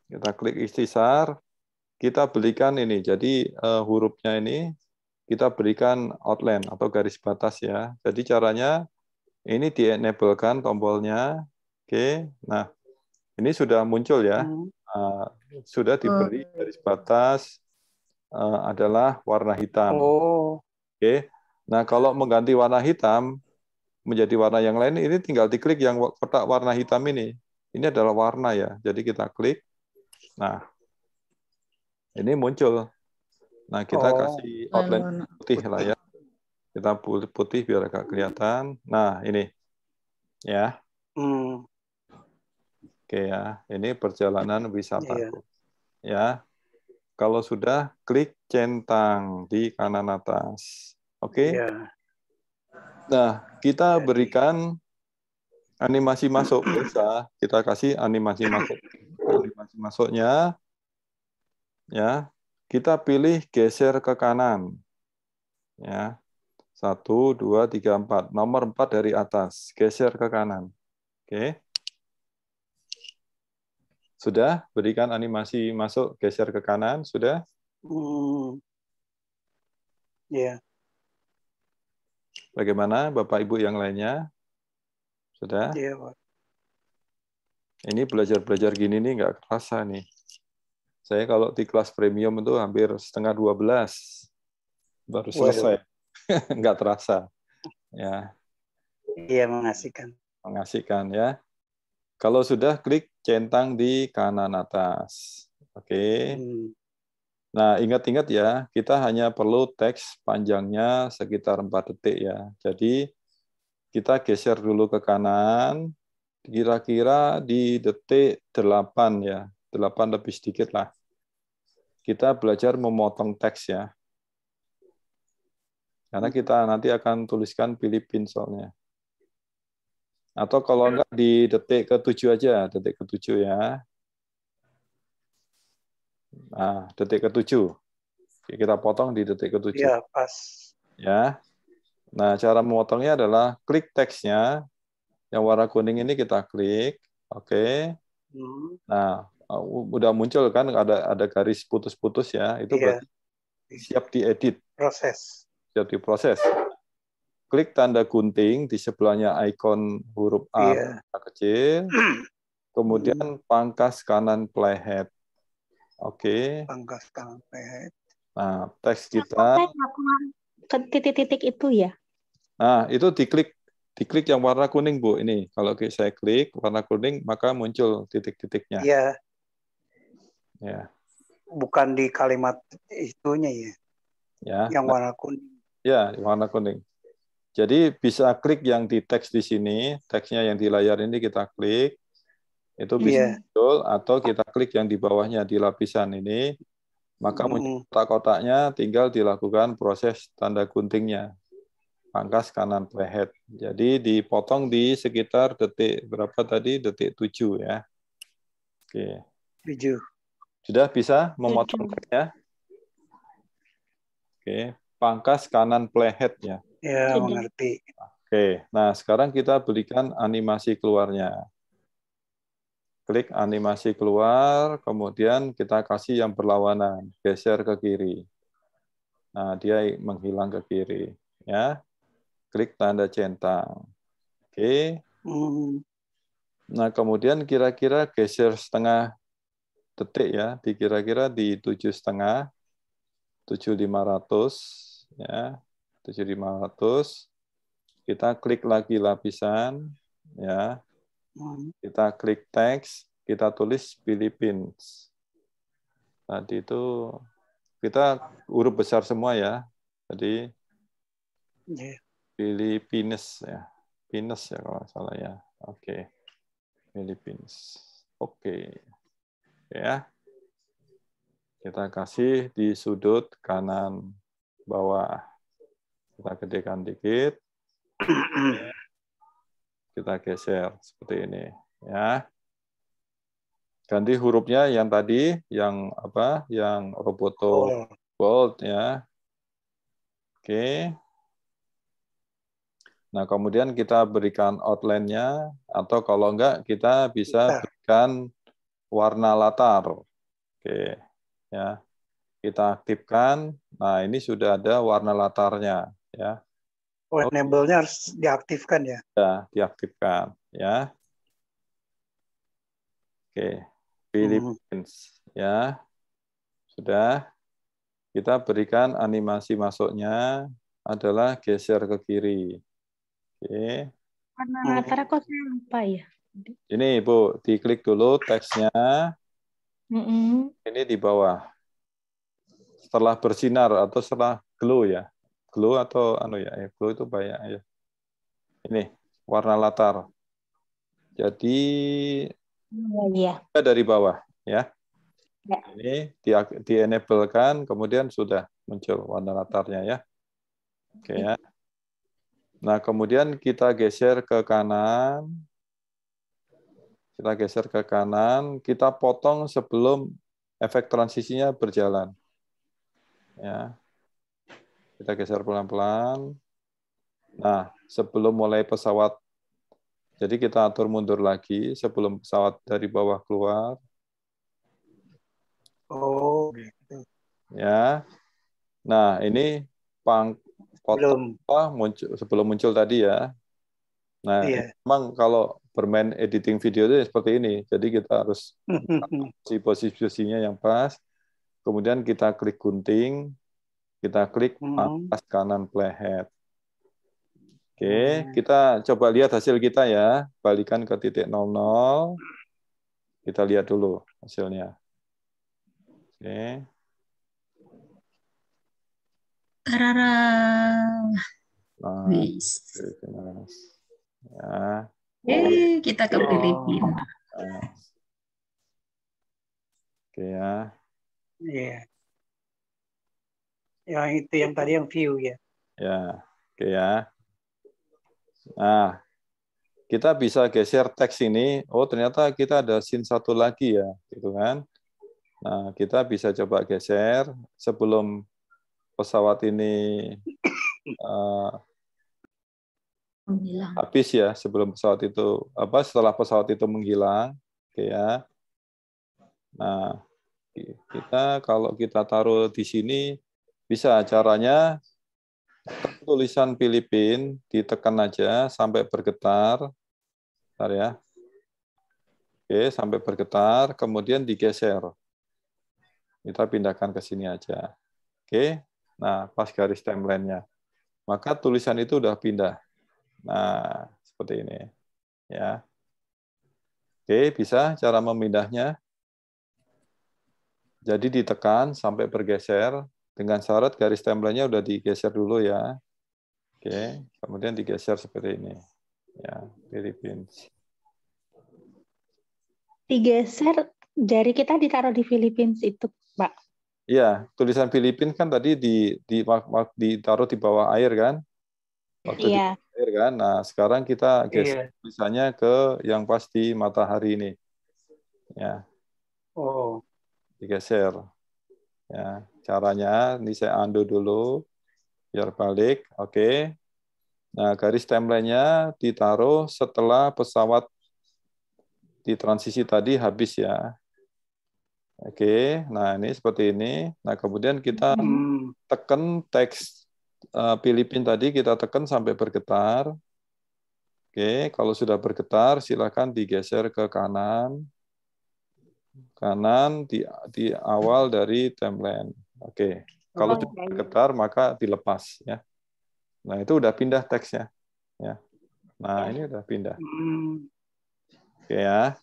Speaker 1: Kita klik istisar, kita belikan ini. Jadi uh, hurufnya ini kita berikan outline atau garis batas ya. Jadi caranya ini di-enablekan tombolnya. Oke. Nah, ini sudah muncul ya. Uh, sudah diberi oh. garis batas uh, adalah warna hitam. Oh. Oke. Nah, kalau mengganti warna hitam menjadi warna yang lain ini tinggal diklik yang kotak warna hitam ini. Ini adalah warna ya. Jadi kita klik Nah, ini muncul. Nah, kita oh, kasih outline nah, nah, nah. putih lah ya. Kita putih biar agak kelihatan. Nah, ini. Ya. Hmm. Oke ya, ini perjalanan wisata. Yeah. Ya. Kalau sudah klik centang di kanan atas. Oke. Okay? Iya. Nah, kita berikan animasi masuk bisa kita kasih animasi masuk animasi masuknya ya kita pilih geser ke kanan ya satu dua tiga empat nomor empat dari atas geser ke kanan oke sudah berikan animasi masuk geser ke kanan sudah
Speaker 2: hmm. ya yeah.
Speaker 1: bagaimana bapak ibu yang lainnya sudah Iya, yeah, ini belajar-belajar gini nih nggak kerasa nih. Saya kalau di kelas premium itu hampir setengah 12 baru selesai. (laughs) nggak terasa. Ya.
Speaker 2: Iya, mengasihkan.
Speaker 1: Mengasihkan ya. Kalau sudah klik centang di kanan atas. Oke. Okay. Hmm. Nah, ingat-ingat ya, kita hanya perlu teks panjangnya sekitar 4 detik ya. Jadi, kita geser dulu ke kanan, kira-kira di detik 8 ya, 8 lebih sedikit lah. Kita belajar memotong teks ya. Karena kita nanti akan tuliskan Filipin soalnya. Atau kalau hmm. enggak di detik ke-7 aja, detik ke-7 ya. Nah, detik ke-7. Kita potong di detik ke-7. Ya, pas. Ya. Nah, cara memotongnya adalah klik teksnya, yang warna kuning ini kita klik, oke. Okay. Hmm. Nah, uh, udah muncul kan ada ada garis putus-putus ya, itu yeah. berarti siap diedit. Proses. Siap diproses. Klik tanda gunting di sebelahnya ikon huruf A yeah. kecil, kemudian hmm. pangkas kanan playhead. Oke. Okay. Pangkas kanan playhead. Nah, teks kita.
Speaker 3: Titik-titik itu ya.
Speaker 1: Nah, itu diklik diklik yang warna kuning bu ini kalau saya klik warna kuning maka muncul titik-titiknya iya ya
Speaker 2: bukan di kalimat itunya ya
Speaker 1: ya yang warna kuning ya warna kuning jadi bisa klik yang di teks di sini teksnya yang di layar ini kita klik itu bisa yeah. muncul atau kita klik yang di bawahnya di lapisan ini maka hmm. muncul kotak-kotaknya tinggal dilakukan proses tanda guntingnya pangkas kanan leher. Jadi dipotong di sekitar detik berapa tadi? Detik 7 ya. Oke. 7. Sudah bisa memotong ya? Oke, pangkas kanan plehet ya.
Speaker 2: Ya, mengerti.
Speaker 1: Oke, nah sekarang kita berikan animasi keluarnya. Klik animasi keluar, kemudian kita kasih yang berlawanan, geser ke kiri. Nah, dia menghilang ke kiri, ya. Klik tanda centang. Oke. Okay. Hmm. Nah, kemudian kira-kira geser setengah detik ya, di kira-kira di tujuh setengah, tujuh lima ratus ya, tujuh lima ratus. Kita klik lagi lapisan ya. Hmm. Kita klik teks, kita tulis Philippines. Tadi itu kita huruf besar semua ya. Jadi ya. Filipinas ya. Pinus ya kalau salah ya. Oke. Okay. Filipinas. Oke. Okay. Ya. Kita kasih di sudut kanan bawah. Kita gedekan dikit. Kita geser seperti ini, ya. Ganti hurufnya yang tadi yang apa? Yang roboto Bold ya. Oke. Okay. Nah, kemudian kita berikan outline-nya, atau kalau enggak, kita bisa iya. berikan warna latar. Oke, ya. Kita aktifkan. Nah, ini sudah ada warna latarnya, ya.
Speaker 2: Oh, enable-nya harus diaktifkan ya?
Speaker 6: Ya, diaktifkan, ya. Oke, Philippines, hmm.
Speaker 1: ya. Sudah. Kita berikan animasi masuknya adalah geser ke kiri Oke.
Speaker 3: Warna latar kok lupa ya?
Speaker 1: Ini Bu, diklik dulu teksnya. Mm -mm. Ini di bawah. Setelah bersinar atau setelah glow ya. Glow atau anu ya, eh, glow itu banyak ya. Ini warna latar. Jadi ya, ya. dari bawah ya.
Speaker 6: ya. Ini
Speaker 1: di, di enable kan, kemudian sudah muncul warna latarnya ya. Oke okay, ya. Nah, kemudian kita geser ke kanan. Kita geser ke kanan, kita potong sebelum efek transisinya berjalan. Ya. Kita geser pelan-pelan. Nah, sebelum mulai pesawat jadi kita atur mundur lagi sebelum pesawat dari bawah keluar.
Speaker 4: Oh, gitu.
Speaker 1: Ya. Nah, ini pang kota belum. apa muncul sebelum muncul tadi ya. Nah, iya. memang kalau bermain editing video itu ya seperti ini. Jadi kita harus (laughs) si posisi-posisinya yang pas. Kemudian kita klik gunting, kita klik hmm. atas kanan playhead. Oke, kita coba lihat hasil kita ya. Balikan ke titik 00. Kita lihat dulu hasilnya. Oke. Okay.
Speaker 3: Rara,
Speaker 6: Nah, Wis. Ya.
Speaker 3: Eh, kita ke Filipina.
Speaker 6: Ya. Oke ya.
Speaker 2: Iya. Ya itu yang tadi yang view ya.
Speaker 6: Ya, oke ya. Nah,
Speaker 1: kita bisa geser teks ini. Oh, ternyata kita ada scene satu lagi ya, gitu kan? Nah, kita bisa coba geser sebelum pesawat ini uh, habis ya sebelum pesawat itu apa setelah pesawat itu menghilang, oke ya. Nah kita kalau kita taruh di sini bisa caranya tulisan Filipin ditekan aja sampai bergetar, Bentar ya. Oke, sampai bergetar, kemudian digeser. Kita pindahkan ke sini aja. Oke, Nah, pas garis timeline-nya. Maka tulisan itu udah pindah. Nah, seperti ini. Ya. Oke, bisa cara memindahnya. Jadi ditekan sampai bergeser dengan syarat garis timeline-nya udah digeser dulu ya. Oke, kemudian digeser seperti ini. Ya, Philippines.
Speaker 3: Digeser dari kita ditaruh di Philippines itu, Pak.
Speaker 1: Iya, tulisan Filipin kan tadi di, di ditaruh di bawah air kan? Waktu iya. di air kan. Nah, sekarang kita iya. geser iya. tulisannya ke yang pasti matahari ini. Ya. Oh. Digeser. Ya, caranya ini saya undo dulu biar balik. Oke. Nah, garis timeline-nya ditaruh setelah pesawat di transisi tadi habis ya. Oke, nah ini seperti ini. Nah kemudian kita hmm. tekan teks uh, Filipin tadi kita tekan sampai bergetar. Oke, kalau sudah bergetar silakan digeser ke kanan. Kanan di, di awal dari template. Oke,
Speaker 4: kalau oh, sudah bergetar
Speaker 1: maka dilepas ya. Nah itu udah pindah teksnya. Ya. Nah ini udah pindah.
Speaker 5: Hmm.
Speaker 1: Oke ya.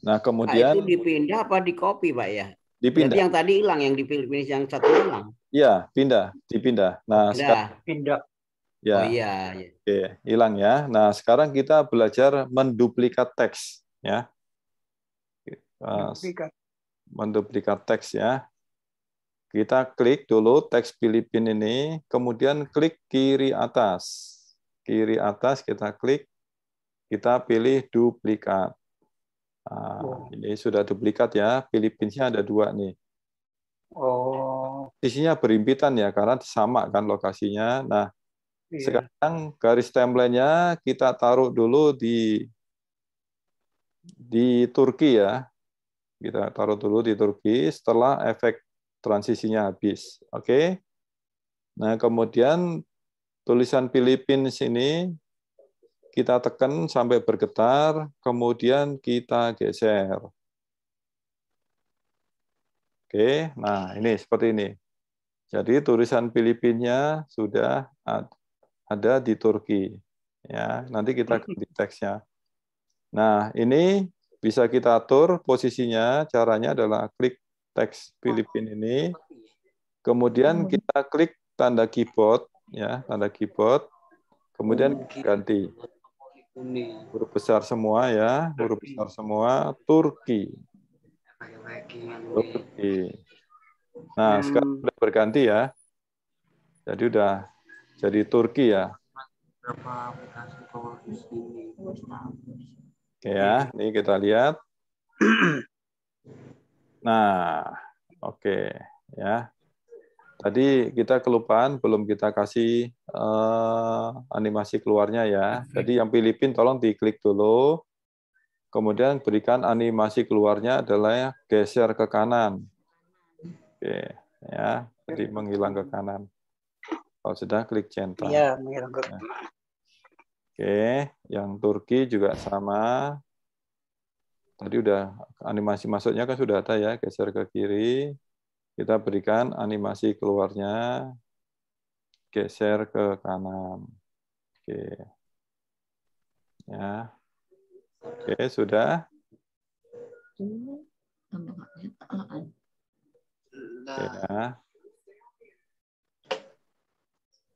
Speaker 1: Nah kemudian nah, itu
Speaker 5: dipindah apa di copy pak ya? Dipindah. Jadi yang tadi hilang, yang di Filipina yang satu hilang.
Speaker 1: Iya, pindah, dipindah. Nah, pindah. sekarang pindah. Ya. Oh iya, iya. Oke, hilang ya. Nah, sekarang kita belajar menduplikat teks ya. Menduplikat. Eh, menduplikat teks ya. Kita klik dulu teks Filipin ini, kemudian klik kiri atas. Kiri atas kita klik, kita pilih duplikat. Ah, iya. Ini sudah duplikat ya. Filipinnya ada dua nih.
Speaker 2: Oh.
Speaker 1: Isinya berimpitan ya, karena sama kan lokasinya. Nah,
Speaker 2: iya. sekarang
Speaker 1: garis timelinenya kita taruh dulu di di Turki ya. Kita taruh dulu di Turki setelah efek transisinya habis. Oke. Okay? Nah, kemudian tulisan Filipin sini kita tekan sampai bergetar, kemudian kita geser. Oke, nah ini seperti ini. Jadi tulisan Filipinnya sudah ada di Turki. Ya, nanti kita ganti teksnya. Nah, ini bisa kita atur posisinya. Caranya adalah klik teks Filipin ini. Kemudian kita klik tanda keyboard ya, tanda keyboard. Kemudian ganti. Uni. Huruf besar semua ya, huruf besar semua Turki. Turki. Nah, hmm. sekarang sudah berganti ya. Jadi udah jadi Turki ya.
Speaker 2: Oke
Speaker 1: Ya, ini kita lihat. (clears throat) Nah, oke okay, ya. Tadi kita kelupaan belum kita kasih uh, animasi keluarnya ya. Jadi yang Filipin tolong diklik dulu. Kemudian berikan animasi keluarnya adalah geser ke kanan. Oke, ya. Jadi menghilang ke kanan. Kalau oh, sudah klik centang. Iya,
Speaker 2: menghilang ke kanan.
Speaker 1: Oke, yang Turki juga sama. Tadi udah animasi masuknya kan sudah ada ya, geser ke kiri. Kita berikan animasi keluarnya, geser ke kanan. Oke. Ya. Oke, sudah. Ya.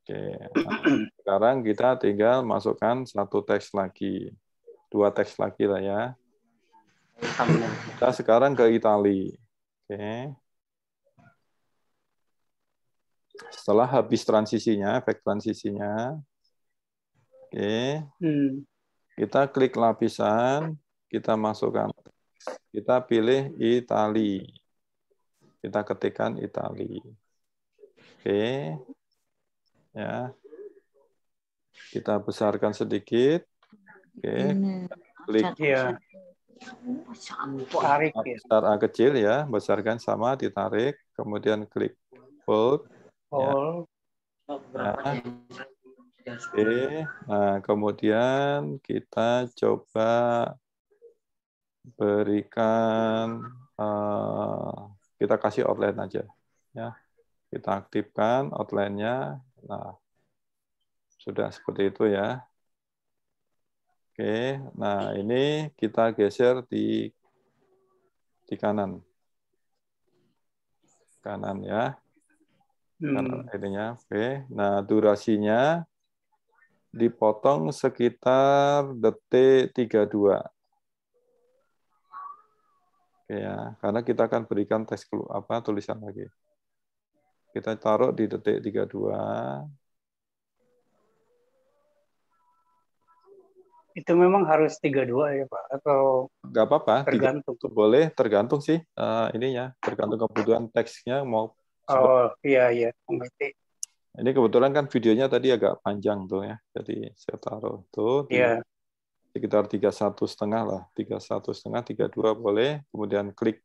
Speaker 1: Oke. sekarang kita tinggal masukkan satu teks lagi. Dua teks lagi lah ya. Kita sekarang ke Italia Oke. Setelah habis transisinya, efek transisinya, oke, okay, hmm. kita klik lapisan, kita masukkan, kita pilih Itali, kita ketikkan Itali, oke, okay. ya, kita besarkan sedikit, oke, okay. klik ya.
Speaker 2: Tarik, iya. besar
Speaker 1: A kecil ya, besarkan sama, ditarik, kemudian klik bold,
Speaker 2: Ya. Oh. Oh, nah. Oke,
Speaker 1: nah kemudian kita coba berikan uh, kita kasih outline aja, ya. Kita aktifkan outline-nya. Nah, sudah seperti itu ya. Oke, nah ini kita geser di di kanan. Kanan ya. Hmm. Ininya V. Nah, durasinya dipotong sekitar detik 32. Oke ya, karena kita akan berikan tes apa tulisan lagi. Kita taruh di detik 32.
Speaker 2: Itu memang harus 32 ya, Pak? Atau
Speaker 1: Nggak apa-apa, tergantung. Boleh, tergantung sih uh, ininya, tergantung kebutuhan teksnya mau
Speaker 2: Oh iya iya mengerti.
Speaker 1: Ini kebetulan kan videonya tadi agak panjang tuh ya, jadi saya taruh tuh. yeah. sekitar tiga satu setengah lah, tiga satu setengah, tiga dua boleh, kemudian klik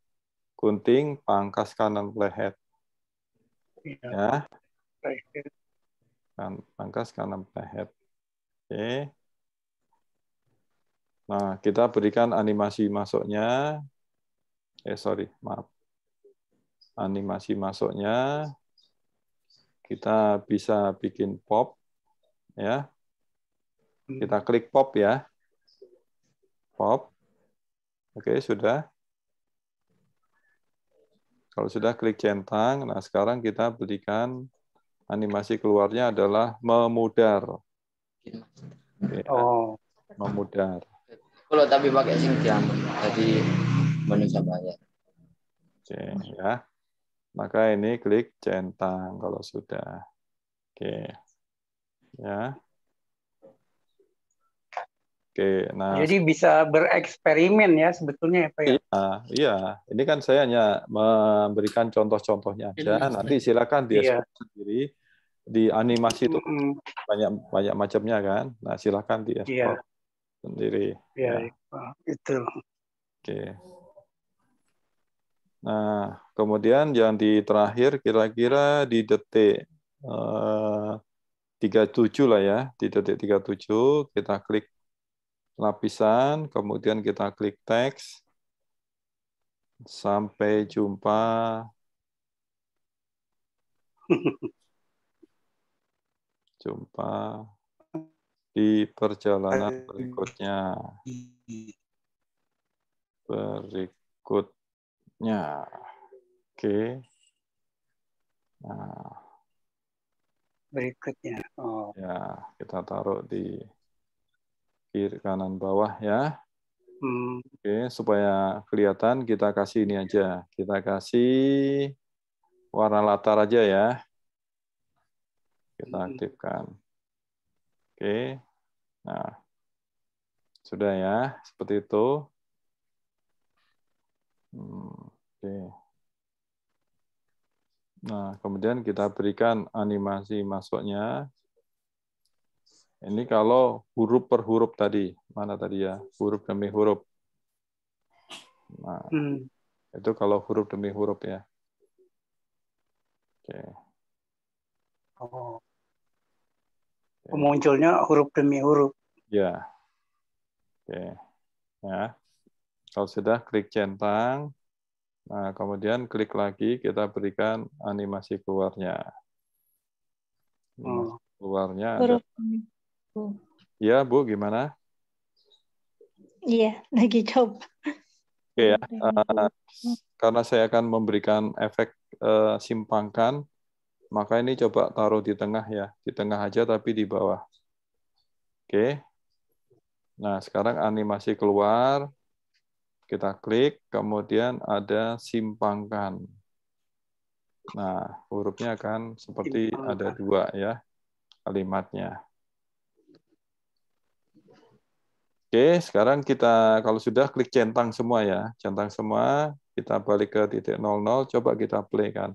Speaker 1: gunting, pangkas kanan leher,
Speaker 4: yeah. ya,
Speaker 1: kan pangkas kanan leher, oke. Okay. Nah kita berikan animasi masuknya, eh sorry maaf, animasi masuknya kita bisa bikin pop ya kita hmm. klik pop ya pop oke sudah kalau sudah klik centang nah sekarang kita berikan animasi keluarnya adalah memudar ya. oh memudar
Speaker 5: kalau tapi pakai sing jadi menu sama ya
Speaker 1: oke ya maka ini klik centang kalau sudah. Oke. Ya. Oke, nah. Jadi
Speaker 2: bisa bereksperimen ya sebetulnya ya Pak.
Speaker 1: Iya, iya. Ini kan saya hanya memberikan contoh-contohnya aja. Nanti silakan dia iya. sendiri di animasi itu banyak banyak macamnya kan. Nah, silakan dia iya. sendiri.
Speaker 2: Iya, ya. itu.
Speaker 1: Iya, Oke. Nah, kemudian yang di terakhir kira-kira di detik eh, tiga tujuh lah ya, di detik tiga tujuh kita klik lapisan, kemudian kita klik teks. Sampai jumpa. (laughs) Jumpa di perjalanan berikutnya. Berikut. Ya. Oke. Okay. Nah.
Speaker 2: Berikutnya. Oh. Ya,
Speaker 1: kita taruh di kiri kanan bawah ya. Hmm. Oke, okay, supaya kelihatan kita kasih ini aja. Kita kasih warna latar aja ya. Kita hmm. aktifkan. Oke. Okay. Nah. Sudah ya, seperti itu. Hmm, oke. Nah, kemudian kita berikan animasi masuknya. Ini kalau huruf per huruf tadi, mana tadi ya? Huruf demi huruf. Nah, hmm. itu kalau huruf demi huruf ya. Oke.
Speaker 2: Oh. Munculnya huruf demi huruf.
Speaker 1: Ya. Oke. Ya. Kalau sudah, klik centang. Nah, kemudian klik lagi, kita berikan animasi keluarnya. Nah, oh. Keluarnya Iya, Bu, gimana?
Speaker 3: Iya, lagi coba.
Speaker 1: Oke ya, eh, karena saya akan memberikan efek eh, simpangkan, maka ini coba taruh di tengah ya, di tengah aja tapi di bawah. Oke. Nah, sekarang animasi keluar, kita klik, kemudian ada simpangkan. Nah, hurufnya akan seperti simpangkan. ada dua ya kalimatnya. Oke, sekarang kita kalau sudah klik centang semua ya. Centang semua, kita balik ke titik 00, coba kita play kan.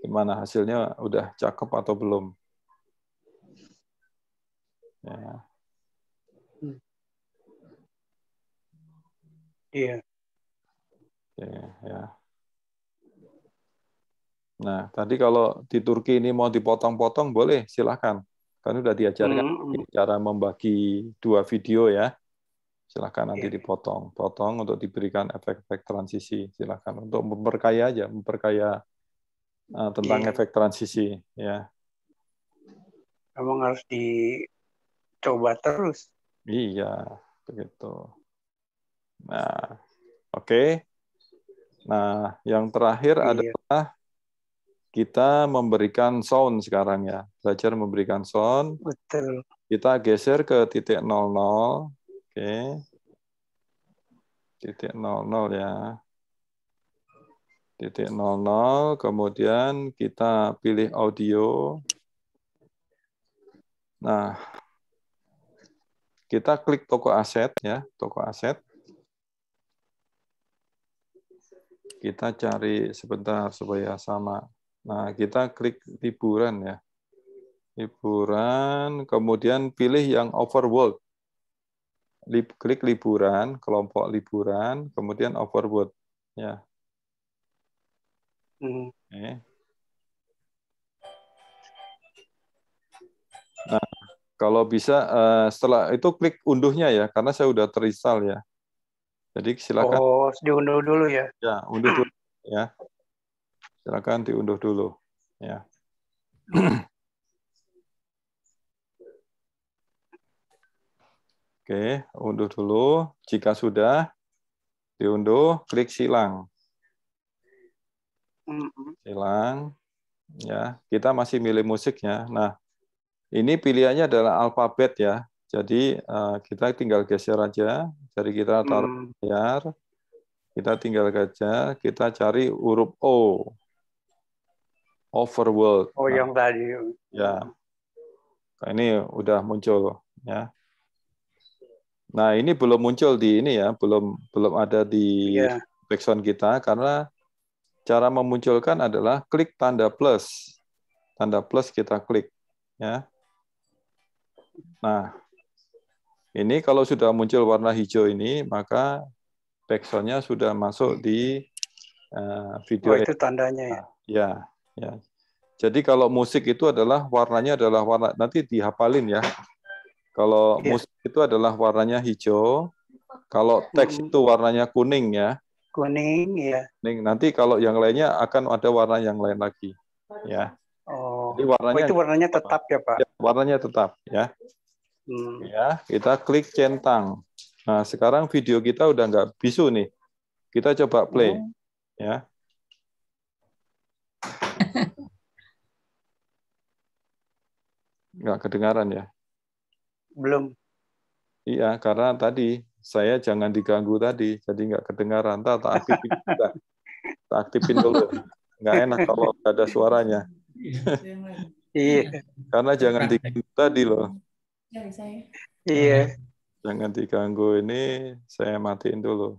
Speaker 1: Gimana hasilnya udah cakep atau belum?
Speaker 4: Ya.
Speaker 2: Iya.
Speaker 1: Ya, ya. Nah, tadi kalau di Turki ini mau dipotong-potong boleh, silahkan. Kan sudah diajarkan hmm. cara membagi dua video ya. Silahkan nanti yeah. dipotong, potong untuk diberikan efek-efek transisi. Silahkan untuk memperkaya aja, memperkaya uh, tentang yeah. efek transisi
Speaker 6: ya.
Speaker 2: Kamu harus dicoba terus.
Speaker 1: Iya, begitu. Nah, oke. Okay. Nah, yang terakhir iya. adalah kita memberikan sound sekarang ya. Belajar memberikan sound. Betul. Kita geser ke titik 00. Oke. Okay. Titik 00 ya. Titik 00. Kemudian kita pilih audio. Nah, kita klik toko aset ya, toko aset. kita cari sebentar supaya sama. Nah, kita klik liburan ya. Liburan, kemudian pilih yang overworld. Lib, klik liburan, kelompok liburan, kemudian overworld.
Speaker 6: Ya.
Speaker 4: Hmm.
Speaker 1: Okay. Nah, kalau bisa eh, setelah itu klik unduhnya ya, karena saya sudah terinstall ya. Jadi silakan.
Speaker 2: Oh, diunduh dulu ya. Ya,
Speaker 1: unduh dulu ya. Silakan diunduh dulu ya. (clears throat) Oke, unduh dulu. Jika sudah diunduh, klik silang. Silang. Ya, kita masih milih musiknya. Nah, ini pilihannya adalah alfabet ya. Jadi uh, kita tinggal geser aja, jadi kita taruh hmm. layar, kita tinggal aja. kita cari huruf O, overworld. Oh yang nah, tadi. Ya, nah, ini udah muncul ya. Nah ini belum muncul di ini ya, belum belum ada di yeah. background kita karena cara memunculkan adalah klik tanda plus, tanda plus kita klik ya. Nah ini kalau sudah muncul warna hijau ini, maka backsoundnya sudah masuk di uh, video. Oh, itu
Speaker 2: tandanya ya?
Speaker 1: Ya, ya. Jadi kalau musik itu adalah warnanya adalah warna nanti dihafalin ya. Kalau ya. musik itu adalah warnanya hijau, kalau teks itu warnanya kuning ya.
Speaker 2: Kuning ya.
Speaker 1: Kuning. Nanti kalau yang lainnya akan ada warna yang lain lagi. Ya.
Speaker 2: Oh. Jadi warnanya oh, itu warnanya tetap ya, Pak.
Speaker 1: Ya, warnanya tetap ya.
Speaker 2: Hmm. Ya,
Speaker 1: kita klik centang. Nah, sekarang video kita udah nggak bisu nih. Kita coba play. Hmm.
Speaker 6: Ya. (laughs)
Speaker 1: Nggak kedengaran ya? Belum. Iya, karena tadi saya jangan diganggu tadi, jadi nggak kedengaran. Tak, tak aktifin, juga. tak aktifin dulu. Nggak enak kalau nggak ada suaranya. Iya. iya. Karena jangan diganggu tadi loh dari saya. Ya. Iya. Jangan nah, diganggu ini, saya matiin dulu.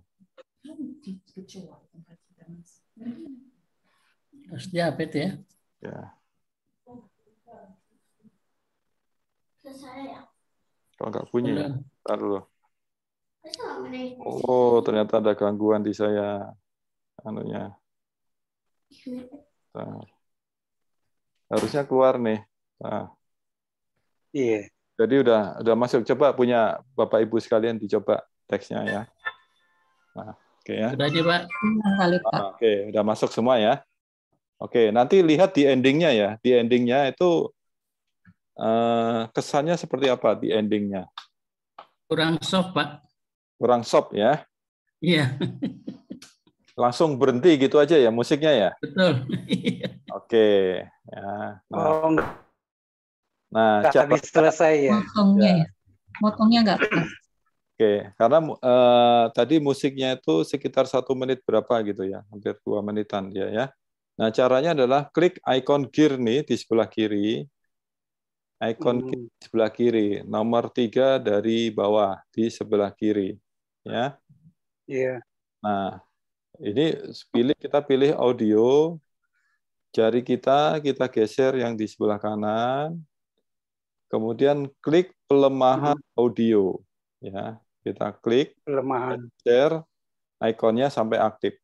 Speaker 7: apa kan itu ya?
Speaker 1: Ya. ya. Kalau nggak bunyi, ya? taruh dulu. Oh, ternyata ada gangguan di saya. Anunya. Nah. Harusnya keluar nih. Nah. Iya. Jadi udah udah masuk. Coba punya Bapak Ibu sekalian dicoba teksnya ya. Nah, oke okay, ya. Sudah
Speaker 7: aja, Pak. Kali, ah, Oke,
Speaker 1: okay, udah masuk semua ya. Oke, okay, nanti lihat di endingnya ya. Di endingnya itu eh, kesannya seperti apa di endingnya?
Speaker 7: Kurang soft, Pak.
Speaker 1: Kurang soft ya? Iya. Langsung berhenti gitu aja ya musiknya ya?
Speaker 7: Betul.
Speaker 2: (laughs)
Speaker 1: Iya. Oke. Okay, ya. Nah. Oh, Nah, Kata habis selesai ya.
Speaker 4: motongnya ya. ya. motongnya nggak pas.
Speaker 1: Oke, karena uh, tadi musiknya itu sekitar satu menit berapa gitu ya, hampir dua menitan dia ya. Nah caranya adalah klik icon gear nih di sebelah kiri, icon hmm. di sebelah kiri, nomor tiga dari bawah di sebelah kiri, ya. Iya. Yeah. Nah ini pilih kita pilih audio, jari kita kita geser yang di sebelah kanan, Kemudian klik pelemahan hmm. audio. Ya, kita klik pelemahan share ikonnya sampai aktif.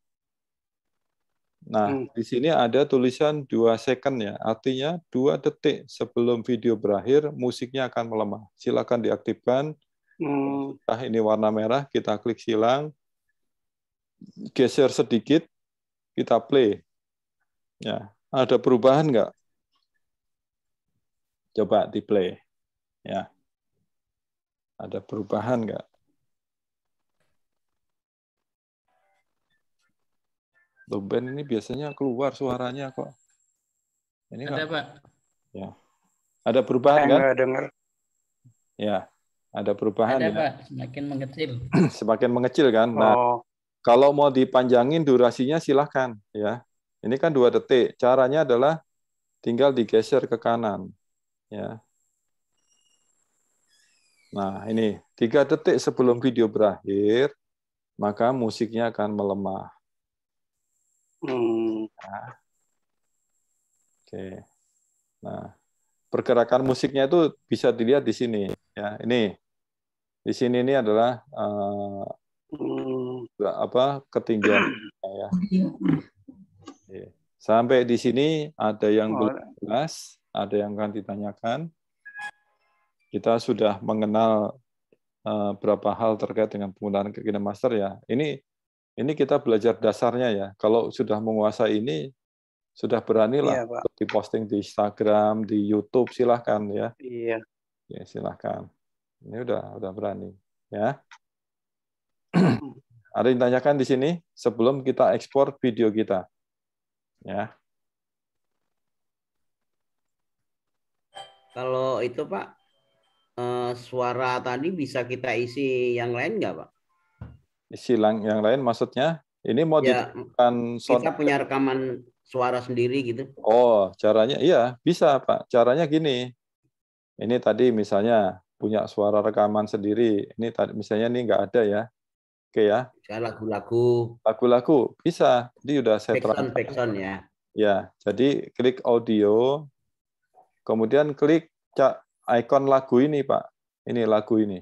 Speaker 1: Nah, hmm. di sini ada tulisan 2 second ya. Artinya 2 detik sebelum video berakhir musiknya akan melemah. Silakan diaktifkan. Hmm. Nah, ini warna merah, kita klik silang. Geser sedikit, kita play. Ya, ada perubahan nggak? Coba di play. Ya. Ada perubahan nggak? Tumben ini biasanya keluar suaranya kok. Ini ada, Pak. Ya. Ada perubahan Saya kan? dengar. Ya. Ada perubahan ada, ya? Pak.
Speaker 7: Semakin mengecil.
Speaker 1: (clears throat) Semakin mengecil kan? Nah, oh. kalau mau dipanjangin durasinya silahkan. ya. Ini kan dua detik. Caranya adalah tinggal digeser ke kanan. Ya. Nah, ini tiga detik sebelum video berakhir, maka musiknya akan melemah. Nah. Oke. Nah, pergerakan musiknya itu bisa dilihat di sini. Ya, ini di sini ini adalah uh, apa ketinggian (clears throat) ya. ya. Sampai di sini ada yang oh, belum jelas. Ada yang akan ditanyakan? Kita sudah mengenal uh, berapa hal terkait dengan penggunaan kekinian master ya. Ini ini kita belajar dasarnya ya. Kalau sudah menguasai ini, sudah berani lah iya, untuk diposting di Instagram, di YouTube, silahkan ya.
Speaker 2: Iya.
Speaker 6: Ya silahkan.
Speaker 1: Ini udah udah berani ya. (clears throat) Ada yang tanyakan di sini sebelum kita ekspor video kita, ya.
Speaker 5: Kalau itu Pak, eh, suara tadi bisa kita isi yang lain nggak Pak?
Speaker 1: Isi lang yang lain maksudnya? Ini mau ya, dijadikan
Speaker 5: sound... Kita punya rekaman suara
Speaker 1: sendiri gitu? Oh, caranya iya bisa Pak. Caranya gini. Ini tadi misalnya punya suara rekaman sendiri. Ini tadi misalnya ini nggak ada ya. Oke ya. lagu-lagu. Lagu-lagu bisa. Jadi udah saya terapkan. ya. Ya, jadi klik audio Kemudian klik icon lagu ini, Pak. Ini lagu ini.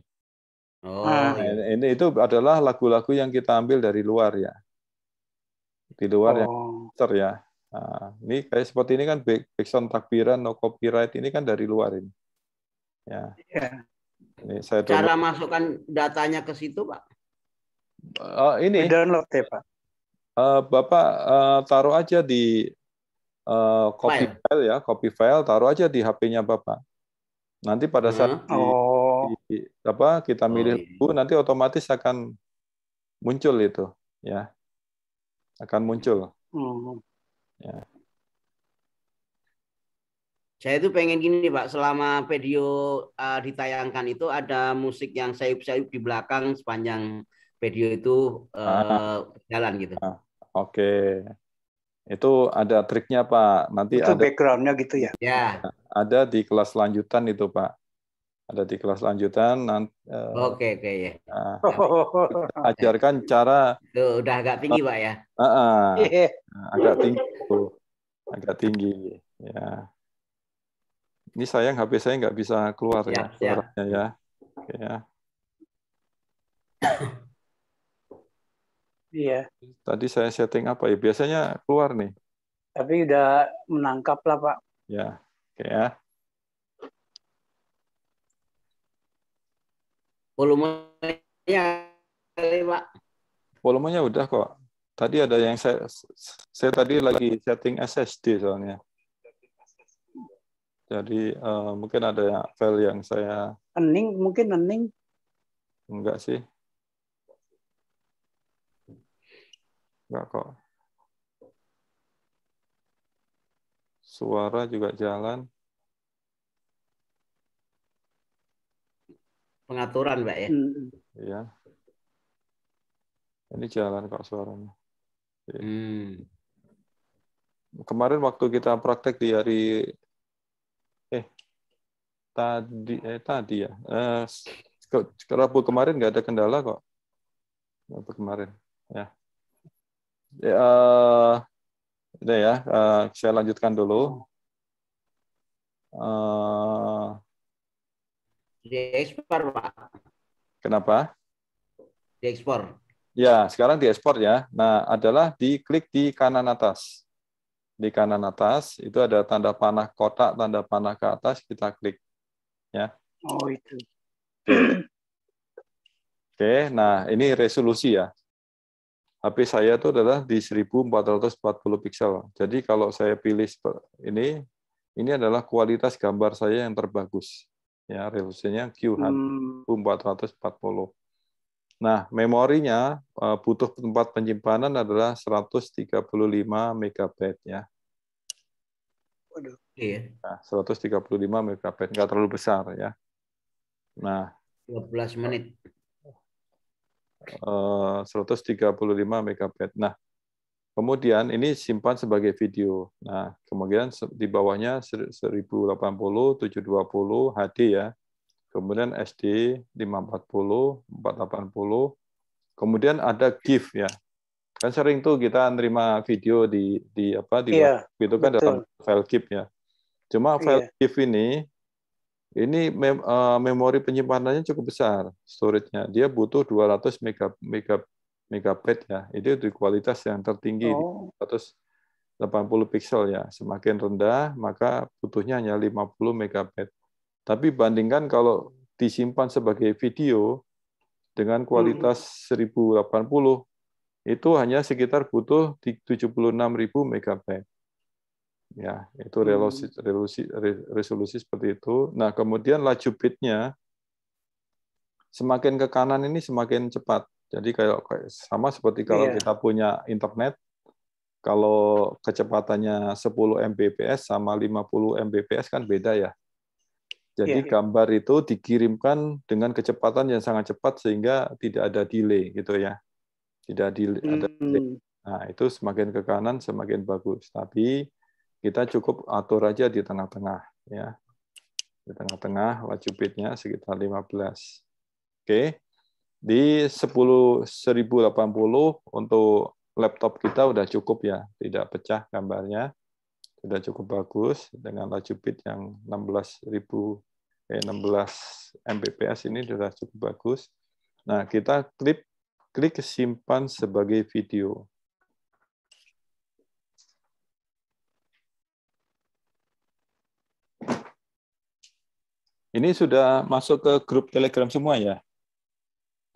Speaker 1: Oh. Ah. Nah, ini itu adalah lagu-lagu yang kita ambil dari luar ya. Di luar oh. yang ter ya. Nah, ini kayak seperti ini kan backsound takbiran no copyright ini kan dari luar ini. Ya. Yeah. Ini saya download. Cara
Speaker 5: masukkan datanya ke situ, Pak?
Speaker 2: Uh, ini. download ya, Pak.
Speaker 1: Uh, Bapak uh, taruh aja di Eh, copy file. file ya, copy file taruh aja di HP-nya Bapak. Nanti pada saat hmm. oh. di, apa kita oh, milih buku iya. nanti otomatis akan muncul itu ya. Akan muncul. Hmm. Ya.
Speaker 5: Saya itu pengen gini Pak, selama video uh, ditayangkan itu ada musik yang sayup-sayup di belakang sepanjang video itu
Speaker 2: uh, ah.
Speaker 1: Eh, jalan gitu. Ah. Oke. Okay. Itu ada triknya Pak. Nanti itu ada
Speaker 2: backgroundnya gitu ya? Ya.
Speaker 1: Ada di kelas lanjutan itu Pak. Ada di kelas lanjutan. Nanti, eh, Oke
Speaker 2: oke ya. Nah,
Speaker 5: ajarkan cara. Tuh, udah agak tinggi Pak ya. Uh, uh, agak tinggi
Speaker 1: tuh. Agak tinggi. Ya. Ini sayang HP saya nggak bisa keluar ya. Ya. ya. Okay, ya. Iya. Tadi saya setting apa ya? Biasanya keluar nih.
Speaker 2: Tapi udah menangkap lah Pak.
Speaker 6: Ya, oke ya.
Speaker 2: Volumenya Pak.
Speaker 1: Volumenya udah kok. Tadi ada yang saya saya tadi lagi setting SSD soalnya. Jadi uh, mungkin ada file yang saya.
Speaker 2: Ening mungkin ening.
Speaker 1: Enggak sih. Enggak kok. Suara juga jalan. Pengaturan, Mbak ya. Hmm. Iya. Ini jalan kok suaranya. Iya. Hmm. Kemarin waktu kita praktek di hari eh tadi eh tadi ya. Eh, Rabu kemarin nggak ada kendala kok. Rabu kemarin ya. Eh, ya, uh, ya, uh, saya lanjutkan dulu. Uh,
Speaker 5: eh, diekspor, Pak.
Speaker 1: Kenapa? Diekspor. Ya, sekarang diekspor ya. Nah, adalah diklik di kanan atas. Di kanan atas itu ada tanda panah kotak, tanda panah ke atas kita klik. Ya. Oh, itu. Oke, nah ini resolusi ya. HP saya itu adalah di 1440 pixel. Jadi kalau saya pilih ini, ini adalah kualitas gambar saya yang terbagus. Ya, resolusinya Q440. Hmm. Nah, memorinya eh, butuh tempat penyimpanan adalah 135 MB
Speaker 6: ya.
Speaker 5: Waduh.
Speaker 1: Iya. Nah, 135 MB Enggak terlalu besar ya. Nah,
Speaker 5: 12 menit.
Speaker 1: 135 eh, MB. Nah, kemudian ini simpan sebagai video. Nah, kemudian di bawahnya 1080, 720 HD ya. Kemudian SD 540, 480. Kemudian ada GIF ya. Kan sering tuh kita nerima video di di apa di yeah, itu kan betul. dalam file GIF ya. Cuma file yeah. GIF ini ini eh, memori penyimpanannya cukup besar storage-nya. Dia butuh 200 mega megabyte ya. Itu di kualitas yang tertinggi oh. 180 pixel ya. Semakin rendah maka butuhnya hanya 50 megabyte. Tapi bandingkan kalau disimpan sebagai video dengan kualitas hmm. 1080 itu hanya sekitar butuh 76.000 megabyte ya itu resolusi, hmm. resolusi resolusi seperti itu. Nah kemudian laju bitnya semakin ke kanan ini semakin cepat. Jadi kayak sama seperti kalau yeah. kita punya internet, kalau kecepatannya 10 Mbps sama 50 Mbps kan beda ya. Jadi yeah. gambar itu dikirimkan dengan kecepatan yang sangat cepat sehingga tidak ada delay gitu ya. Tidak ada delay. Hmm. Nah, itu semakin ke kanan semakin bagus. Tapi kita cukup atur aja di tengah-tengah ya di tengah-tengah bitnya sekitar 15 oke di 10.080 untuk laptop kita udah cukup ya tidak pecah gambarnya sudah cukup bagus dengan laju bit yang 16.000 eh 16 Mbps ini sudah cukup bagus. Nah, kita klik klik simpan sebagai video. Ini sudah masuk ke grup Telegram semua ya?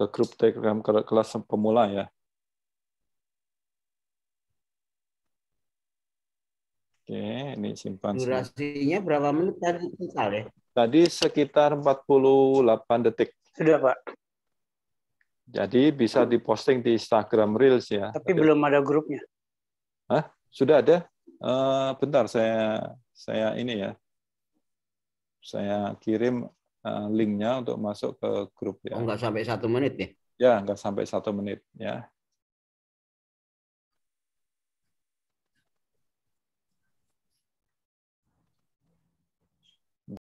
Speaker 1: Ke grup Telegram kelas pemula ya? Oke, ini simpan.
Speaker 5: Durasinya berapa menit tadi total
Speaker 1: ya? Tadi sekitar 48 detik. Sudah, Pak. Jadi bisa diposting di Instagram Reels ya. Tapi ada.
Speaker 2: belum ada grupnya.
Speaker 1: Hah? Sudah ada? Uh, bentar saya saya ini ya saya kirim eh, linknya untuk masuk ke grup ya. Oh, nggak sampai satu menit ya? Ya, enggak sampai satu menit ya.